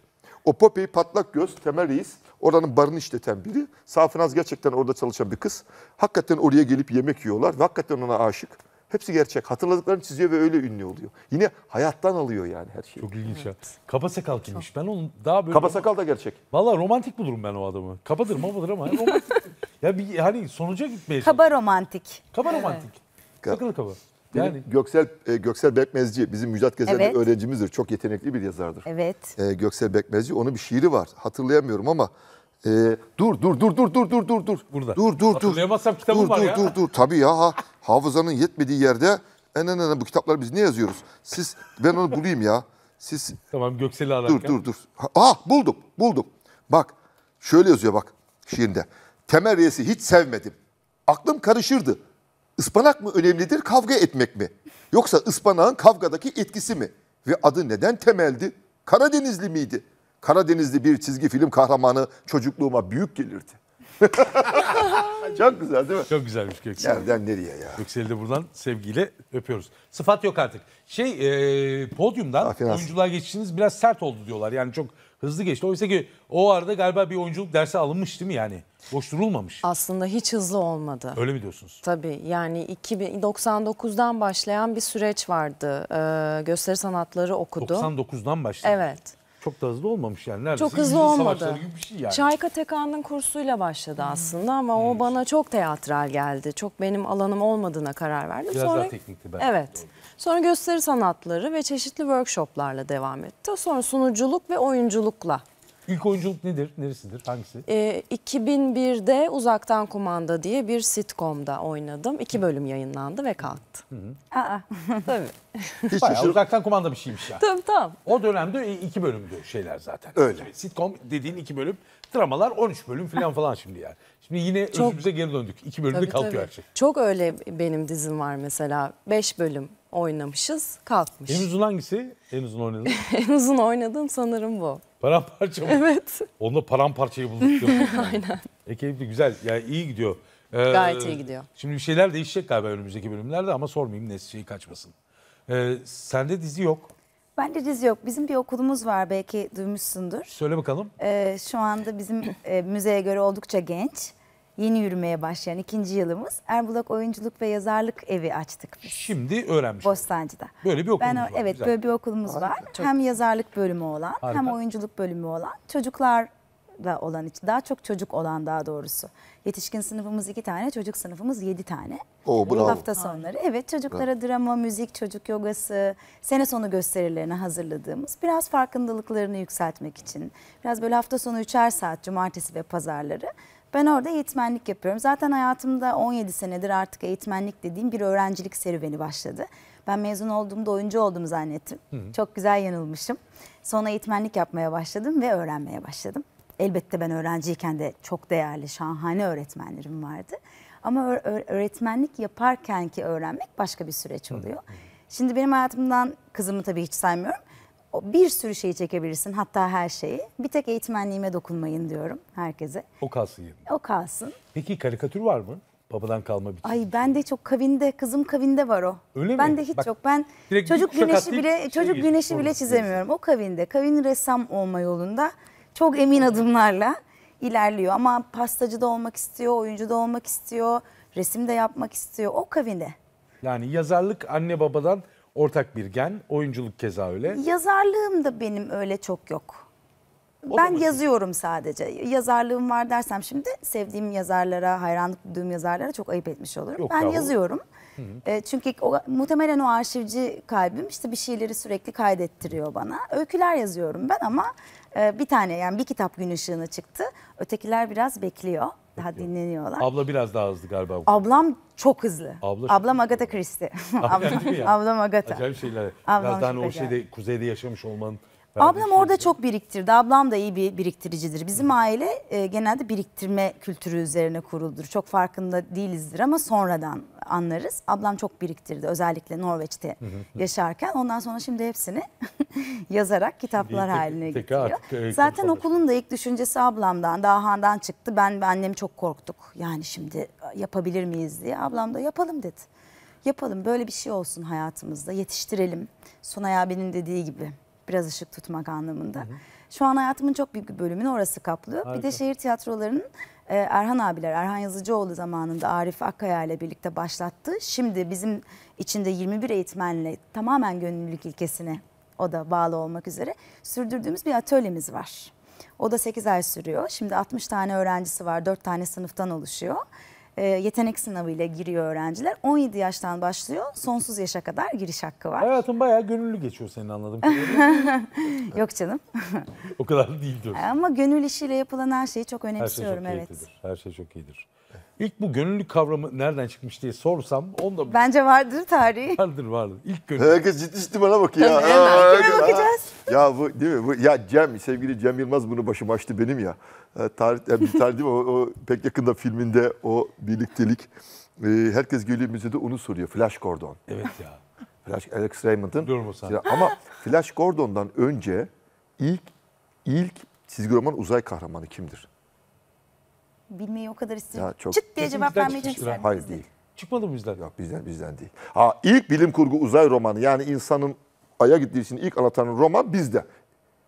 O Popey patlak göz Temel Reis oranın barını işleten biri. Safinaz gerçekten orada çalışan bir kız. Hakikaten oraya gelip yemek yiyorlar ve hakikaten ona aşık. Hepsi gerçek. Hatırladıklarını çiziyor ve öyle ünlü oluyor. Yine hayattan alıyor yani her şeyi. Çok ilginç ya. Kaba sakal kimmiş? Ben onun daha böyle... Kaba sakal da gerçek. Vallahi romantik bulurum ben o adamı. Kabadır mabadır ama romantik. ya bir hani sonuca gitmeye Kaba romantik. Kaba romantik. Sakal kaba. Benim yani Göksel e, Göksel Bekmezci bizim Müjdat Gezen'in evet. öğrencimizdir. Çok yetenekli bir yazardır. Evet. E, Göksel Bekmezci onun bir şiiri var. Hatırlayamıyorum ama ee, dur dur dur dur dur dur dur dur. Burada. Dur dur dur. Hatırlayamazsam kitabım dur, var dur, ya. Dur dur dur. Tabii ya ha, hafızanın yetmediği yerde enen enen bu kitapları biz ne yazıyoruz? Siz ben onu bulayım ya. Siz Tamam Göksel'i ararken. Dur dur dur. Ah buldum buldum. Bak şöyle yazıyor bak şiirinde. Temel reisi hiç sevmedim. Aklım karışırdı. Ispanak mı önemlidir kavga etmek mi? Yoksa ıspanağın kavgadaki etkisi mi? Ve adı neden temeldi? Karadenizli miydi? Karadenizli bir çizgi film kahramanı çocukluğuma büyük gelirdi. Çok güzel değil mi? Çok güzelmiş Göksel. Nereden nereye ya? Göksel'i de buradan sevgiyle öpüyoruz. Sıfat yok artık. Şey e, podyumdan Afiyet oyunculuğa geçişiniz biraz sert oldu diyorlar. Yani çok hızlı geçti. Oysa ki o arada galiba bir oyunculuk dersi alınmış değil mi yani? Boş durulmamış. Aslında hiç hızlı olmadı. Öyle mi diyorsunuz? Tabii yani 99'dan başlayan bir süreç vardı. Ee, gösteri sanatları okudu. 99'dan başladı. Evet çok da hızlı olmamış yani. Neredeyse çok hızlı olmadı. Gibi bir şey yani. Şayka Tekan'ın kursuyla başladı hmm. aslında ama hmm. o bana çok teatral geldi. Çok benim alanım olmadığına karar verdim. Biraz Sonra, daha teknikti belki. Evet. Doğru. Sonra gösteri sanatları ve çeşitli workshoplarla devam etti. Sonra sunuculuk ve oyunculukla İlk oyunculuk nedir? Neresidir? Hangisi? E, ee, 2001'de Uzaktan Kumanda diye bir sitcomda oynadım. İki bölüm yayınlandı ve kalktı. Hı hı. Aa. Tabii. Şey şey uzaktan kumanda bir şeymiş ya. Tabii tamam. O dönemde e, iki bölümdü şeyler zaten. Öyle. Sitcom dediğin iki bölüm. Dramalar 13 bölüm falan falan şimdi yani. Şimdi yine Çok- özümüze geri döndük. İki bölümde kalkıyor tabii. her şey. Çok öyle benim dizim var mesela. Beş bölüm oynamışız, kalkmışız. En uzun hangisi? En uzun oynadın? en uzun oynadığım sanırım bu. Paramparça mı? Evet. Onda paramparçayı bulduk. Aynen. E keyifli, güzel. Yani iyi gidiyor. Ee, Gayet iyi gidiyor. Şimdi bir şeyler değişecek galiba önümüzdeki bölümlerde ama sormayayım ne şey kaçmasın. Ee, sende dizi yok. Ben de dizi yok. Bizim bir okulumuz var belki duymuşsundur. Söyle bakalım. Ee, şu anda bizim e, müzeye göre oldukça genç yeni yürümeye başlayan ikinci yılımız Erbulak Oyunculuk ve Yazarlık Evi açtık biz. Şimdi öğrenmiş. Bostancı'da. Böyle bir okulumuz ben, var. Evet güzel. böyle bir okulumuz Harika. var. Çok... Hem yazarlık bölümü olan Harika. hem oyunculuk bölümü olan çocuklarla olan için daha çok çocuk olan daha doğrusu. Yetişkin sınıfımız iki tane çocuk sınıfımız yedi tane. Oo, bravo. Hafta sonları evet çocuklara bravo. drama, müzik, çocuk yogası, sene sonu gösterilerine hazırladığımız biraz farkındalıklarını yükseltmek için biraz böyle hafta sonu üçer saat cumartesi ve pazarları ben orada eğitmenlik yapıyorum. Zaten hayatımda 17 senedir artık eğitmenlik dediğim bir öğrencilik serüveni başladı. Ben mezun olduğumda oyuncu olduğumu zannettim. Hı hı. Çok güzel yanılmışım. Sonra eğitmenlik yapmaya başladım ve öğrenmeye başladım. Elbette ben öğrenciyken de çok değerli, şahane öğretmenlerim vardı. Ama öğretmenlik yaparken ki öğrenmek başka bir süreç oluyor. Hı hı. Şimdi benim hayatımdan kızımı tabii hiç saymıyorum bir sürü şeyi çekebilirsin hatta her şeyi. Bir tek eğitmenliğime dokunmayın diyorum herkese. O kalsın yerine. O kalsın. Peki karikatür var mı? Babadan kalma bir Ay ben de çok kavinde, kızım kavinde var o. Öyle ben de hiç Bak, yok. Ben çocuk güneşi bile şey, çocuk güneşi bile çizemiyorum. O kavinde. Kavin ressam olma yolunda çok emin adımlarla ilerliyor ama pastacı da olmak istiyor, oyuncu da olmak istiyor, resim de yapmak istiyor. O kavinde. Yani yazarlık anne babadan ortak bir gen, oyunculuk keza öyle. Yazarlığım da benim öyle çok yok. O ben yazıyorum sadece. Yazarlığım var dersem şimdi sevdiğim yazarlara, hayranlık duyduğum yazarlara çok ayıp etmiş olurum. Yok ben yahu. yazıyorum. E, çünkü o, muhtemelen o arşivci kalbim işte bir şeyleri sürekli kaydettiriyor bana. Öyküler yazıyorum ben ama e, bir tane yani bir kitap gün ışığına çıktı. Ötekiler biraz bekliyor daha dinleniyorlar. Abla biraz daha hızlı galiba. Ablam çok hızlı. Abla çok Ablam Agatha Christie. Ablam, değil mi ya? Ablam Agatha. Acayip şeyler. Ablam Biraz daha hani o şeyde kuzeyde yaşamış olmanın Ablam orada çok biriktirdi. Ablam da iyi bir biriktiricidir. Bizim aile e, genelde biriktirme kültürü üzerine kuruludur. Çok farkında değilizdir ama sonradan anlarız. Ablam çok biriktirdi özellikle Norveç'te yaşarken. Ondan sonra şimdi hepsini yazarak kitaplar Tek- haline tekrar getiriyor. artık, e, Zaten okulun da ilk düşüncesi ablamdan, daha Han'dan çıktı. Ben ve annem çok korktuk. Yani şimdi yapabilir miyiz diye. Ablam da yapalım dedi. Yapalım böyle bir şey olsun hayatımızda yetiştirelim. Sunay abinin dediği gibi biraz ışık tutmak anlamında. Hı hı. Şu an hayatımın çok büyük bir bölümünü orası kaplıyor. Harika. Bir de şehir tiyatrolarının e, Erhan abiler, Erhan Yazıcıoğlu zamanında Arif Akkaya ile birlikte başlattı. Şimdi bizim içinde 21 eğitmenle tamamen gönüllülük ilkesine o da bağlı olmak üzere sürdürdüğümüz bir atölyemiz var. O da 8 ay sürüyor. Şimdi 60 tane öğrencisi var, 4 tane sınıftan oluşuyor e, yetenek sınavıyla giriyor öğrenciler. 17 yaştan başlıyor sonsuz yaşa kadar giriş hakkı var. Hayatın bayağı gönüllü geçiyor senin anladığım kadarıyla. Yok canım. o kadar değil diyorsun. Ama gönül işiyle yapılan her şeyi çok önemsiyorum. Her şey çok evet. iyidir. Her şey çok iyidir. İlk bu gönüllü kavramı nereden çıkmış diye sorsam da Bence vardır tarihi. Vardır vardır. İlk gönüllü. Herkes ciddi ciddi bana bakıyor. Tabii, ya. Hemen. bakacağız? Ya bu değil mi? Bu, ya Cem, sevgili Cem Yılmaz bunu başım açtı benim ya. E, tarih yani biter değil O, o pek yakında filminde o birliktelik. E, herkes geliyor müzede onu soruyor. Flash Gordon. Evet ya. Flash Alex Raymond'ın. Ama Flash Gordon'dan önce ilk ilk çizgi roman uzay kahramanı kimdir? Bilmeyi o kadar istedim. Çok... Çıt diye cevap vermeyeceksin. Hayır değil. Çıkmadı mı bizden? Yok bizden bizden değil. Ha ilk bilim kurgu uzay romanı yani insanın aya gittiği için ilk anlatan roman bizde.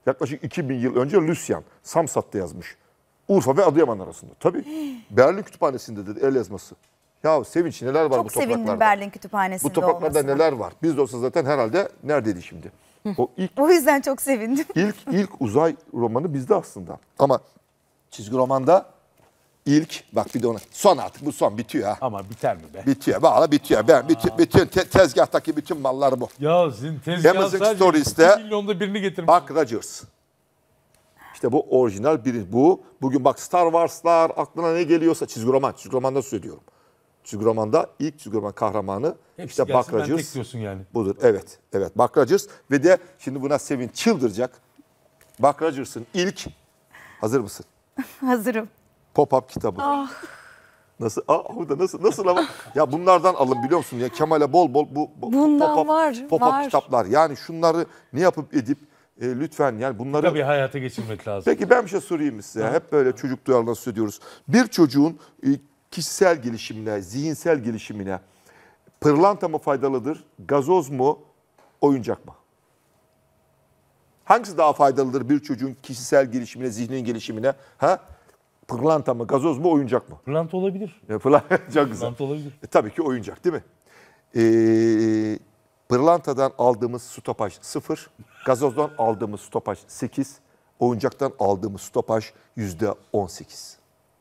Yaklaşık 2000 yıl önce Lucian Samsat'ta yazmış. Urfa ve Adıyaman arasında. Tabii. Berlin Kütüphanesi'nde dedi el yazması. Ya Sevinç neler var Çok bu topraklarda? Çok sevindim Berlin Kütüphanesi'nde Bu topraklarda olmasına. neler var? Biz de olsa zaten herhalde neredeydi şimdi? O, ilk, o yüzden çok sevindim. İlk ilk uzay romanı bizde aslında. Ama çizgi romanda ilk bak bir de ona son artık bu son bitiyor ha. Ama biter mi be? Bitiyor valla bitiyor. Aa. Ben bütün, bütün te, tezgahtaki bütün mallar bu. Ya sizin tezgah Amazon Stories'te milyonda birini getirmiş. Bak Rogers. İşte bu orijinal bir bu. Bugün bak Star Wars'lar aklına ne geliyorsa çizgi roman, çizgi romanda söylüyorum. Çizgi romanda ilk çizgi roman kahramanı Hepsi işte gelsin, Buck Rogers. diyorsun yani. Budur. Evet. Evet. Buck Rogers ve de şimdi buna Sevin çıldıracak. Buck Rogers'ın ilk hazır mısın? Hazırım. Pop-up kitabı. Ah. Nasıl? Aa burada nasıl nasıl ama ya bunlardan alın biliyor musun ya Kemal'e bol bol bu, bu pop-up, pop kitaplar. Yani şunları ne yapıp edip e, lütfen yani bunları... Tabii hayata geçirmek lazım. Peki ben bir şey sorayım size. Hep böyle çocuk duyarlı söz ediyoruz. Bir çocuğun e, kişisel gelişimine, zihinsel gelişimine pırlanta mı faydalıdır, gazoz mu, oyuncak mı? Hangisi daha faydalıdır bir çocuğun kişisel gelişimine, zihnin gelişimine? Ha? Pırlanta mı, gazoz mu, oyuncak mı? Pırlanta olabilir. Ya, e, pırlanta, çok güzel. Pırlanta olabilir. E, tabii ki oyuncak değil mi? Ee, Pırlantadan aldığımız stopaj 0, gazozdan aldığımız stopaj 8, oyuncaktan aldığımız stopaj yüzde %18.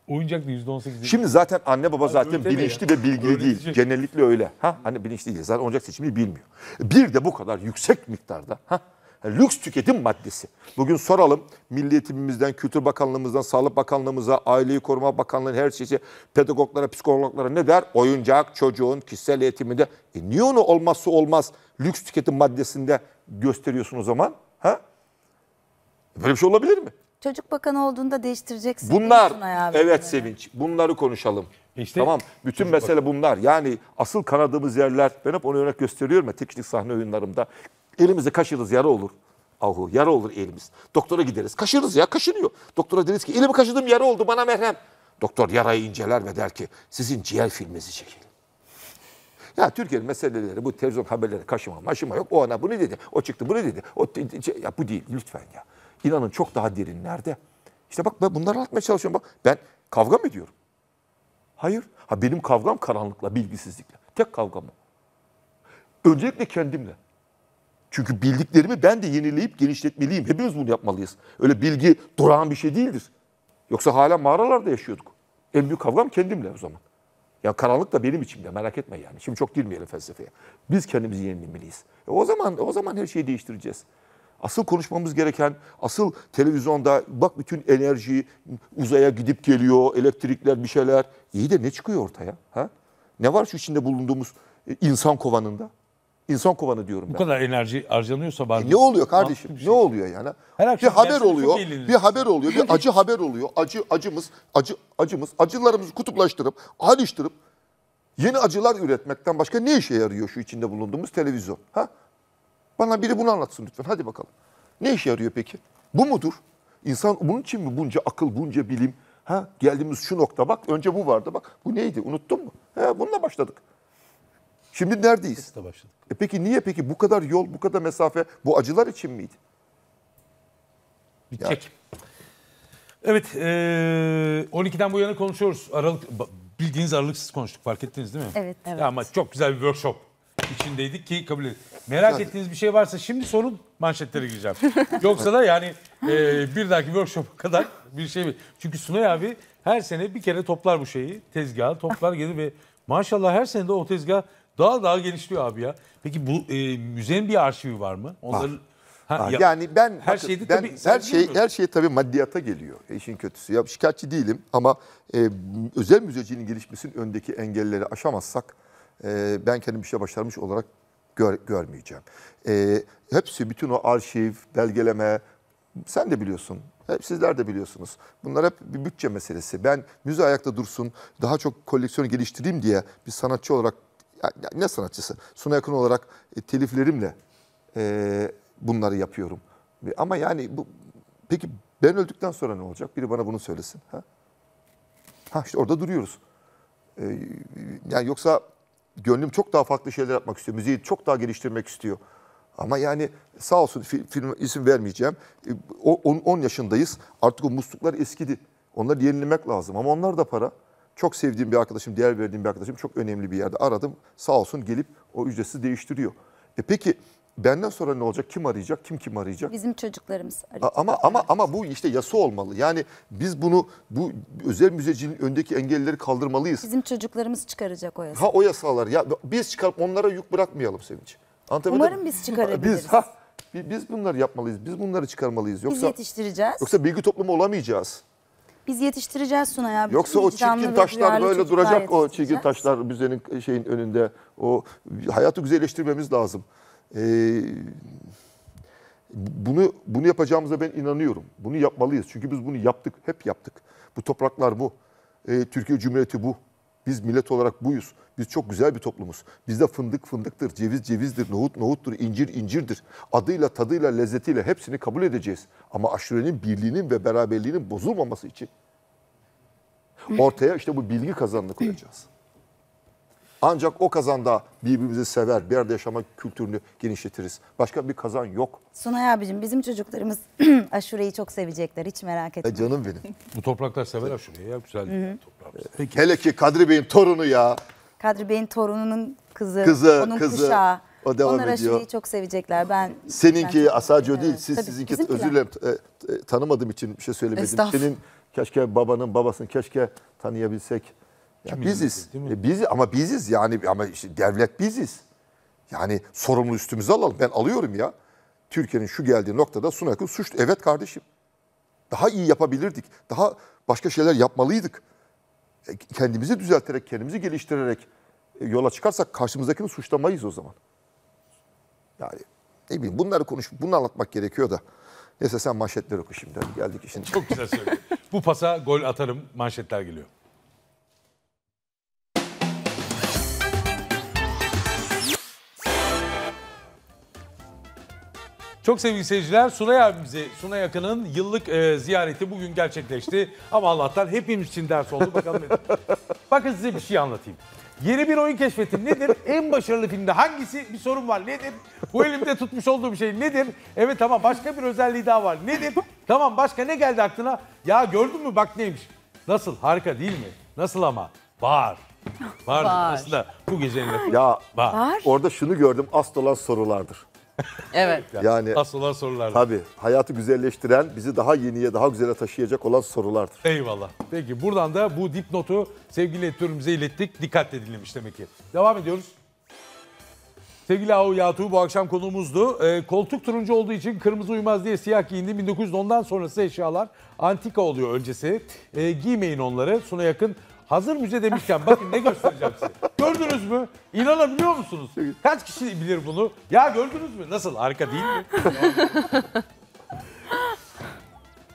Oyuncak da yüzde %18 değil. Şimdi zaten anne baba zaten bilinçli ve bilgili Öğretici. değil. Genellikle öyle. Ha? Hani bilinçli değil. Zaten oyuncak seçimini bilmiyor. Bir de bu kadar yüksek miktarda ha? Yani lüks tüketim maddesi. Bugün soralım milliyetimizden Kültür Bakanlığımızdan, Sağlık Bakanlığımıza, Aileyi Koruma Bakanlığı'nın her şeyi, pedagoglara, psikologlara ne der? Oyuncak çocuğun kişisel eğitiminde. E niye onu olmazsa olmaz lüks tüketim maddesinde gösteriyorsun o zaman? Ha? Böyle bir şey olabilir mi? Çocuk bakanı olduğunda değiştireceksin. Bunlar evet böyle. Sevinç. Bunları konuşalım. İşte, tamam. Bütün mesele bakanı. bunlar. Yani asıl kanadığımız yerler. Ben hep onu örnek gösteriyorum ya teknik sahne oyunlarımda. Elimizi kaşırız yara olur. Ahu yara olur elimiz. Doktora gideriz. Kaşırız ya kaşınıyor. Doktora deriz ki elimi kaşıdım yara oldu bana merhem. Doktor yarayı inceler ve der ki sizin ciğer filmizi çekelim. Ya Türkiye'nin meseleleri bu televizyon haberleri kaşıma maşıma yok. O ana bunu dedi. O çıktı bunu dedi. O, ya bu değil lütfen ya. İnanın çok daha derinlerde. İşte bak ben bunları anlatmaya çalışıyorum. Bak ben kavga mı ediyorum? Hayır. Ha benim kavgam karanlıkla, bilgisizlikle. Tek kavgam o. Öncelikle kendimle. Çünkü bildiklerimi ben de yenileyip genişletmeliyim. Hepimiz bunu yapmalıyız. Öyle bilgi durağan bir şey değildir. Yoksa hala mağaralarda yaşıyorduk. En büyük kavgam kendimle o zaman. Ya karanlık da benim içimde merak etme yani. Şimdi çok girmeyelim felsefeye. Biz kendimizi yenilemeliyiz. E o zaman o zaman her şeyi değiştireceğiz. Asıl konuşmamız gereken, asıl televizyonda bak bütün enerji uzaya gidip geliyor, elektrikler bir şeyler. İyi de ne çıkıyor ortaya? Ha? Ne var şu içinde bulunduğumuz e, insan kovanında? İnsan kovanı diyorum Bu kadar enerji harcanıyorsa bari. E ne oluyor kardeşim? Şey. Ne oluyor yani? Her bir haber oluyor. Bir haber oluyor. Bir acı haber oluyor. Acı acımız, acı acımız, acılarımızı kutuplaştırıp, ayrıştırıp yeni acılar üretmekten başka ne işe yarıyor şu içinde bulunduğumuz televizyon? Ha? Bana biri bunu anlatsın lütfen. Hadi bakalım. Ne işe yarıyor peki? Bu mudur? İnsan bunun için mi bunca akıl, bunca bilim? Ha? Geldiğimiz şu nokta bak. Önce bu vardı bak. Bu neydi? Unuttun mu? Ha, bununla başladık. Şimdi neredeyiz? E peki niye peki bu kadar yol, bu kadar mesafe bu acılar için miydi? Bitecek. çek. Evet, e, 12'den bu yana konuşuyoruz. Aralık bildiğiniz aralıksız konuştuk fark ettiniz değil mi? Evet. evet. Ya ama çok güzel bir workshop içindeydik ki kabul edin. Merak yani. ettiğiniz bir şey varsa şimdi sorun manşetlere gireceğim. Yoksa da yani e, bir dahaki workshop kadar bir şey mi? Çünkü Sunay abi her sene bir kere toplar bu şeyi. Tezgahı toplar gelir ve maşallah her sene de o tezgah daha daha genişliyor abi ya. Peki bu e, müzenin bir arşivi var mı? Onların var. Ha, Ya, yani ben her bakın, şeyde ben, tabii, her şey her şey tabii maddiyata geliyor. İşin kötüsü. Ya şikayetçi değilim ama e, özel müzeciliğin gelişmesinin öndeki engelleri aşamazsak e, ben kendim bir şey başarmış olarak gör, görmeyeceğim. E, hepsi bütün o arşiv, belgeleme sen de biliyorsun hep sizler de biliyorsunuz. Bunlar hep bir bütçe meselesi. Ben müze ayakta dursun, daha çok koleksiyon geliştireyim diye bir sanatçı olarak ne sanatçısı? Suna yakın olarak e, teliflerimle e, bunları yapıyorum. Ama yani bu peki ben öldükten sonra ne olacak? Biri bana bunu söylesin. Ha, ha işte orada duruyoruz. E, yani yoksa gönlüm çok daha farklı şeyler yapmak istiyor. Müziği çok daha geliştirmek istiyor. Ama yani sağ olsun film, film isim vermeyeceğim. 10 e, yaşındayız. Artık o musluklar eskidi. Onları yenilemek lazım ama onlar da para çok sevdiğim bir arkadaşım, değer verdiğim bir arkadaşım çok önemli bir yerde aradım. Sağ olsun gelip o ücretsiz değiştiriyor. E peki benden sonra ne olacak? Kim arayacak? Kim kim arayacak? Bizim çocuklarımız arayacak. Ama ama ama bu işte yasa olmalı. Yani biz bunu bu özel müzecinin öndeki engelleri kaldırmalıyız. Bizim çocuklarımız çıkaracak o yasa. Ha o yasalar ya biz çıkarıp onlara yük bırakmayalım sevinç. Anlatabildim Umarım biz çıkarabiliriz. Biz, ha, biz bunları yapmalıyız. Biz bunları çıkarmalıyız. Yoksa, biz yetiştireceğiz. Yoksa bilgi toplumu olamayacağız. Biz yetiştireceğiz Sunay abi. Yoksa o çirkin taşlar böyle duracak o çirkin taşlar müzenin şeyin önünde. O hayatı güzelleştirmemiz lazım. Ee, bunu bunu yapacağımıza ben inanıyorum. Bunu yapmalıyız. Çünkü biz bunu yaptık. Hep yaptık. Bu topraklar bu. Ee, Türkiye Cumhuriyeti bu. Biz millet olarak buyuz. Biz çok güzel bir toplumuz. Bizde fındık fındıktır, ceviz cevizdir, nohut nohuttur, incir incirdir. Adıyla, tadıyla, lezzetiyle hepsini kabul edeceğiz. Ama aşurenin birliğinin ve beraberliğinin bozulmaması için ortaya işte bu bilgi kazanını koyacağız. Ancak o kazanda birbirimizi sever, bir arada yaşama kültürünü genişletiriz. Başka bir kazan yok. Sunay abicim bizim çocuklarımız aşureyi çok sevecekler hiç merak etme. E canım benim. Bu topraklar sever aşureyi ya güzel hı e, Hele ki Kadri Bey'in torunu ya. Kadri Bey'in torununun kızı, kızı onun kızı. kuşağı. O devam Onlar ediyor. aşureyi çok sevecekler. Ben Seninki Asacio değil, siz Tabii, sizinki özür dilerim e, e, tanımadığım için bir şey söylemedim. Senin keşke babanın babasını keşke tanıyabilsek ya biziz. E, biz ama biziz yani ama işte devlet biziz. Yani sorumlu üstümüze alalım. Ben alıyorum ya. Türkiye'nin şu geldiği noktada Sunak'ın suç evet kardeşim. Daha iyi yapabilirdik. Daha başka şeyler yapmalıydık. E, kendimizi düzelterek, kendimizi geliştirerek e, yola çıkarsak karşımızdakini suçlamayız o zaman. Yani ne bileyim bunları konuş, bunu anlatmak gerekiyor da. Neyse sen manşetler oku şimdi. Geldik işin. Çok güzel söyledin. Bu pasa gol atarım manşetler geliyor. Çok sevgili seyirciler Sunay abimize, Sunay Akın'ın yıllık e, ziyareti bugün gerçekleşti. Ama Allah'tan hepimiz için ders oldu. Bakalım nedir? Bakın size bir şey anlatayım. Yeni bir oyun keşfetim nedir? En başarılı filmde hangisi? Bir sorun var nedir? Bu elimde tutmuş olduğum şey nedir? Evet tamam başka bir özelliği daha var. Nedir? Tamam başka ne geldi aklına? Ya gördün mü bak neymiş? Nasıl? Harika değil mi? Nasıl ama? Var. Var. Aslında bu gecenin. Ya Var. orada şunu gördüm. Asıl olan sorulardır. Evet. Yani Asılan sorular. tabii hayatı güzelleştiren, bizi daha yeniye, daha güzele taşıyacak olan sorulardır. Eyvallah. Peki buradan da bu dipnotu sevgili editörümüze ilettik. Dikkatle dinlemiş demek ki. Devam ediyoruz. Sevgili Ahu Yatu bu akşam konuğumuzdu. Ee, koltuk turuncu olduğu için kırmızı uymaz diye siyah giyindi. 1910'dan sonrası eşyalar antika oluyor öncesi. Ee, giymeyin onları. Suna yakın Hazır müze demişken bakın ne göstereceğim size. Gördünüz mü? İnanabiliyor musunuz? Kaç kişi bilir bunu? Ya gördünüz mü? Nasıl? Harika değil mi?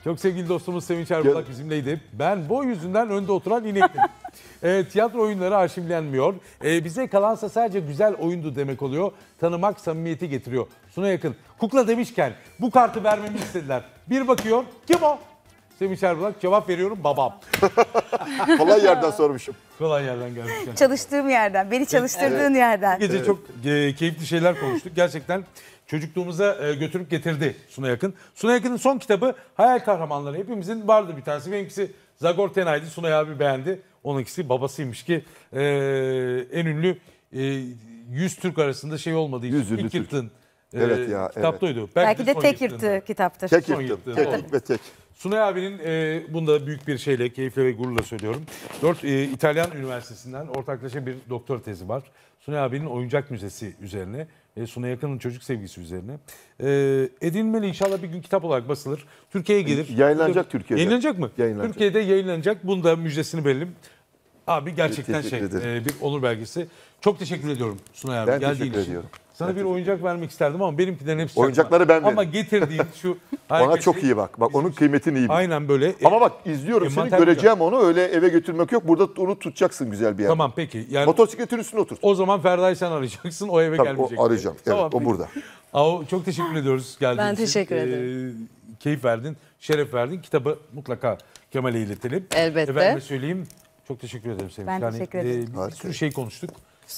Çok sevgili dostumuz Sevinç Erbulak bizimleydi. Ben boy yüzünden önde oturan inektim. e, tiyatro oyunları arşivlenmiyor. E, bize kalansa sadece güzel oyundu demek oluyor. Tanımak samimiyeti getiriyor. Suna yakın. Kukla demişken bu kartı vermemi istediler. Bir bakıyor. Kim o? Sevinç Erbulak cevap veriyorum babam. Kolay yerden sormuşum. Kolay yerden gelmiş. yani. Çalıştığım yerden, beni çalıştırdığın yerden. Gece çok e, keyifli şeyler konuştuk. Gerçekten çocukluğumuza e, götürüp getirdi Suna Yakın. Suna Yakın'ın son kitabı Hayal Kahramanları. Hepimizin vardı bir tanesi. Benimkisi Zagor Tenay'dı. Suna abi beğendi. Onunkisi babasıymış ki e, en ünlü e, 100 Türk arasında şey olmadığı için. Türk. yırtığın, e, Evet ya, e, evet. kitapta oydu. Belki de son tek yırtığında. yırtı kitaptır. Tek Son yırttım. Tek ve tek. Sunay abinin e, bunu da büyük bir şeyle, keyifle ve gururla söylüyorum. Dört e, İtalyan Üniversitesi'nden ortaklaşa bir doktor tezi var. Sunay abinin oyuncak müzesi üzerine ve Sunay Akın'ın çocuk sevgisi üzerine. E, edinmeli inşallah bir gün kitap olarak basılır. Türkiye'ye gelir. Yayınlanacak Türkiye, Türkiye'de. Yayınlanacak mı? Yayınlanacak. Türkiye'de yayınlanacak. Bunu da müjdesini verelim. Abi gerçekten şey e, bir onur belgesi. Çok teşekkür ediyorum Sunay abi. Ben Geldiğin teşekkür için. ediyorum. Sana bir oyuncak vermek isterdim ama benimkilerin hepsi Oyuncakları ben Ama veririm. getirdiğin şu... Ona çok iyi bak. Bak onun kıymetini iyi bil. Aynen böyle. E, ama bak izliyorum e, seni mantar göreceğim onu öyle eve götürmek yok. Burada onu tutacaksın güzel bir yerde. Tamam peki. Yani Motosikletin üstüne oturt. O zaman Ferda'yı sen arayacaksın. O eve Tabii, gelmeyecek. o arayacağım. Evet, Tamam, o burada. Aa çok teşekkür ediyoruz geldiğin Ben için. teşekkür ee, ederim. Ee, keyif verdin, şeref verdin. Kitabı mutlaka Kemal'e iletelim. Elbette. Efendime söyleyeyim. Çok teşekkür ederim Sevim. Ben teşekkür ederim. E, bir Harika. sürü şey konuştuk.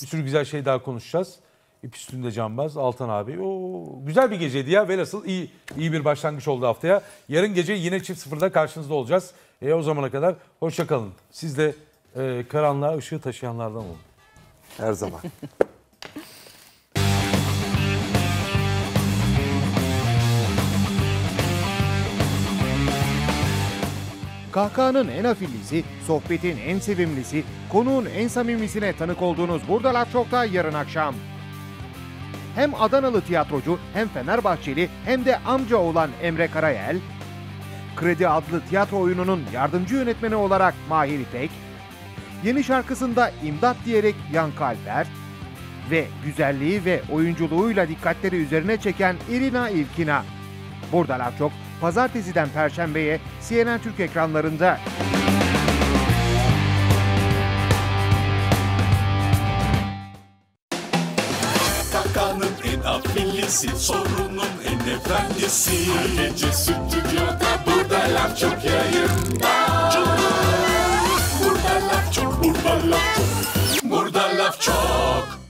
Bir sürü güzel şey daha konuşacağız. İp üstünde cambaz Altan abi. O güzel bir geceydi ya. Velhasıl iyi iyi bir başlangıç oldu haftaya. Yarın gece yine çift sıfırda karşınızda olacağız. E, o zamana kadar hoşça kalın. Siz de e, karanlığa ışığı taşıyanlardan olun. Her zaman. Kahkahanın en hafiflisi, sohbetin en sevimlisi, konuğun en samimisine tanık olduğunuz Buradalar Çok'ta yarın akşam hem Adanalı tiyatrocu hem Fenerbahçeli hem de amca olan Emre Karayel, Kredi adlı tiyatro oyununun yardımcı yönetmeni olarak Mahir İpek, yeni şarkısında imdat diyerek Yankı Alper ve güzelliği ve oyunculuğuyla dikkatleri üzerine çeken Irina İlkina. Burada laf çok pazartesiden perşembeye CNN Türk ekranlarında. takvillisi Sorunun en efendisi Her gece stüdyoda burada laf çok yayında çok. Burada laf çok, burada laf çok Burada laf çok